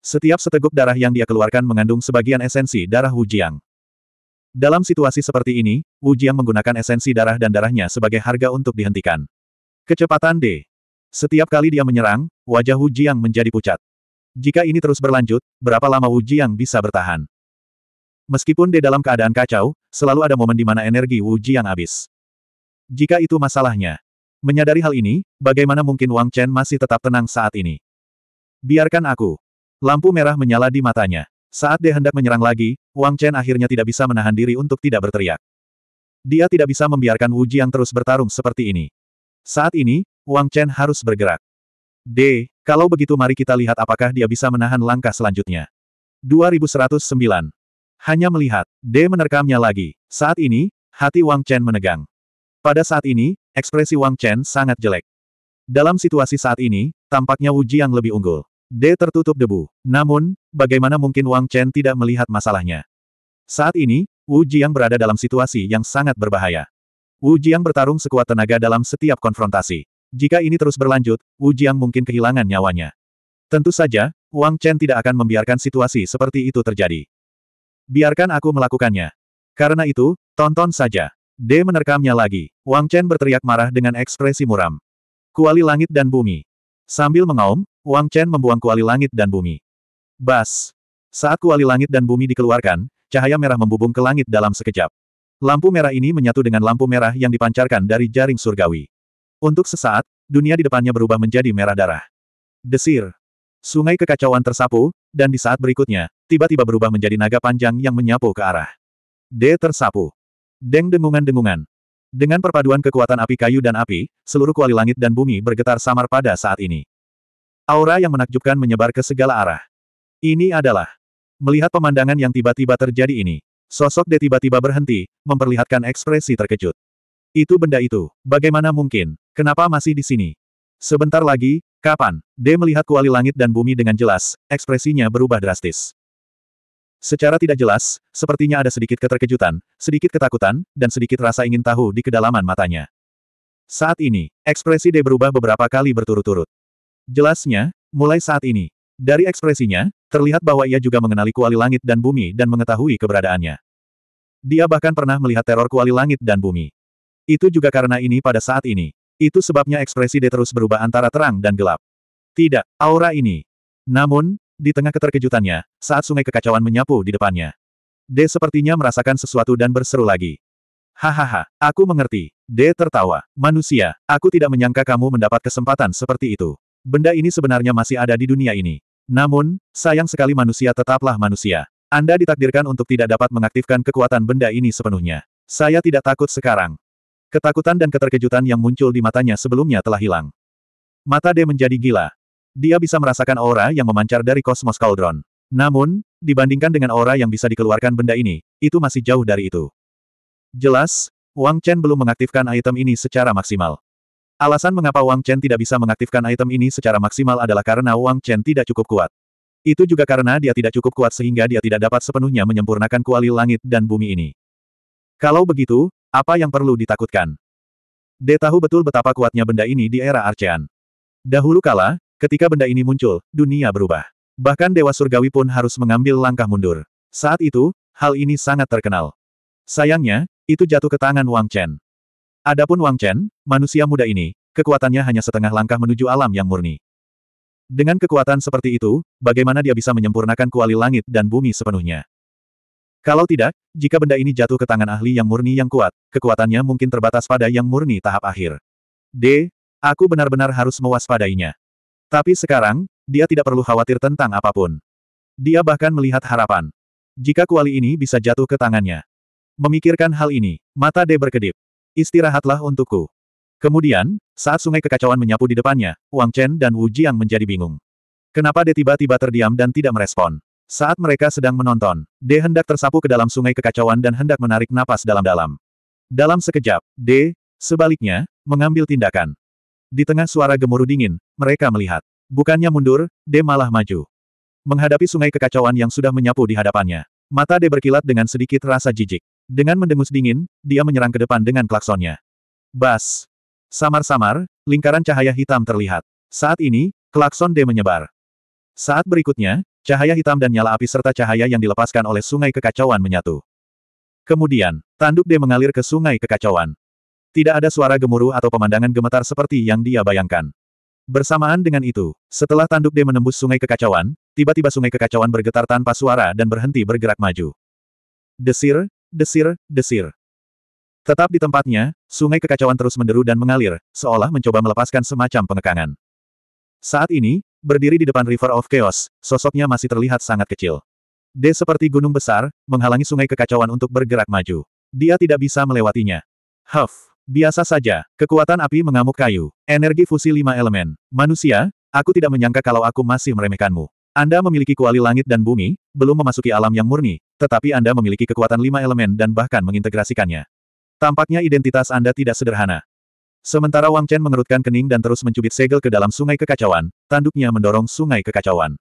Setiap seteguk darah yang dia keluarkan mengandung sebagian esensi darah Wu Jiang. Dalam situasi seperti ini, Wu Jiang menggunakan esensi darah dan darahnya sebagai harga untuk dihentikan. Kecepatan D. Setiap kali dia menyerang, wajah Wu Jiang menjadi pucat. Jika ini terus berlanjut, berapa lama Wu Jiang bisa bertahan? Meskipun D dalam keadaan kacau, selalu ada momen di mana energi Wu Jiang habis. Jika itu masalahnya. Menyadari hal ini, bagaimana mungkin Wang Chen masih tetap tenang saat ini? Biarkan aku. Lampu merah menyala di matanya. Saat dia hendak menyerang lagi, Wang Chen akhirnya tidak bisa menahan diri untuk tidak berteriak. Dia tidak bisa membiarkan Wu Jiang terus bertarung seperti ini. Saat ini, Wang Chen harus bergerak. D. Kalau begitu mari kita lihat apakah dia bisa menahan langkah selanjutnya. 2109. Hanya melihat, D menerkamnya lagi. Saat ini, hati Wang Chen menegang. Pada saat ini, ekspresi Wang Chen sangat jelek. Dalam situasi saat ini, tampaknya Wu Jiang lebih unggul. D tertutup debu. Namun, bagaimana mungkin Wang Chen tidak melihat masalahnya? Saat ini, Wu Jiang berada dalam situasi yang sangat berbahaya. Wu Jiang bertarung sekuat tenaga dalam setiap konfrontasi. Jika ini terus berlanjut, Wu Jiang mungkin kehilangan nyawanya. Tentu saja, Wang Chen tidak akan membiarkan situasi seperti itu terjadi. Biarkan aku melakukannya. Karena itu, tonton saja. D menerkamnya lagi. Wang Chen berteriak marah dengan ekspresi muram. Kuali langit dan bumi. Sambil mengaum, Wang Chen membuang kuali langit dan bumi. Bas! Saat kuali langit dan bumi dikeluarkan, cahaya merah membubung ke langit dalam sekejap. Lampu merah ini menyatu dengan lampu merah yang dipancarkan dari jaring surgawi. Untuk sesaat, dunia di depannya berubah menjadi merah darah. Desir. Sungai kekacauan tersapu, dan di saat berikutnya, tiba-tiba berubah menjadi naga panjang yang menyapu ke arah. D tersapu. Deng dengungan-dengungan. Dengan perpaduan kekuatan api kayu dan api, seluruh kuali langit dan bumi bergetar samar pada saat ini. Aura yang menakjubkan menyebar ke segala arah. Ini adalah melihat pemandangan yang tiba-tiba terjadi ini. Sosok de tiba-tiba berhenti, memperlihatkan ekspresi terkejut. Itu benda itu, bagaimana mungkin, kenapa masih di sini? Sebentar lagi, kapan? D melihat kuali langit dan bumi dengan jelas, ekspresinya berubah drastis. Secara tidak jelas, sepertinya ada sedikit keterkejutan, sedikit ketakutan, dan sedikit rasa ingin tahu di kedalaman matanya. Saat ini, ekspresi D berubah beberapa kali berturut-turut. Jelasnya, mulai saat ini. Dari ekspresinya, terlihat bahwa ia juga mengenali kuali langit dan bumi dan mengetahui keberadaannya. Dia bahkan pernah melihat teror kuali langit dan bumi. Itu juga karena ini pada saat ini. Itu sebabnya ekspresi D terus berubah antara terang dan gelap. Tidak, aura ini. Namun, di tengah keterkejutannya, saat sungai kekacauan menyapu di depannya. D sepertinya merasakan sesuatu dan berseru lagi. Hahaha, aku mengerti. D tertawa. Manusia, aku tidak menyangka kamu mendapat kesempatan seperti itu. Benda ini sebenarnya masih ada di dunia ini. Namun, sayang sekali manusia tetaplah manusia. Anda ditakdirkan untuk tidak dapat mengaktifkan kekuatan benda ini sepenuhnya. Saya tidak takut sekarang. Ketakutan dan keterkejutan yang muncul di matanya sebelumnya telah hilang. Mata D menjadi gila. Dia bisa merasakan aura yang memancar dari kosmos Cauldron. Namun, dibandingkan dengan aura yang bisa dikeluarkan benda ini, itu masih jauh dari itu. Jelas, Wang Chen belum mengaktifkan item ini secara maksimal. Alasan mengapa Wang Chen tidak bisa mengaktifkan item ini secara maksimal adalah karena Wang Chen tidak cukup kuat. Itu juga karena dia tidak cukup kuat sehingga dia tidak dapat sepenuhnya menyempurnakan kuali langit dan bumi ini. Kalau begitu, apa yang perlu ditakutkan? De tahu betul betapa kuatnya benda ini di era Archean. Dahulu kala, ketika benda ini muncul, dunia berubah. Bahkan Dewa Surgawi pun harus mengambil langkah mundur. Saat itu, hal ini sangat terkenal. Sayangnya, itu jatuh ke tangan Wang Chen. Adapun Wang Chen, manusia muda ini, kekuatannya hanya setengah langkah menuju alam yang murni. Dengan kekuatan seperti itu, bagaimana dia bisa menyempurnakan kuali langit dan bumi sepenuhnya? Kalau tidak, jika benda ini jatuh ke tangan ahli yang murni yang kuat, kekuatannya mungkin terbatas pada yang murni tahap akhir. D. Aku benar-benar harus mewaspadainya. Tapi sekarang, dia tidak perlu khawatir tentang apapun. Dia bahkan melihat harapan. Jika kuali ini bisa jatuh ke tangannya. Memikirkan hal ini, mata D berkedip. Istirahatlah untukku. Kemudian, saat sungai kekacauan menyapu di depannya, Wang Chen dan Wu Jiang menjadi bingung. Kenapa dia tiba-tiba terdiam dan tidak merespon? Saat mereka sedang menonton, D hendak tersapu ke dalam sungai kekacauan dan hendak menarik napas dalam-dalam. Dalam sekejap, D, sebaliknya, mengambil tindakan. Di tengah suara gemuruh dingin, mereka melihat. Bukannya mundur, D malah maju. Menghadapi sungai kekacauan yang sudah menyapu di hadapannya. Mata D berkilat dengan sedikit rasa jijik. Dengan mendengus dingin, dia menyerang ke depan dengan klaksonnya. Bas! Samar-samar, lingkaran cahaya hitam terlihat. Saat ini, klakson D menyebar. Saat berikutnya, cahaya hitam dan nyala api serta cahaya yang dilepaskan oleh sungai kekacauan menyatu. Kemudian, tanduk D mengalir ke sungai kekacauan. Tidak ada suara gemuruh atau pemandangan gemetar seperti yang dia bayangkan. Bersamaan dengan itu, setelah tanduk D menembus sungai kekacauan, tiba-tiba sungai kekacauan bergetar tanpa suara dan berhenti bergerak maju. Desir, Desir, desir. Tetap di tempatnya, sungai kekacauan terus menderu dan mengalir, seolah mencoba melepaskan semacam pengekangan. Saat ini, berdiri di depan River of Chaos, sosoknya masih terlihat sangat kecil. D seperti gunung besar, menghalangi sungai kekacauan untuk bergerak maju. Dia tidak bisa melewatinya. Huff, biasa saja, kekuatan api mengamuk kayu, energi fusi lima elemen. Manusia, aku tidak menyangka kalau aku masih meremehkanmu. Anda memiliki kuali langit dan bumi, belum memasuki alam yang murni, tetapi Anda memiliki kekuatan lima elemen dan bahkan mengintegrasikannya. Tampaknya identitas Anda tidak sederhana. Sementara Wang Chen mengerutkan kening dan terus mencubit segel ke dalam sungai kekacauan, tanduknya mendorong sungai kekacauan.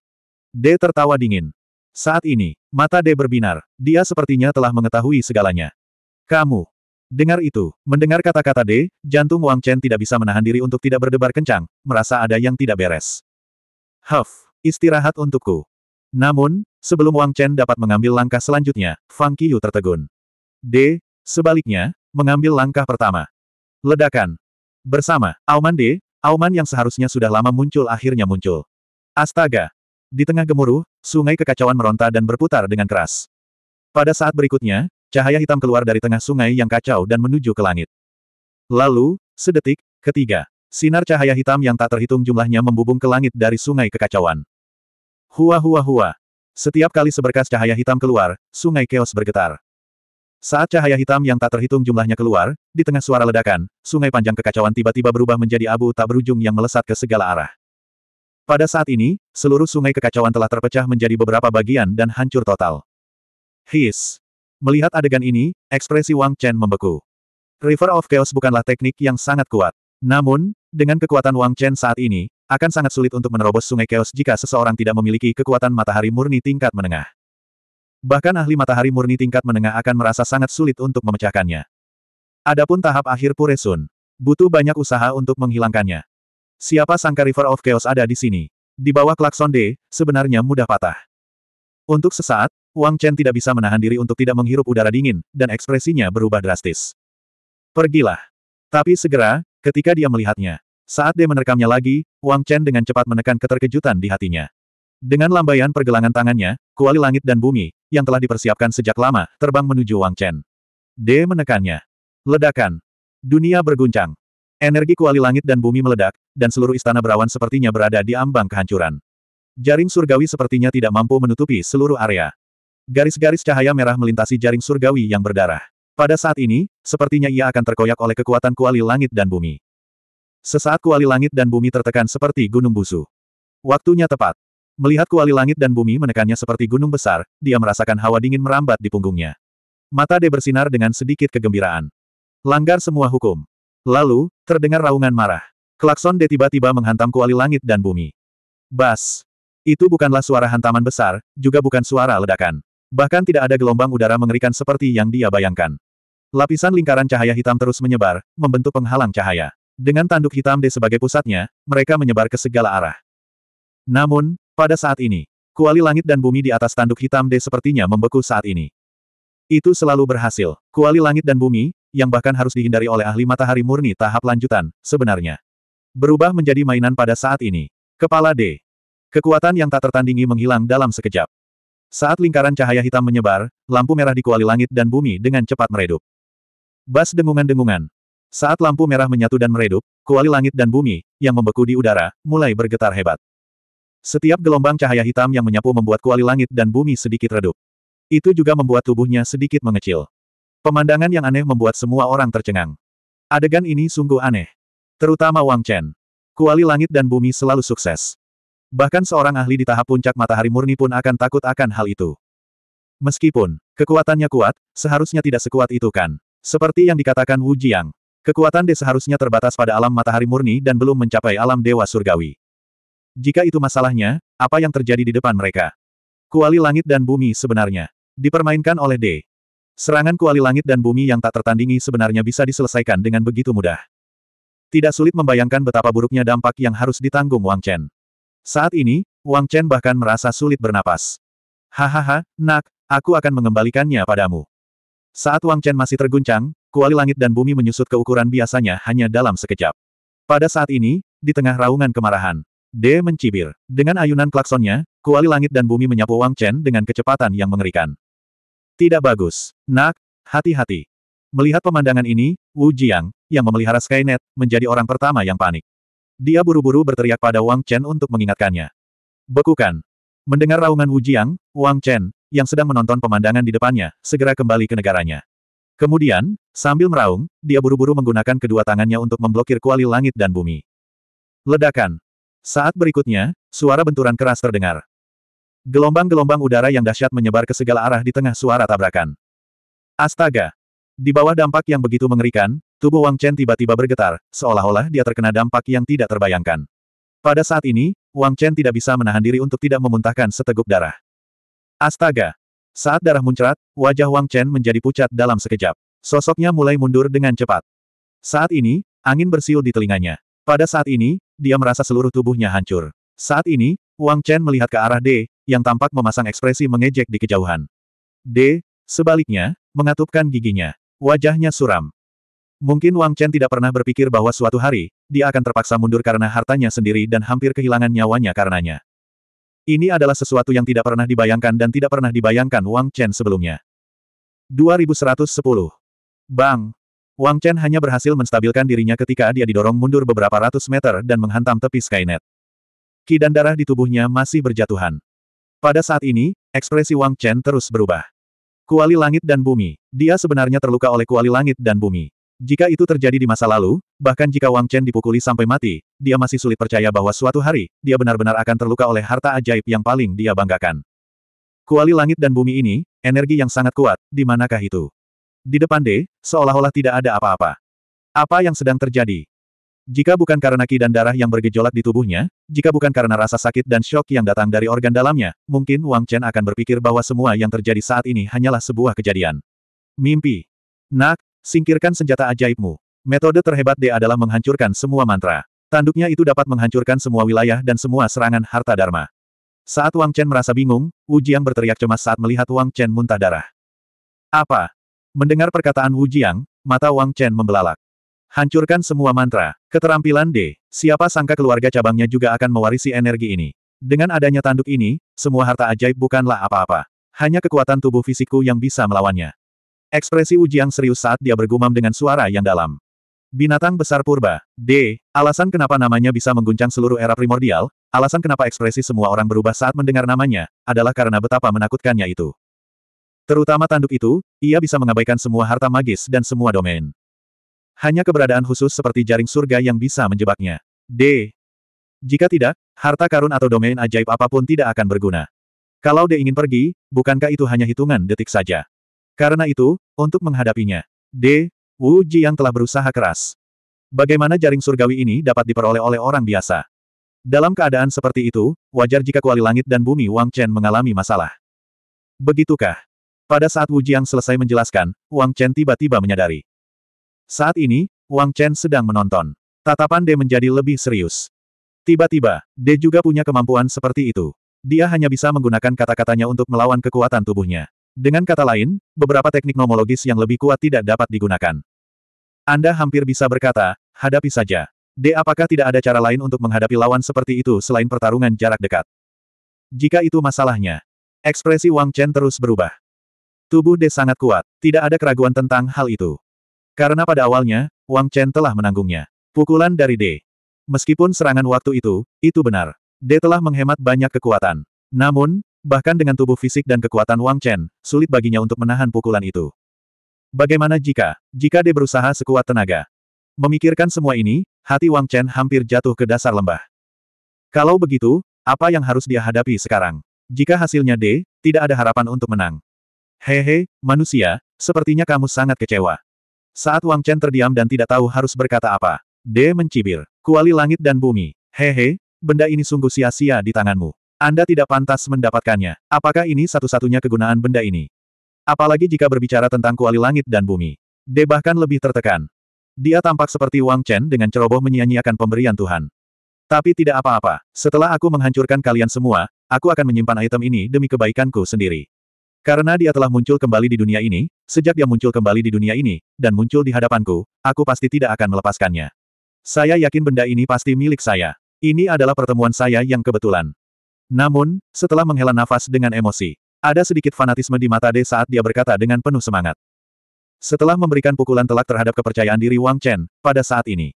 D tertawa dingin. Saat ini, mata D berbinar. Dia sepertinya telah mengetahui segalanya. Kamu. Dengar itu, mendengar kata-kata D, jantung Wang Chen tidak bisa menahan diri untuk tidak berdebar kencang, merasa ada yang tidak beres. Huff. Istirahat untukku. Namun, sebelum Wang Chen dapat mengambil langkah selanjutnya, Fang Qiyu tertegun. D. Sebaliknya, mengambil langkah pertama. Ledakan. Bersama, Auman D, Auman yang seharusnya sudah lama muncul akhirnya muncul. Astaga! Di tengah gemuruh, sungai kekacauan meronta dan berputar dengan keras. Pada saat berikutnya, cahaya hitam keluar dari tengah sungai yang kacau dan menuju ke langit. Lalu, sedetik, ketiga, Sinar cahaya hitam yang tak terhitung jumlahnya membubung ke langit dari sungai kekacauan. Hua hua hua. Setiap kali seberkas cahaya hitam keluar, sungai keos bergetar. Saat cahaya hitam yang tak terhitung jumlahnya keluar, di tengah suara ledakan, sungai panjang kekacauan tiba-tiba berubah menjadi abu tak berujung yang melesat ke segala arah. Pada saat ini, seluruh sungai kekacauan telah terpecah menjadi beberapa bagian dan hancur total. His. Melihat adegan ini, ekspresi Wang Chen membeku. River of Chaos bukanlah teknik yang sangat kuat. Namun, dengan kekuatan Wang Chen saat ini, akan sangat sulit untuk menerobos sungai Chaos jika seseorang tidak memiliki kekuatan matahari murni tingkat menengah. Bahkan ahli matahari murni tingkat menengah akan merasa sangat sulit untuk memecahkannya. Adapun tahap akhir Puresun, butuh banyak usaha untuk menghilangkannya. Siapa sangka River of Chaos ada di sini? Di bawah klakson D, sebenarnya mudah patah. Untuk sesaat, Wang Chen tidak bisa menahan diri untuk tidak menghirup udara dingin, dan ekspresinya berubah drastis. Pergilah. Tapi segera, Ketika dia melihatnya, saat dia menerkamnya lagi, Wang Chen dengan cepat menekan keterkejutan di hatinya. Dengan lambaian pergelangan tangannya, kuali langit dan bumi, yang telah dipersiapkan sejak lama, terbang menuju Wang Chen. D menekannya. Ledakan. Dunia berguncang. Energi kuali langit dan bumi meledak, dan seluruh istana berawan sepertinya berada di ambang kehancuran. Jaring surgawi sepertinya tidak mampu menutupi seluruh area. Garis-garis cahaya merah melintasi jaring surgawi yang berdarah. Pada saat ini, sepertinya ia akan terkoyak oleh kekuatan kuali langit dan bumi. Sesaat kuali langit dan bumi tertekan seperti gunung busu. Waktunya tepat. Melihat kuali langit dan bumi menekannya seperti gunung besar, dia merasakan hawa dingin merambat di punggungnya. Mata De bersinar dengan sedikit kegembiraan. Langgar semua hukum. Lalu, terdengar raungan marah. Klakson De tiba-tiba menghantam kuali langit dan bumi. Bas! Itu bukanlah suara hantaman besar, juga bukan suara ledakan. Bahkan tidak ada gelombang udara mengerikan seperti yang dia bayangkan. Lapisan lingkaran cahaya hitam terus menyebar, membentuk penghalang cahaya. Dengan tanduk hitam D sebagai pusatnya, mereka menyebar ke segala arah. Namun, pada saat ini, kuali langit dan bumi di atas tanduk hitam D sepertinya membeku saat ini. Itu selalu berhasil. Kuali langit dan bumi, yang bahkan harus dihindari oleh ahli matahari murni tahap lanjutan, sebenarnya. Berubah menjadi mainan pada saat ini. Kepala D. Kekuatan yang tak tertandingi menghilang dalam sekejap. Saat lingkaran cahaya hitam menyebar, lampu merah di kuali langit dan bumi dengan cepat meredup. Bas dengungan-dengungan. Saat lampu merah menyatu dan meredup, kuali langit dan bumi, yang membeku di udara, mulai bergetar hebat. Setiap gelombang cahaya hitam yang menyapu membuat kuali langit dan bumi sedikit redup. Itu juga membuat tubuhnya sedikit mengecil. Pemandangan yang aneh membuat semua orang tercengang. Adegan ini sungguh aneh. Terutama Wang Chen. Kuali langit dan bumi selalu sukses. Bahkan seorang ahli di tahap puncak matahari murni pun akan takut akan hal itu. Meskipun kekuatannya kuat, seharusnya tidak sekuat itu kan. Seperti yang dikatakan Wu Jiang, kekuatan desa seharusnya terbatas pada alam matahari murni dan belum mencapai alam dewa surgawi. Jika itu masalahnya, apa yang terjadi di depan mereka? Kuali langit dan bumi sebenarnya dipermainkan oleh D. Serangan kuali langit dan bumi yang tak tertandingi sebenarnya bisa diselesaikan dengan begitu mudah. Tidak sulit membayangkan betapa buruknya dampak yang harus ditanggung Wang Chen. Saat ini, Wang Chen bahkan merasa sulit bernapas. Hahaha, nak, aku akan mengembalikannya padamu. Saat Wang Chen masih terguncang, kuali langit dan bumi menyusut ke ukuran biasanya hanya dalam sekejap. Pada saat ini, di tengah raungan kemarahan, D mencibir. Dengan ayunan klaksonnya, kuali langit dan bumi menyapu Wang Chen dengan kecepatan yang mengerikan. Tidak bagus. Nak, hati-hati. Melihat pemandangan ini, Wu Jiang, yang memelihara Skynet, menjadi orang pertama yang panik. Dia buru-buru berteriak pada Wang Chen untuk mengingatkannya. Bekukan. Mendengar raungan Wu Jiang, Wang Chen, yang sedang menonton pemandangan di depannya, segera kembali ke negaranya. Kemudian, sambil meraung, dia buru-buru menggunakan kedua tangannya untuk memblokir kuali langit dan bumi. Ledakan. Saat berikutnya, suara benturan keras terdengar. Gelombang-gelombang udara yang dahsyat menyebar ke segala arah di tengah suara tabrakan. Astaga! Di bawah dampak yang begitu mengerikan, tubuh Wang Chen tiba-tiba bergetar, seolah-olah dia terkena dampak yang tidak terbayangkan. Pada saat ini, Wang Chen tidak bisa menahan diri untuk tidak memuntahkan seteguk darah. Astaga! Saat darah muncrat, wajah Wang Chen menjadi pucat dalam sekejap. Sosoknya mulai mundur dengan cepat. Saat ini, angin bersiul di telinganya. Pada saat ini, dia merasa seluruh tubuhnya hancur. Saat ini, Wang Chen melihat ke arah D, yang tampak memasang ekspresi mengejek di kejauhan. D, sebaliknya, mengatupkan giginya. Wajahnya suram. Mungkin Wang Chen tidak pernah berpikir bahwa suatu hari, dia akan terpaksa mundur karena hartanya sendiri dan hampir kehilangan nyawanya karenanya. Ini adalah sesuatu yang tidak pernah dibayangkan dan tidak pernah dibayangkan Wang Chen sebelumnya. 2110. Bang! Wang Chen hanya berhasil menstabilkan dirinya ketika dia didorong mundur beberapa ratus meter dan menghantam tepi Skynet. Ki dan darah di tubuhnya masih berjatuhan. Pada saat ini, ekspresi Wang Chen terus berubah. Kuali langit dan bumi. Dia sebenarnya terluka oleh kuali langit dan bumi. Jika itu terjadi di masa lalu, bahkan jika Wang Chen dipukuli sampai mati, dia masih sulit percaya bahwa suatu hari, dia benar-benar akan terluka oleh harta ajaib yang paling dia banggakan. Kuali langit dan bumi ini, energi yang sangat kuat, di manakah itu? Di depan D, seolah-olah tidak ada apa-apa. Apa yang sedang terjadi? Jika bukan karena ki dan darah yang bergejolak di tubuhnya, jika bukan karena rasa sakit dan shock yang datang dari organ dalamnya, mungkin Wang Chen akan berpikir bahwa semua yang terjadi saat ini hanyalah sebuah kejadian. Mimpi. Nak, Singkirkan senjata ajaibmu. Metode terhebat D adalah menghancurkan semua mantra. Tanduknya itu dapat menghancurkan semua wilayah dan semua serangan harta dharma. Saat Wang Chen merasa bingung, Wu Jiang berteriak cemas saat melihat Wang Chen muntah darah. Apa? Mendengar perkataan Wu Jiang, mata Wang Chen membelalak. Hancurkan semua mantra. Keterampilan D. Siapa sangka keluarga cabangnya juga akan mewarisi energi ini. Dengan adanya tanduk ini, semua harta ajaib bukanlah apa-apa. Hanya kekuatan tubuh fisikku yang bisa melawannya. Ekspresi Ujiang serius saat dia bergumam dengan suara yang dalam. Binatang besar purba. D. Alasan kenapa namanya bisa mengguncang seluruh era primordial, alasan kenapa ekspresi semua orang berubah saat mendengar namanya, adalah karena betapa menakutkannya itu. Terutama tanduk itu, ia bisa mengabaikan semua harta magis dan semua domain. Hanya keberadaan khusus seperti jaring surga yang bisa menjebaknya. D. Jika tidak, harta karun atau domain ajaib apapun tidak akan berguna. Kalau D ingin pergi, bukankah itu hanya hitungan detik saja? Karena itu, untuk menghadapinya, D. Wu Jiang telah berusaha keras. Bagaimana jaring surgawi ini dapat diperoleh oleh orang biasa? Dalam keadaan seperti itu, wajar jika kuali langit dan bumi Wang Chen mengalami masalah. Begitukah? Pada saat Wu Jiang selesai menjelaskan, Wang Chen tiba-tiba menyadari. Saat ini, Wang Chen sedang menonton. Tatapan D menjadi lebih serius. Tiba-tiba, D juga punya kemampuan seperti itu. Dia hanya bisa menggunakan kata-katanya untuk melawan kekuatan tubuhnya. Dengan kata lain, beberapa teknik nomologis yang lebih kuat tidak dapat digunakan. Anda hampir bisa berkata, hadapi saja. D. Apakah tidak ada cara lain untuk menghadapi lawan seperti itu selain pertarungan jarak dekat? Jika itu masalahnya. Ekspresi Wang Chen terus berubah. Tubuh D sangat kuat, tidak ada keraguan tentang hal itu. Karena pada awalnya, Wang Chen telah menanggungnya. Pukulan dari D. Meskipun serangan waktu itu, itu benar. D telah menghemat banyak kekuatan. Namun, Bahkan dengan tubuh fisik dan kekuatan Wang Chen, sulit baginya untuk menahan pukulan itu. Bagaimana jika, jika dia berusaha sekuat tenaga? Memikirkan semua ini, hati Wang Chen hampir jatuh ke dasar lembah. Kalau begitu, apa yang harus dia hadapi sekarang? Jika hasilnya D, tidak ada harapan untuk menang. Hehe, manusia, sepertinya kamu sangat kecewa. Saat Wang Chen terdiam dan tidak tahu harus berkata apa, D mencibir, kuali langit dan bumi. Hehe, benda ini sungguh sia-sia di tanganmu. Anda tidak pantas mendapatkannya. Apakah ini satu-satunya kegunaan benda ini? Apalagi jika berbicara tentang kuali langit dan bumi. De bahkan lebih tertekan. Dia tampak seperti Wang Chen dengan ceroboh menyia-nyiakan pemberian Tuhan. Tapi tidak apa-apa. Setelah aku menghancurkan kalian semua, aku akan menyimpan item ini demi kebaikanku sendiri. Karena dia telah muncul kembali di dunia ini, sejak dia muncul kembali di dunia ini, dan muncul di hadapanku, aku pasti tidak akan melepaskannya. Saya yakin benda ini pasti milik saya. Ini adalah pertemuan saya yang kebetulan. Namun, setelah menghela nafas dengan emosi, ada sedikit fanatisme di mata De saat dia berkata dengan penuh semangat. Setelah memberikan pukulan telak terhadap kepercayaan diri Wang Chen, pada saat ini,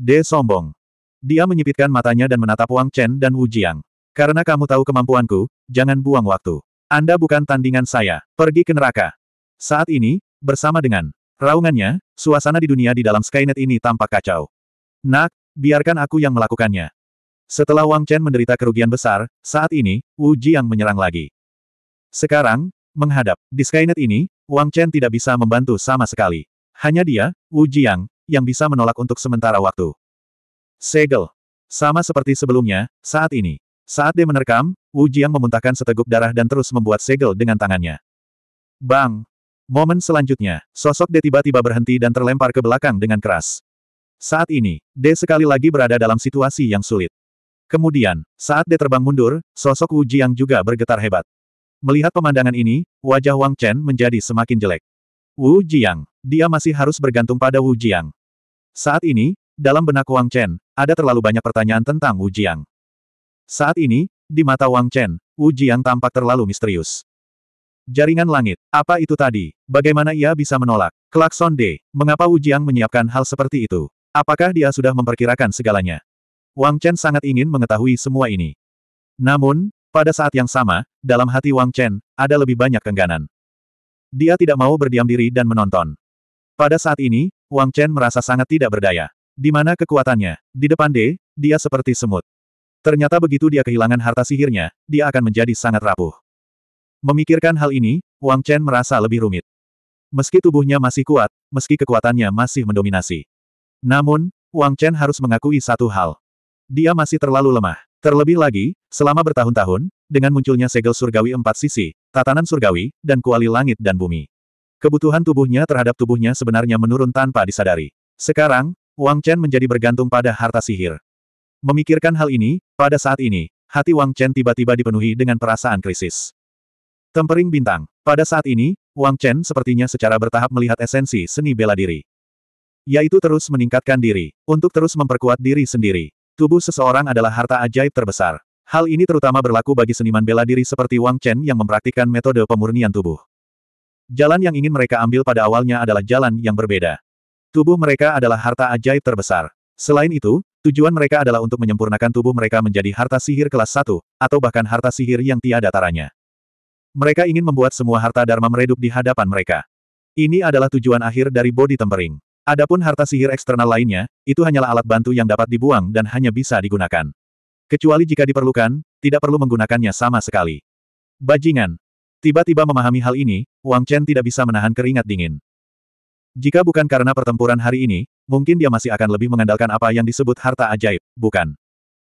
De sombong. Dia menyipitkan matanya dan menatap Wang Chen dan Wu Jiang. Karena kamu tahu kemampuanku, jangan buang waktu. Anda bukan tandingan saya, pergi ke neraka. Saat ini, bersama dengan raungannya, suasana di dunia di dalam Skynet ini tampak kacau. Nak, biarkan aku yang melakukannya. Setelah Wang Chen menderita kerugian besar, saat ini, Wu Jiang menyerang lagi. Sekarang, menghadap, di Skynet ini, Wang Chen tidak bisa membantu sama sekali. Hanya dia, Wu Jiang, yang bisa menolak untuk sementara waktu. Segel. Sama seperti sebelumnya, saat ini. Saat dia menerkam, Wu Jiang memuntahkan seteguk darah dan terus membuat segel dengan tangannya. Bang! Momen selanjutnya, sosok D tiba-tiba berhenti dan terlempar ke belakang dengan keras. Saat ini, D sekali lagi berada dalam situasi yang sulit. Kemudian, saat dia terbang mundur, sosok Wu Jiang juga bergetar hebat. Melihat pemandangan ini, wajah Wang Chen menjadi semakin jelek. Wu Jiang, dia masih harus bergantung pada Wu Jiang. Saat ini, dalam benak Wang Chen, ada terlalu banyak pertanyaan tentang Wu Jiang. Saat ini, di mata Wang Chen, Wu Jiang tampak terlalu misterius. Jaringan langit, apa itu tadi? Bagaimana ia bisa menolak? Klakson D, mengapa Wu Jiang menyiapkan hal seperti itu? Apakah dia sudah memperkirakan segalanya? Wang Chen sangat ingin mengetahui semua ini. Namun, pada saat yang sama, dalam hati Wang Chen, ada lebih banyak kengganan. Dia tidak mau berdiam diri dan menonton. Pada saat ini, Wang Chen merasa sangat tidak berdaya. Di mana kekuatannya? Di depan D, dia seperti semut. Ternyata begitu dia kehilangan harta sihirnya, dia akan menjadi sangat rapuh. Memikirkan hal ini, Wang Chen merasa lebih rumit. Meski tubuhnya masih kuat, meski kekuatannya masih mendominasi. Namun, Wang Chen harus mengakui satu hal. Dia masih terlalu lemah. Terlebih lagi, selama bertahun-tahun, dengan munculnya segel surgawi empat sisi, tatanan surgawi, dan kuali langit dan bumi. Kebutuhan tubuhnya terhadap tubuhnya sebenarnya menurun tanpa disadari. Sekarang, Wang Chen menjadi bergantung pada harta sihir. Memikirkan hal ini, pada saat ini, hati Wang Chen tiba-tiba dipenuhi dengan perasaan krisis. Tempering bintang. Pada saat ini, Wang Chen sepertinya secara bertahap melihat esensi seni bela diri. Yaitu terus meningkatkan diri, untuk terus memperkuat diri sendiri. Tubuh seseorang adalah harta ajaib terbesar. Hal ini terutama berlaku bagi seniman bela diri seperti Wang Chen yang mempraktikkan metode pemurnian tubuh. Jalan yang ingin mereka ambil pada awalnya adalah jalan yang berbeda. Tubuh mereka adalah harta ajaib terbesar. Selain itu, tujuan mereka adalah untuk menyempurnakan tubuh mereka menjadi harta sihir kelas 1, atau bahkan harta sihir yang tiada taranya. Mereka ingin membuat semua harta Dharma meredup di hadapan mereka. Ini adalah tujuan akhir dari body tempering. Adapun harta sihir eksternal lainnya, itu hanyalah alat bantu yang dapat dibuang dan hanya bisa digunakan. Kecuali jika diperlukan, tidak perlu menggunakannya sama sekali. Bajingan. Tiba-tiba memahami hal ini, Wang Chen tidak bisa menahan keringat dingin. Jika bukan karena pertempuran hari ini, mungkin dia masih akan lebih mengandalkan apa yang disebut harta ajaib, bukan?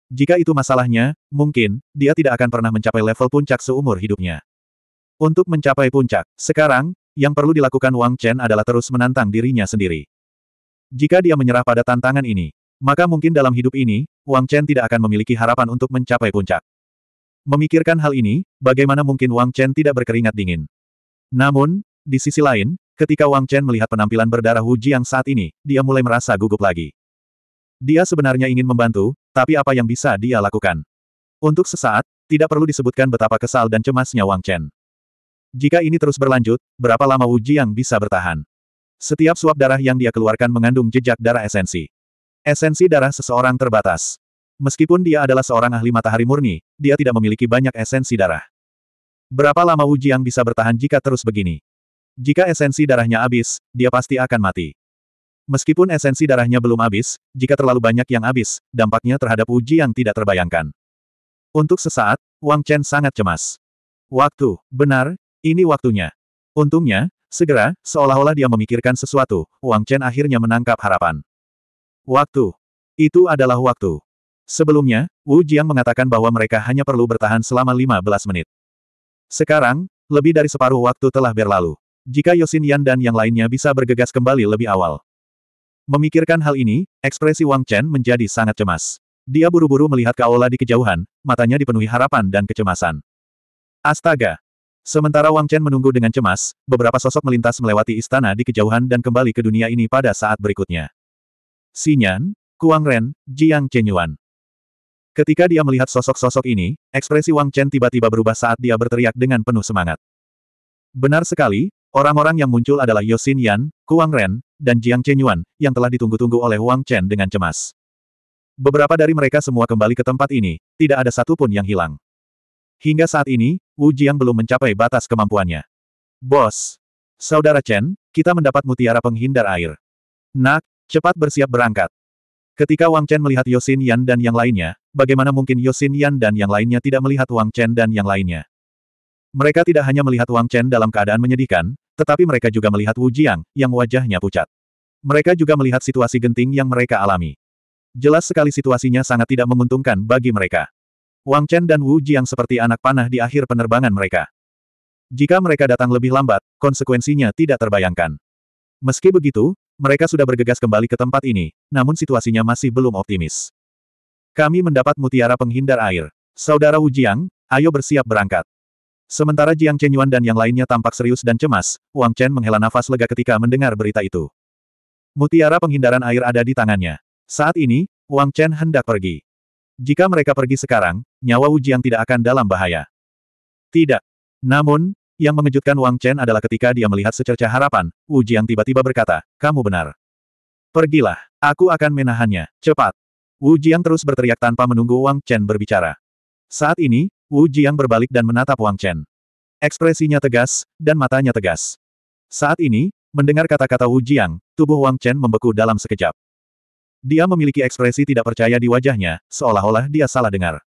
Jika itu masalahnya, mungkin, dia tidak akan pernah mencapai level puncak seumur hidupnya. Untuk mencapai puncak, sekarang, yang perlu dilakukan Wang Chen adalah terus menantang dirinya sendiri. Jika dia menyerah pada tantangan ini, maka mungkin dalam hidup ini, Wang Chen tidak akan memiliki harapan untuk mencapai puncak. Memikirkan hal ini, bagaimana mungkin Wang Chen tidak berkeringat dingin. Namun, di sisi lain, ketika Wang Chen melihat penampilan berdarah Wu Jiang saat ini, dia mulai merasa gugup lagi. Dia sebenarnya ingin membantu, tapi apa yang bisa dia lakukan? Untuk sesaat, tidak perlu disebutkan betapa kesal dan cemasnya Wang Chen. Jika ini terus berlanjut, berapa lama Wu Jiang bisa bertahan? Setiap suap darah yang dia keluarkan mengandung jejak darah esensi. Esensi darah seseorang terbatas. Meskipun dia adalah seorang ahli matahari murni, dia tidak memiliki banyak esensi darah. Berapa lama Wu yang bisa bertahan jika terus begini? Jika esensi darahnya habis, dia pasti akan mati. Meskipun esensi darahnya belum habis, jika terlalu banyak yang habis, dampaknya terhadap Wu yang tidak terbayangkan. Untuk sesaat, Wang Chen sangat cemas. Waktu, benar, ini waktunya. Untungnya, Segera, seolah-olah dia memikirkan sesuatu, Wang Chen akhirnya menangkap harapan. Waktu. Itu adalah waktu. Sebelumnya, Wu Jiang mengatakan bahwa mereka hanya perlu bertahan selama 15 menit. Sekarang, lebih dari separuh waktu telah berlalu. Jika Yosin Yan dan yang lainnya bisa bergegas kembali lebih awal. Memikirkan hal ini, ekspresi Wang Chen menjadi sangat cemas. Dia buru-buru melihat Kaola di kejauhan, matanya dipenuhi harapan dan kecemasan. Astaga! Sementara Wang Chen menunggu dengan cemas, beberapa sosok melintas melewati istana di kejauhan dan kembali ke dunia ini pada saat berikutnya. Sinyan, Kuang Ren, Jiang Chenyuan. Ketika dia melihat sosok-sosok ini, ekspresi Wang Chen tiba-tiba berubah saat dia berteriak dengan penuh semangat. Benar sekali, orang-orang yang muncul adalah Yosin Yan, Kuang Ren, dan Jiang Chenyuan, yang telah ditunggu-tunggu oleh Wang Chen dengan cemas. Beberapa dari mereka semua kembali ke tempat ini, tidak ada satupun yang hilang. Hingga saat ini, Wu Jiang belum mencapai batas kemampuannya. Bos! Saudara Chen, kita mendapat mutiara penghindar air. Nak, cepat bersiap berangkat. Ketika Wang Chen melihat Yosin Yan dan yang lainnya, bagaimana mungkin Yosin Yan dan yang lainnya tidak melihat Wang Chen dan yang lainnya? Mereka tidak hanya melihat Wang Chen dalam keadaan menyedihkan, tetapi mereka juga melihat Wu Jiang, yang wajahnya pucat. Mereka juga melihat situasi genting yang mereka alami. Jelas sekali situasinya sangat tidak menguntungkan bagi mereka. Wang Chen dan Wu Jiang seperti anak panah di akhir penerbangan mereka. Jika mereka datang lebih lambat, konsekuensinya tidak terbayangkan. Meski begitu, mereka sudah bergegas kembali ke tempat ini, namun situasinya masih belum optimis. Kami mendapat mutiara penghindar air. Saudara Wu Jiang, ayo bersiap berangkat. Sementara Jiang Chenyuan dan yang lainnya tampak serius dan cemas, Wang Chen menghela nafas lega ketika mendengar berita itu. Mutiara penghindaran air ada di tangannya. Saat ini, Wang Chen hendak pergi. Jika mereka pergi sekarang, nyawa Wujiang tidak akan dalam bahaya. Tidak. Namun, yang mengejutkan Wang Chen adalah ketika dia melihat secerca harapan, Wujiang tiba-tiba berkata, kamu benar. Pergilah, aku akan menahannya, cepat. Wujiang terus berteriak tanpa menunggu Wang Chen berbicara. Saat ini, Wujiang berbalik dan menatap Wang Chen. Ekspresinya tegas, dan matanya tegas. Saat ini, mendengar kata-kata Wujiang, tubuh Wang Chen membeku dalam sekejap. Dia memiliki ekspresi tidak percaya di wajahnya, seolah-olah dia salah dengar.